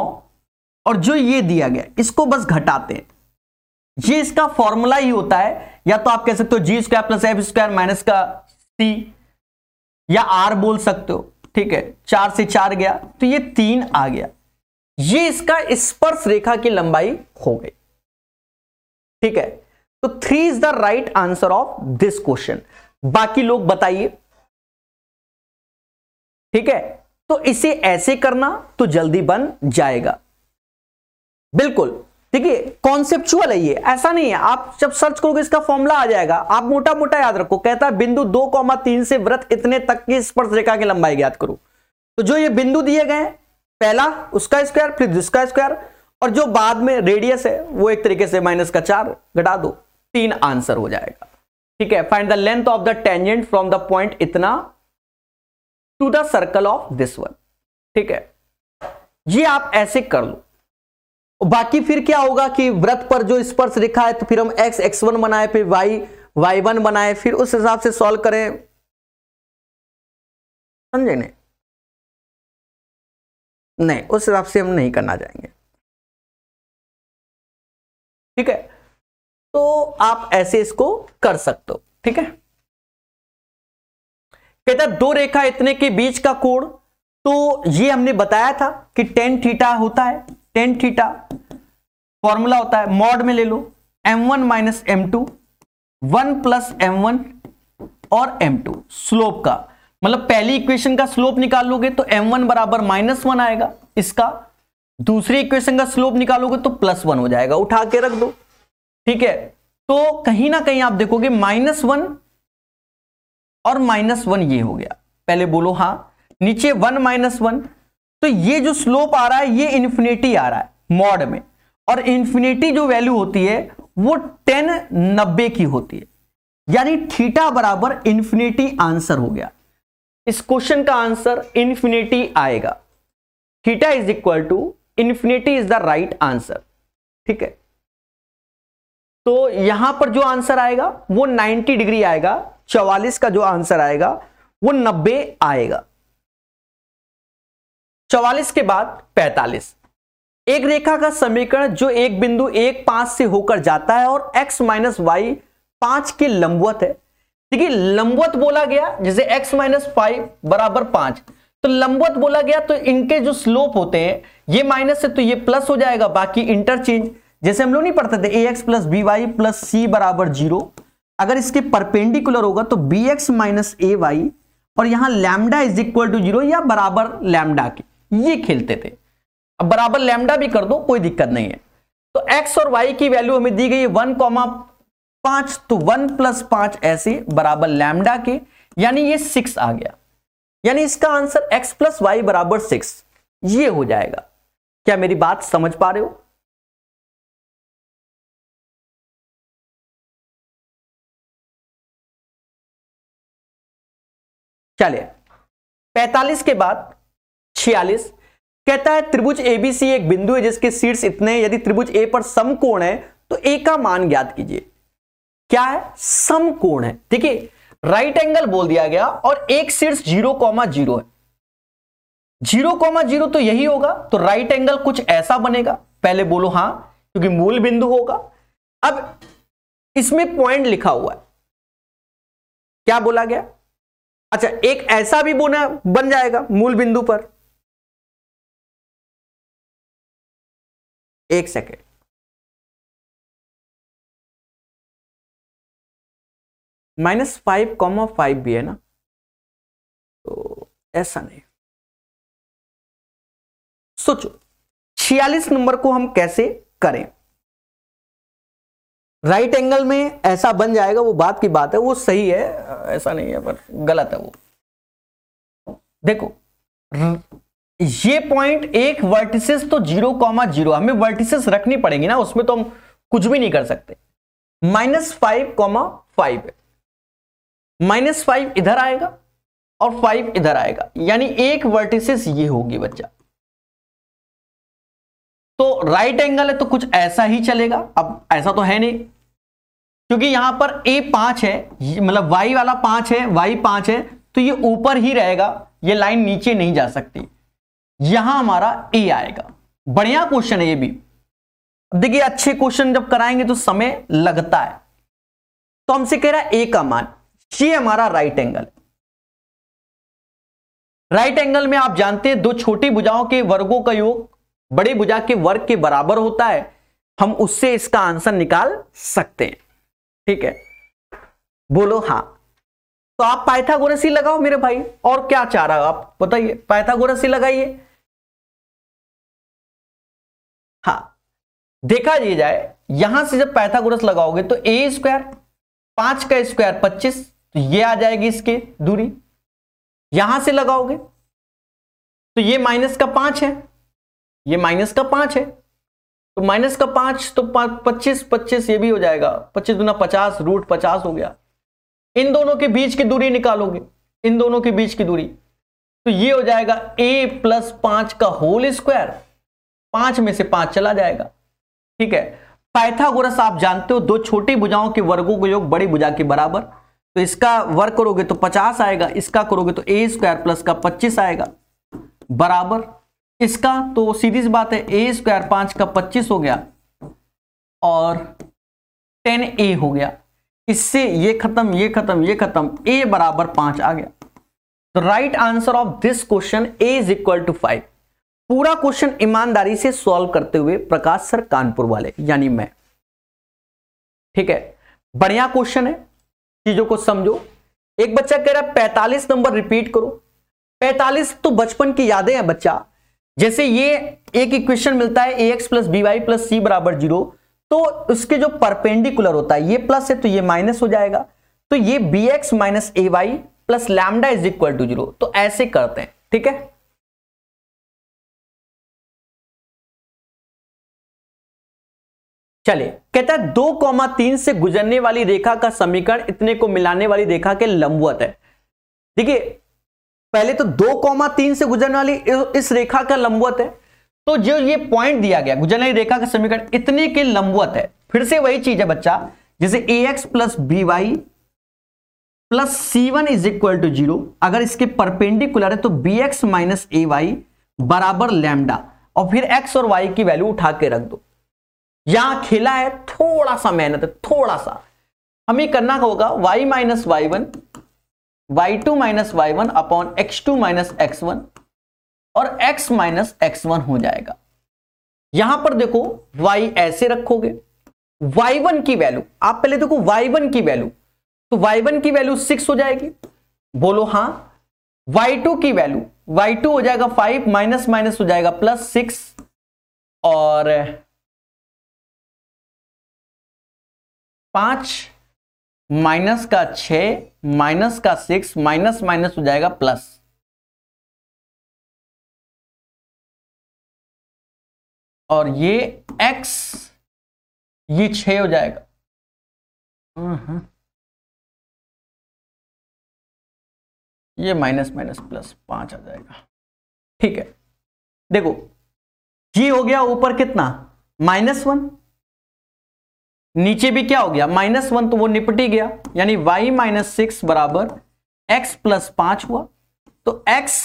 और जो ये दिया गया इसको बस घटाते हैं ये इसका फॉर्मूला ही होता है या तो आप कह सकते हो जी square plus F square minus का सी या आर बोल सकते हो ठीक है चार से चार गया तो ये तीन आ गया ये इसका स्पर्श रेखा की लंबाई हो गई ठीक है तो three is the right answer of this question बाकी लोग बताइए ठीक है तो इसे ऐसे करना तो जल्दी बन जाएगा बिल्कुल देखिए कॉन्सेप्चुअल है ये ऐसा नहीं है आप जब सर्च करोगे इसका फॉर्मूला आ जाएगा आप मोटा मोटा याद रखो कहता है बिंदु दो कौमा तीन से व्रत इतने तक की स्पर्श रेखा की लंबाई याद करो तो जो ये बिंदु दिए गए पहला उसका स्क्वायर फिर जिसका स्क्वायर और जो बाद में रेडियस है वो एक तरीके से माइनस का चार घटा दो तीन आंसर हो जाएगा ठीक है find the length of the tangent from the point इतना to the circle of this one ठीक है ये आप ऐसे कर लो बाकी फिर क्या होगा कि व्रत पर जो स्पर्श रेखा है तो फिर हम x x1 बनाए फिर y y1 बनाए फिर उस हिसाब से सॉल्व करें समझे नहीं नहीं उस हिसाब से हम नहीं करना चाहेंगे ठीक है तो आप ऐसे इसको कर सकते हो ठीक है कहता दो रेखा इतने के बीच का कोण तो ये हमने बताया था कि टेन थीटा होता है टेन थीटा फॉर्मूला होता है मॉड में ले लो m one minus m two one plus m one और एम टू स्लोप का मतलब पहली इक्वेशन का स्लोप निकाल लोगे तो एम वन बराबर माइनस वन आएगा इसका दूसरी इक्वेशन का स्लोप निकालोगे तो प्लस वन हो जाएगा उठा के रख दो ठीक है तो कहीं ना कहीं आप देखोगे माइनस वन और माइनस वन ये हो गया पहले बोलो हाँ नीचे वन माइनस वन तो ये जो स्लोप आ रहा है ये इंफिनिटी आ रहा है मॉड में और इंफिनिटी जो वैल्यू होती है वो टेन नब्बे की होती है यानी थीटा बराबर इंफिनिटी आंसर हो गया इस क्वेश्चन का आंसर इंफिनिटी आएगा theta is equal to infinity is the right answer ठीक है तो यहां पर जो आंसर आएगा वो 90 डिग्री आएगा 44 का जो आंसर आएगा वो 90 आएगा चवालीस के बाद 45 एक रेखा का समीकरण जो एक बिंदु एक पांच से होकर जाता है और x माइनस वाई पांच के लंबवत है देखिए लंबवत बोला गया जैसे x माइनस फाइव बराबर पांच तो लंबवत बोला गया तो इनके जो स्लोप होते हैं ये माइनस है तो ये प्लस हो जाएगा बाकी इंटरचेंज जैसे हम लोग नहीं पढ़ते थे a x plus b y plus सी बराबर जीरो अगर इसके परपेंडिकुलर होगा तो b x minus a y और यहां lambda is equal to zero या बराबर लैमडा के ये खेलते थे अब बराबर लैमडा भी कर दो कोई दिक्कत नहीं है तो एक्स और वाई की वैल्यू हमें दी गई वन कॉमा पांच तो वन प्लस पांच ऐसे बराबर लैमडा के यानी ये सिक्स आ गया यानी इसका आंसर एक्स प्लस वाई बराबर सिक्स ये हो जाएगा क्या मेरी बात समझ पा रहे हो चलिए 45 के बाद 46 कहता है त्रिभुज एबीसी एक बिंदु है जिसके शीर्ष इतने यदि त्रिभुज ए पर समकोण है तो ए का मान ज्ञात कीजिए क्या है समकोण है ठीक है राइट एंगल बोल दिया गया और एक शीर्ष जीरो कॉमा जीरो है जीरो कॉमा जीरो तो यही होगा तो राइट एंगल कुछ ऐसा बनेगा पहले बोलो हां क्योंकि मूल बिंदु होगा अब इसमें पॉइंट लिखा हुआ है क्या बोला गया अच्छा एक ऐसा भी बोना बन जाएगा मूल बिंदु पर एक second minus five comma five भी है ना तो ऐसा नहीं सोचो छियालीस नंबर को हम कैसे करें राइट एंगल में ऐसा बन जाएगा वो बात की बात है वो सही है ऐसा नहीं है पर गलत है वो देखो ये पॉइंट एक वर्टिसेस तो जीरो कॉमा जीरो हमें वर्टिसेस रखनी पड़ेगी ना उसमें तो हम कुछ भी नहीं कर सकते माइनस फाइव कॉमा फाइव है माइनस फाइव इधर आएगा और फाइव इधर आएगा यानी एक वर्टिसेस ये होगी बच्चा तो राइट एंगल है तो कुछ ऐसा ही चलेगा अब ऐसा तो है नहीं क्योंकि यहां पर ए पांच है मतलब वाई वाला पांच है वाई पांच है तो ये ऊपर ही रहेगा ये लाइन नीचे नहीं जा सकती यहां हमारा ए आएगा बढ़िया क्वेश्चन है ये भी देखिए अच्छे क्वेश्चन जब कराएंगे तो समय लगता है तो हमसे कह रहा है ए का मान ये हमारा राइट एंगल राइट एंगल में आप जानते हैं दो छोटी भुजाओं के वर्गों का योग बड़े भुजा के वर्ग के बराबर होता है हम उससे इसका आंसर निकाल सकते हैं ठीक है बोलो हाँ तो आप पाइथागोरस ही लगाओ मेरे भाई और क्या चाह रहा हो आप बताइए पाइथागोरस ही लगाइए हाँ देखा जी जाए यहां से जब पाइथागोरस लगाओगे तो ए स्क्वायर पांच का स्क्वायर पच्चीस तो ये आ जाएगी इसके दूरी यहां से लगाओगे तो ये माइनस का पांच है ये माइनस का पांच है तो माइनस का पांच तो पच्चीस पच्चीस ये भी हो जाएगा पच्चीस गुना पचास रूट पचास हो गया इन दोनों के बीच की दूरी निकालोगे इन दोनों के बीच की दूरी तो ये हो जाएगा ए प्लस पांच का होल स्क्वायर पांच में से पांच चला जाएगा ठीक है पाइथागोरस आप जानते हो दो छोटी भुजाओं के वर्गों को योग बड़ी भुजा के बराबर तो इसका वर्ग करोगे तो पचास आएगा इसका करोगे तो ए स्क्वायर प्लस का पच्चीस आएगा बराबर इसका तो सीधी बात है ए स्क्वायर पांच का पच्चीस हो गया और टेन ए हो गया इससे ये खत्म ये खत्म ये खत्म ए बराबर पांच आ गया तो right answer of this question a is equal to five पूरा क्वेश्चन ईमानदारी से सॉल्व करते हुए प्रकाश सर कानपुर वाले यानी मैं ठीक है बढ़िया क्वेश्चन है चीजों को समझो एक बच्चा कह रहा है पैतालीस नंबर रिपीट करो पैतालीस तो बचपन की यादें हैं बच्चा जैसे ये एक इक्वेशन मिलता है a x plus b y plus सी बराबर जीरो तो उसके जो परपेंडिकुलर होता है ये प्लस है तो ये माइनस हो जाएगा तो ये b x minus a y plus lambda is equal to zero तो ऐसे करते हैं ठीक है चलिए कहता है दो कौमा तीन से गुजरने वाली रेखा का समीकरण इतने को मिलाने वाली रेखा के लंबवत है देखिए पहले तो दो कौमा तीन से गुजरने वाली इस रेखा का लंबवत है तो जो ये पॉइंट दिया गया गुजरने वाली रेखा का समीकरण इतने के लंबवत है फिर से वही चीज है बच्चा जैसे a x plus b y plus C one is equal to zero अगर इसके परपेंडिकुलर है तो b x minus a y बराबर लैमडा और फिर एक्स और वाई की वैल्यू उठा के रख दो यहां खेला है थोड़ा सा मेहनत है थोड़ा सा हमें करना होगा y minus y one y two minus y one upon x two minus x one और x माइनस एक्स वन हो जाएगा यहां पर देखो y ऐसे रखोगे y1 की वैल्यू आप पहले देखो y1 की वैल्यू तो y1 की वैल्यू सिक्स हो जाएगी बोलो हाँ y2 की वैल्यू y2 हो जाएगा फाइव माइनस माइनस हो जाएगा प्लस सिक्स और पांच माइनस का छ माइनस का सिक्स माइनस माइनस हो जाएगा प्लस और ये एक्स ये छ हो जाएगा uh-huh. ये माइनस माइनस प्लस पांच आ जाएगा ठीक है देखो ये हो गया ऊपर कितना माइनस वन नीचे भी क्या हो गया माइनस वन तो वो निपटी गया यानी वाई माइनस सिक्स बराबर एक्स प्लस पांच हुआ तो एक्स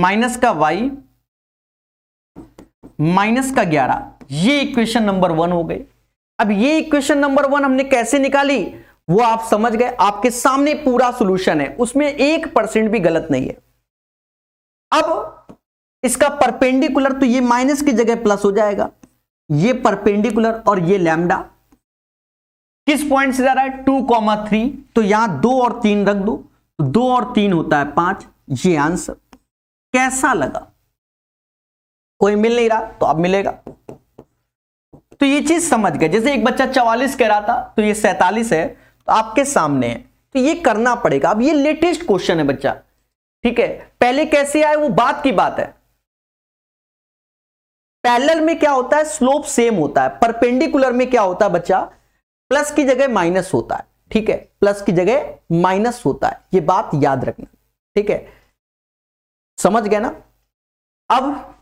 माइनस का वाई माइनस का ग्यारह ये इक्वेशन नंबर वन हो गई अब ये इक्वेशन नंबर वन हमने कैसे निकाली वो आप समझ गए आपके सामने पूरा सोल्यूशन है उसमें एक परसेंट भी गलत नहीं है अब इसका परपेंडिकुलर तो ये माइनस की जगह प्लस हो जाएगा ये परपेंडिकुलर और ये लैमडा किस पॉइंट से जा रहा है टू कॉमा थ्री तो यहां दो और तीन रख दो तो दो और तीन होता है पांच ये आंसर कैसा लगा कोई मिल नहीं रहा तो अब मिलेगा तो ये चीज समझ गए जैसे एक बच्चा चवालीस कह रहा था तो ये सैतालीस है तो आपके सामने है तो ये करना पड़ेगा अब ये लेटेस्ट क्वेश्चन है बच्चा ठीक है पहले कैसे आए वो बात की बात है पैरेलल में क्या होता है स्लोप सेम होता है परपेंडिकुलर में क्या होता है बच्चा प्लस की जगह माइनस होता है ठीक है प्लस की जगह माइनस होता है ये बात याद रखना ठीक है समझ गया ना अब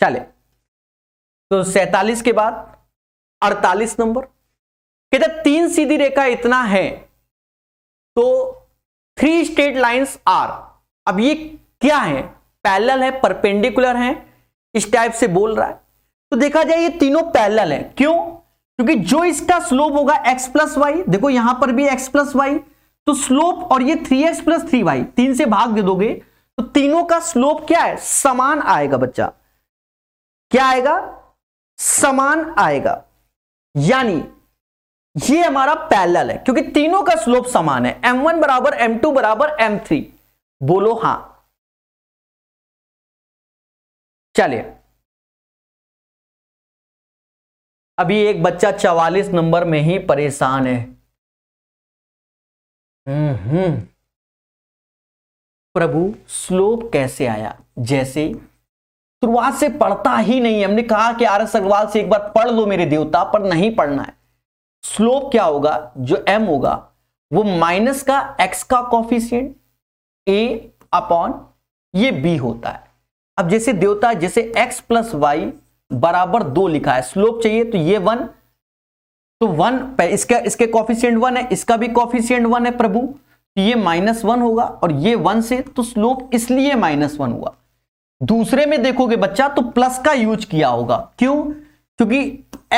चले तो सैतालीस के बाद अड़तालीस नंबर कहते तीन सीधी रेखा इतना है तो थ्री स्ट्रेट लाइंस आर अब ये क्या है पैरेलल है परपेंडिकुलर है इस टाइप से बोल रहा है तो देखा जाए ये तीनों पैरेलल है क्यों क्योंकि जो इसका स्लोप होगा एक्स प्लस वाई देखो यहां पर भी एक्स प्लस वाई तो स्लोप और ये three x plus three y तीन से भाग दे दोगे तो तीनों का स्लोप क्या है समान आएगा बच्चा क्या आएगा समान आएगा यानी ये हमारा पैरेलल है क्योंकि तीनों का स्लोप समान है एम वन बराबर एम टू बराबर एम थ्री बोलो हां चलिए अभी एक बच्चा चवालीस नंबर में ही परेशान है हम्म प्रभु स्लोप कैसे आया जैसे शुरुआत से पढ़ता ही नहीं हमने कहा कि आर एस अग्रवाल से एक बार पढ़ लो मेरे देवता पर नहीं पढ़ना है स्लोप क्या होगा जो m होगा वो माइनस का x का कॉफिशियंट a अपॉन ये b होता है अब जैसे देवता जैसे x प्लस वाई बराबर दो लिखा है स्लोप चाहिए तो ये वन तो वन इसका इसके कॉफिशियंट वन है इसका भी कॉफिशियंट वन है प्रभु तो ये माइनस वन होगा और ये वन से तो स्लोप इसलिए माइनस वन हुआ दूसरे में देखोगे बच्चा तो प्लस का यूज किया होगा क्यों क्योंकि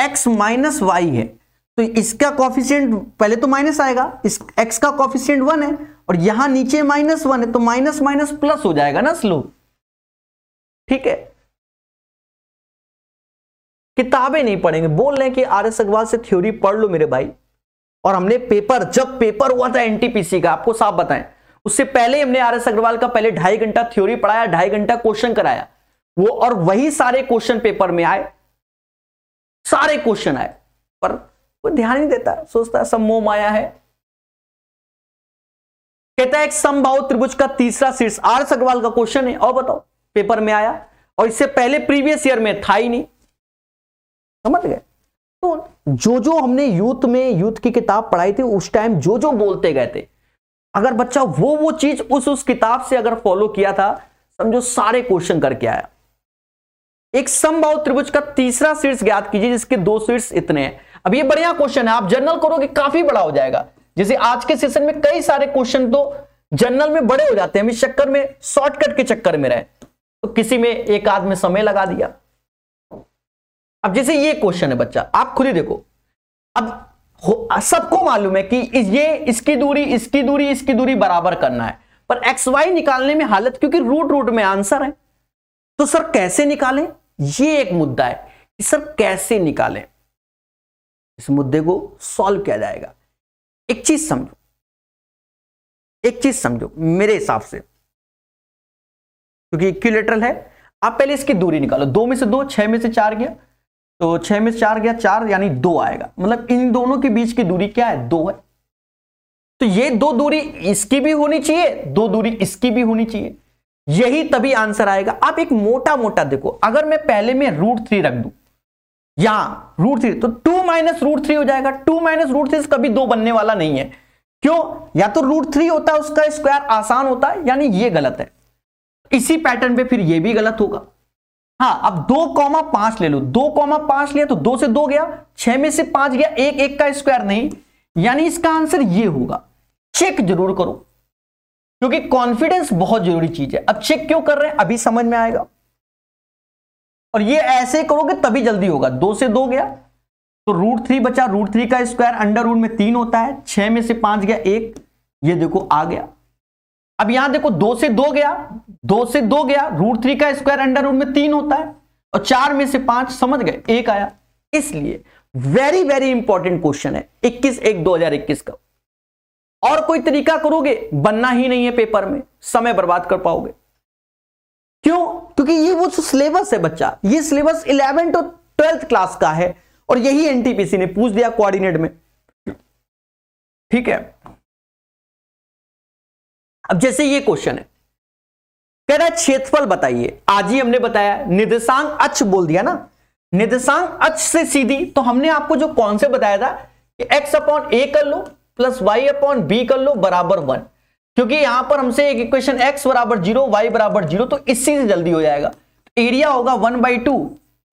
एक्स माइनस वाई है तो इसका कॉफिशियंट पहले तो माइनस आएगा इस एक्स का कॉफिशियंट वन है और यहां नीचे माइनस वन है तो माइनस माइनस प्लस हो जाएगा ना स्लोप ठीक है किताबें नहीं पढ़ेंगे बोल रहे हैं कि आर एस अग्रवाल से थ्योरी पढ़ लो मेरे भाई और हमने पेपर जब पेपर हुआ था एनटीपीसी का आपको साफ बताएं उससे पहले हमने आर एस अग्रवाल का पहले ढाई घंटा थ्योरी पढ़ाया ढाई घंटा क्वेश्चन कराया वो और वही सारे क्वेश्चन पेपर में आए सारे क्वेश्चन आए पर वो ध्यान नहीं देता सोचता सब मोह माया है कहता है एक समभाव त्रिभुज का तीसरा शीर्ष आर सगवाल का क्वेश्चन है और बताओ पेपर में आया और इससे पहले प्रीवियस ईयर में था ही नहीं समझ गए तो जो जो हमने यूथ में यूथ की किताब पढ़ाई थी उस टाइम जो जो बोलते गए थे अगर बच्चा वो वो चीज उस उस किताब से अगर फॉलो किया था समझो सारे क्वेश्चन करके आया एक समभाव त्रिभुज का तीसरा शीर्ष ज्ञात कीजिए जिसके दो शीर्ष इतने हैं अब ये बढ़िया क्वेश्चन है आप जनरल करोगे काफी बड़ा हो जाएगा जैसे आज के सेशन में कई सारे क्वेश्चन तो जनरल में बड़े हो जाते हैं हम इस चक्कर में शॉर्टकट के चक्कर में रहे तो किसी में एक आध में समय लगा दिया अब जैसे ये क्वेश्चन है बच्चा आप खुद ही देखो अब सबको मालूम है कि ये इसकी दूरी इसकी दूरी इसकी दूरी बराबर करना है पर एक्स वाई निकालने में हालत क्योंकि रूट रूट में आंसर है तो सर कैसे निकालें ये एक मुद्दा है कि सर कैसे निकालें इस मुद्दे को सॉल्व किया जाएगा एक चीज समझो एक चीज समझो मेरे हिसाब से क्योंकि इक्विलेटरल है आप पहले इसकी दूरी निकालो दो में से दो छह में से चार गया तो छह में से चार गया चार यानी दो आएगा मतलब इन दोनों के बीच की दूरी क्या है दो है तो ये दो दूरी इसकी भी होनी चाहिए दो दूरी इसकी भी होनी चाहिए यही तभी आंसर आएगा आप एक मोटा मोटा देखो अगर मैं पहले में रूट थ्री रख दू या रूट थ्री तो टू माइनस रूट थ्री हो जाएगा टू माइनस रूट थ्री कभी दो बनने वाला नहीं है क्यों या तो रूट थ्री होता है उसका स्क्वायर आसान होता है यानी ये गलत है इसी पैटर्न पे फिर ये भी गलत होगा हाँ अब दो कॉमा पांच ले लो दो कॉमा पांच लिया तो दो से दो गया छह में से पांच गया एक एक का स्क्वायर नहीं यानी इसका आंसर ये होगा चेक जरूर करो क्योंकि कॉन्फिडेंस बहुत जरूरी चीज है अब चेक क्यों कर रहे हैं अभी समझ में आएगा और ये ऐसे करोगे तभी जल्दी होगा दो से दो गया तो रूट थ्री बचा रूट थ्री का स्क्वायर अंडर रूट में तीन होता है छह में से पांच गया एक ये देखो आ गया अब यहां देखो दो से दो गया दो से दो गया रूट थ्री का स्क्वायर अंडर रूट में तीन होता है और चार में से पांच समझ गए एक आया इसलिए वेरी वेरी इंपॉर्टेंट क्वेश्चन है इक्कीस एक इक्कीस का और कोई तरीका करोगे बनना ही नहीं है पेपर में समय बर्बाद कर पाओगे क्यों क्योंकि ये वो सिलेबस है बच्चा ये सिलेबस इलेवेंथ और ट्वेल्थ क्लास का है और यही एनटीपीसी ने पूछ दिया कोऑर्डिनेट में ठीक है अब जैसे ये क्वेश्चन है कह रहा क्षेत्रफल बताइए आज ही हमने बताया निर्देशांक अच बोल दिया ना निर्देशांक अच से सीधी तो हमने आपको जो कौन से बताया था कि एक्स अपॉन ए कर लो प्लस वाई अपॉन बी कर लो बराबर वन क्योंकि यहां पर हमसे एक इक्वेशन x बराबर जीरो वाई बराबर जीरो तो इसी से जल्दी हो जाएगा एरिया होगा one by two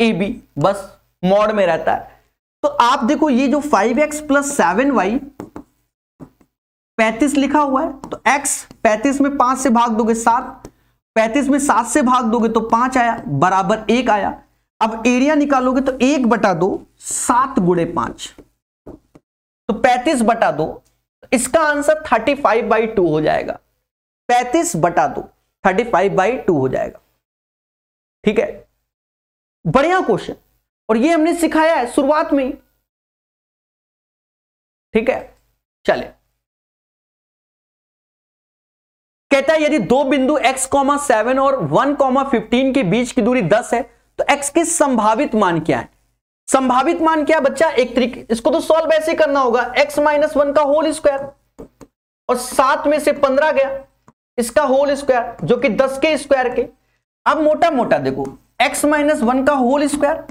a b बस मॉड में रहता है तो आप देखो ये जो five x plus seven y पैंतीस लिखा हुआ है तो x पैंतीस में पांच से भाग दोगे सात पैंतीस में सात से भाग दोगे तो पांच आया बराबर एक आया अब एरिया निकालोगे तो एक बटा दो सात गुड़े पांच तो पैंतीस बटा दो इसका answer thirty five by two हो जाएगा पैंतीस बटा दो थर्टी फाइव बाई टू हो जाएगा ठीक है बढ़िया क्वेश्चन और ये हमने सिखाया है शुरुआत में ठीक है चले कहता है यदि दो बिंदु x, सेवन और 1, फिफ्टीन के बीच की दूरी 10 है तो x की संभावित मान क्या है संभावित मान क्या बच्चा एक तरीके इसको तो सॉल्व ऐसे करना होगा x माइनस वन का होल स्क्वायर और सात में से पंद्रह गया इसका होल स्क्वायर जो कि दस के स्क्वायर के अब मोटा मोटा देखो x माइनस वन का होल स्क्वायर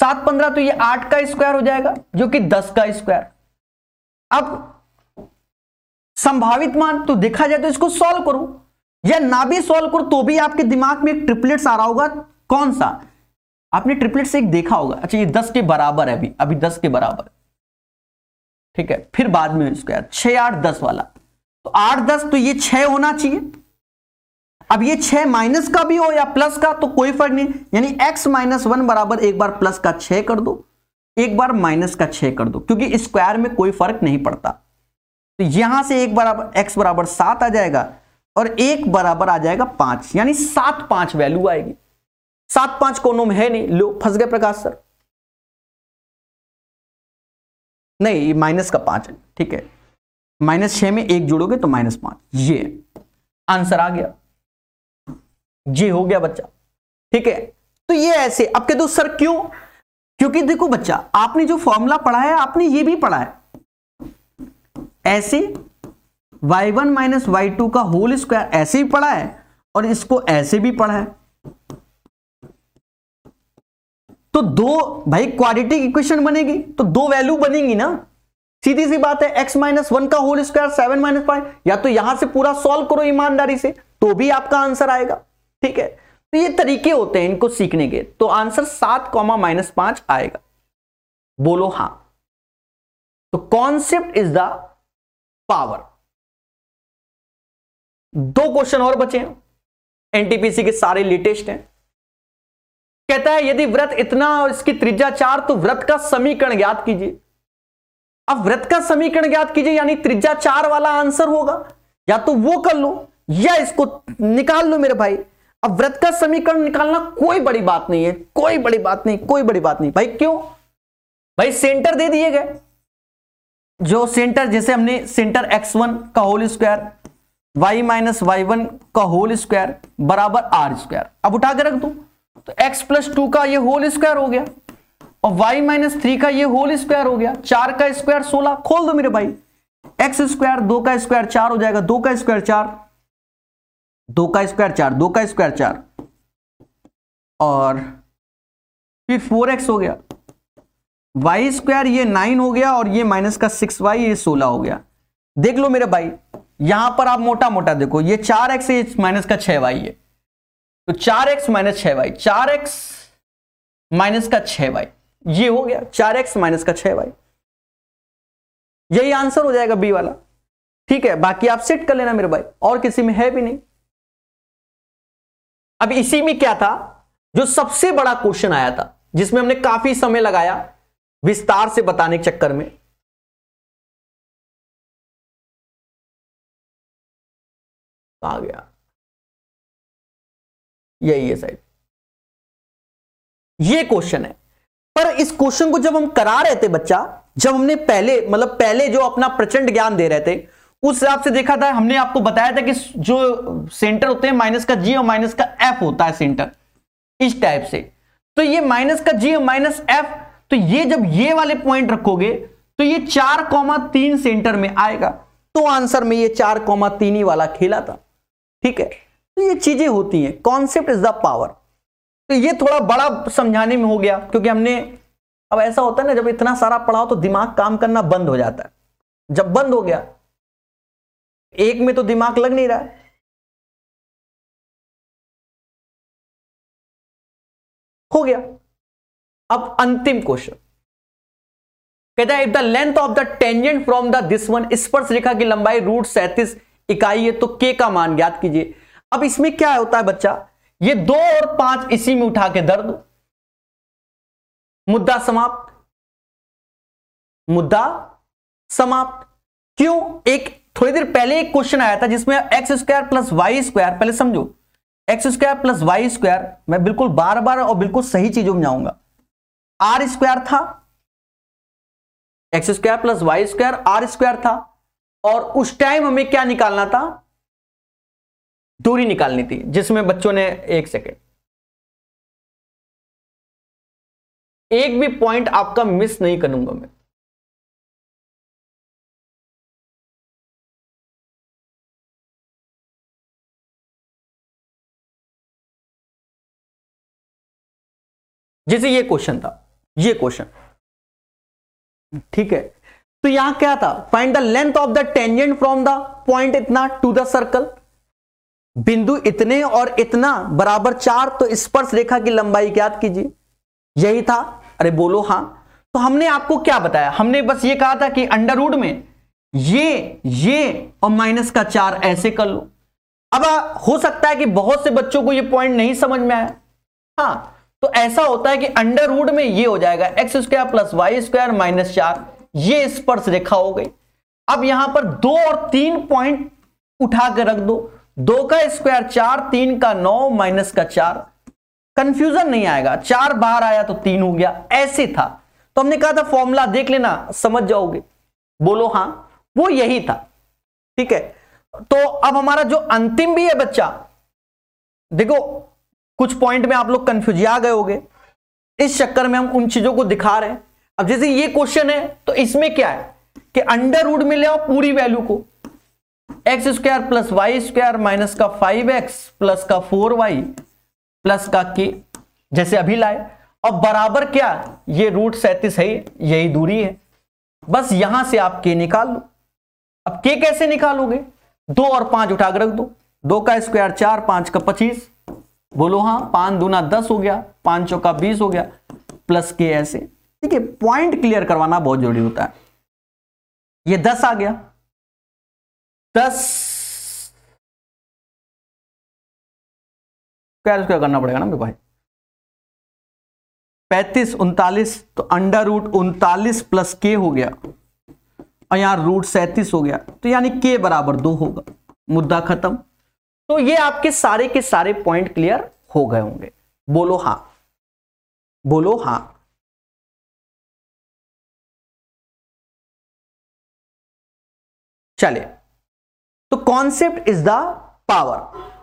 सात पंद्रह तो ये आठ का स्क्वायर हो जाएगा जो कि दस का स्क्वायर अब संभावित मान तो देखा जाए तो इसको सॉल्व करो या ना भी सॉल्व करो तो भी आपके दिमाग में एक ट्रिपलेट आ रहा होगा कौन सा आपने ट्रिपलेट से एक देखा होगा अच्छा ये दस के बराबर है अभी अभी दस के बराबर ठीक है फिर बाद में स्क्वायर छ आठ दस वाला तो आठ दस तो ये छ होना चाहिए अब ये छह माइनस का भी हो या प्लस का तो कोई फर्क नहीं यानी एक्स माइनस वन बराबर एक बार प्लस का छह कर दो एक बार माइनस का छह कर दो क्योंकि स्क्वायर में कोई फर्क नहीं पड़ता तो यहां से एक बार एक्स बराबर सात आ जाएगा और एक बराबर आ जाएगा पांच यानी सात पांच वैल्यू आएगी सात पांच कोनों में है नहीं लो फंस गए प्रकाश सर नहीं माइनस का पांच है ठीक है माइनस छह में एक जोड़ोगे तो माइनस पांच ये आंसर आ गया ये हो गया बच्चा ठीक है तो ये ऐसे अब कह दो सर क्यों क्योंकि देखो बच्चा आपने जो फॉर्मूला पढ़ा है आपने ये भी पढ़ा है ऐसे y1 वन माइनस वाई का होल स्क्वायर ऐसे भी पढ़ा है और इसको ऐसे भी पढ़ा है तो दो भाई क्वालिटी इक्वेशन बनेगी तो दो वैल्यू बनेगी ना सीधी सी बात है x माइनस वन का whole square seven minus five या तो यहां से पूरा सॉल्व करो ईमानदारी से तो भी आपका आंसर आएगा ठीक है तो ये तरीके होते हैं इनको सीखने के तो आंसर सात कॉमा माइनस पांच आएगा बोलो हां तो कॉन्सेप्ट इज द पावर दो क्वेश्चन और बचे हैं एनटीपीसी के सारे लेटेस्ट हैं कहता है यदि व्रत इतना और इसकी त्रिज्या चार तो व्रत का समीकरण ज्ञात कीजिए अब व्रत का समीकरण ज्ञात कीजिए यानी त्रिज्या चार वाला आंसर होगा या तो वो कर लो या इसको निकाल लो मेरे भाई अब व्रत का समीकरण निकालना कोई बड़ी बात नहीं है कोई बड़ी बात नहीं कोई बड़ी बात नहीं भाई क्यों भाई सेंटर दे दिए गए जो सेंटर जैसे हमने सेंटर एक्स वन का whole square y minus y one का होल स्क्वायर बराबर आर स्क्वायर अब उठाकर रख दू तो x प्लस टू का ये होल स्क्वायर हो गया और y माइनस थ्री का ये होल स्क्वायर हो गया चार का स्क्वायर सोलह खोल दो मेरे भाई एक्स स्क्वायर दो का स्क्वायर चार हो जाएगा दो का स्क्वायर चार दो का स्क्वायर चार दो का स्क्वायर चार और फिर फोर एक्स हो गया वाई स्क्वायर ये नाइन हो गया और ये माइनस का सिक्स वाई ये सोलह हो गया देख लो मेरे भाई यहां पर आप मोटा मोटा देखो ये चार एक्स माइनस का छह वाई है तो चार एक्स माइनस छह वाई चार एक्स माइनस का छह वाई ये हो गया चार एक्स माइनस का छह वाई यही आंसर हो जाएगा बी वाला ठीक है बाकी आप सेट कर लेना मेरे भाई और किसी में है भी नहीं अब इसी में क्या था जो सबसे बड़ा क्वेश्चन आया था जिसमें हमने काफी समय लगाया विस्तार से बताने के चक्कर में आ गया यही है साइड ये क्वेश्चन है पर इस क्वेश्चन को जब हम करा रहे थे बच्चा जब हमने पहले मतलब पहले जो अपना प्रचंड ज्ञान दे रहे थे उस हिसाब से देखा था हमने आपको बताया था कि जो सेंटर होते हैं माइनस का जी और माइनस का एफ होता है सेंटर इस टाइप से तो ये माइनस का जी और माइनस एफ तो ये जब ये वाले पॉइंट रखोगे तो ये चार कौमा तीन सेंटर में आएगा तो आंसर में ये चार कौमा तीन ही वाला खेला था ठीक है तो ये चीजें होती हैं कॉन्सेप्ट इज द पावर तो ये थोड़ा बड़ा समझाने में हो गया क्योंकि हमने अब ऐसा होता है ना जब इतना सारा पढ़ाओ तो दिमाग काम करना बंद हो जाता है जब बंद हो गया एक में तो दिमाग लग नहीं रहा है हो गया अब अंतिम क्वेश्चन कहता है if the length of the tangent from the this one स्पर्श रेखा की लंबाई रूट सैतीस इकाई है तो के का मान ज्ञात कीजिए अब इसमें क्या होता है बच्चा ये दो और पांच इसी में उठा के दर्द मुद्दा समाप्त मुद्दा समाप्त क्यों एक थोड़ी देर पहले एक क्वेश्चन आया था जिसमें x square plus y square पहले समझो x square plus y square मैं बिल्कुल बार बार और बिल्कुल सही चीजों में जाऊंगा आर स्क्वायर था x square plus y square r square था और उस टाइम हमें क्या निकालना था दूरी निकालनी थी जिसमें बच्चों ने एक सेकेंड एक भी पॉइंट आपका मिस नहीं करूंगा मैं जैसे ये क्वेश्चन था ये क्वेश्चन ठीक है तो यहां क्या था find the length of the tangent from the point इतना टू द सर्कल बिंदु इतने और इतना बराबर चार तो स्पर्श रेखा की लंबाई ज्ञात कीजिए यही था अरे बोलो हाँ तो हमने आपको क्या बताया हमने बस ये कहा था कि अंडर रूड में ये ये और माइनस का चार ऐसे कर लो अब हो सकता है कि बहुत से बच्चों को ये पॉइंट नहीं समझ में आया हाँ तो ऐसा होता है कि अंडर रूड में ये हो जाएगा x square plus y square minus चार ये स्पर्श रेखा हो गई अब यहां पर दो और तीन पॉइंट उठा कर रख दो दो का स्क्वायर चार तीन का नौ माइनस का चार कंफ्यूजन नहीं आएगा चार बाहर आया तो तीन हो गया ऐसे था तो हमने कहा था फॉर्मूला देख लेना समझ जाओगे बोलो हाँ वो यही था ठीक है तो अब हमारा जो अंतिम भी है बच्चा देखो कुछ पॉइंट में आप लोग कंफ्यूज आ गए होगे इस चक्कर में हम उन चीजों को दिखा रहे हैं अब जैसे ये क्वेश्चन है तो इसमें क्या है कि अंडर रूट में ले आओ पूरी वैल्यू को x square plus y square minus का फाइव एक्स प्लस का फोर वाई प्लस का के जैसे अभी लाए अब बराबर क्या ये रूट सैतीस है यही दूरी है बस यहां से आप के निकाल लो अब के कैसे निकालोगे दो और पांच उठाकर रख दो दो का स्क्वायर चार पांच का पच्चीस बोलो हां पांच दूना दस हो गया पांच चौका बीस हो गया प्लस के ऐसे ठीक है पॉइंट क्लियर करवाना बहुत जरूरी होता है ये दस आ गया प्लस स्क्वायर स्क्वायर करना पड़ेगा ना मेरे भाई पैंतीस उनतालीस तो अंडर रूट उनतालीस प्लस के हो गया और यहां रूट सैतीस हो गया तो यानी के बराबर दो होगा मुद्दा खत्म तो ये आपके सारे के सारे पॉइंट क्लियर हो गए होंगे बोलो हां बोलो हां चलिए तो कॉन्सेप्ट इज द पावर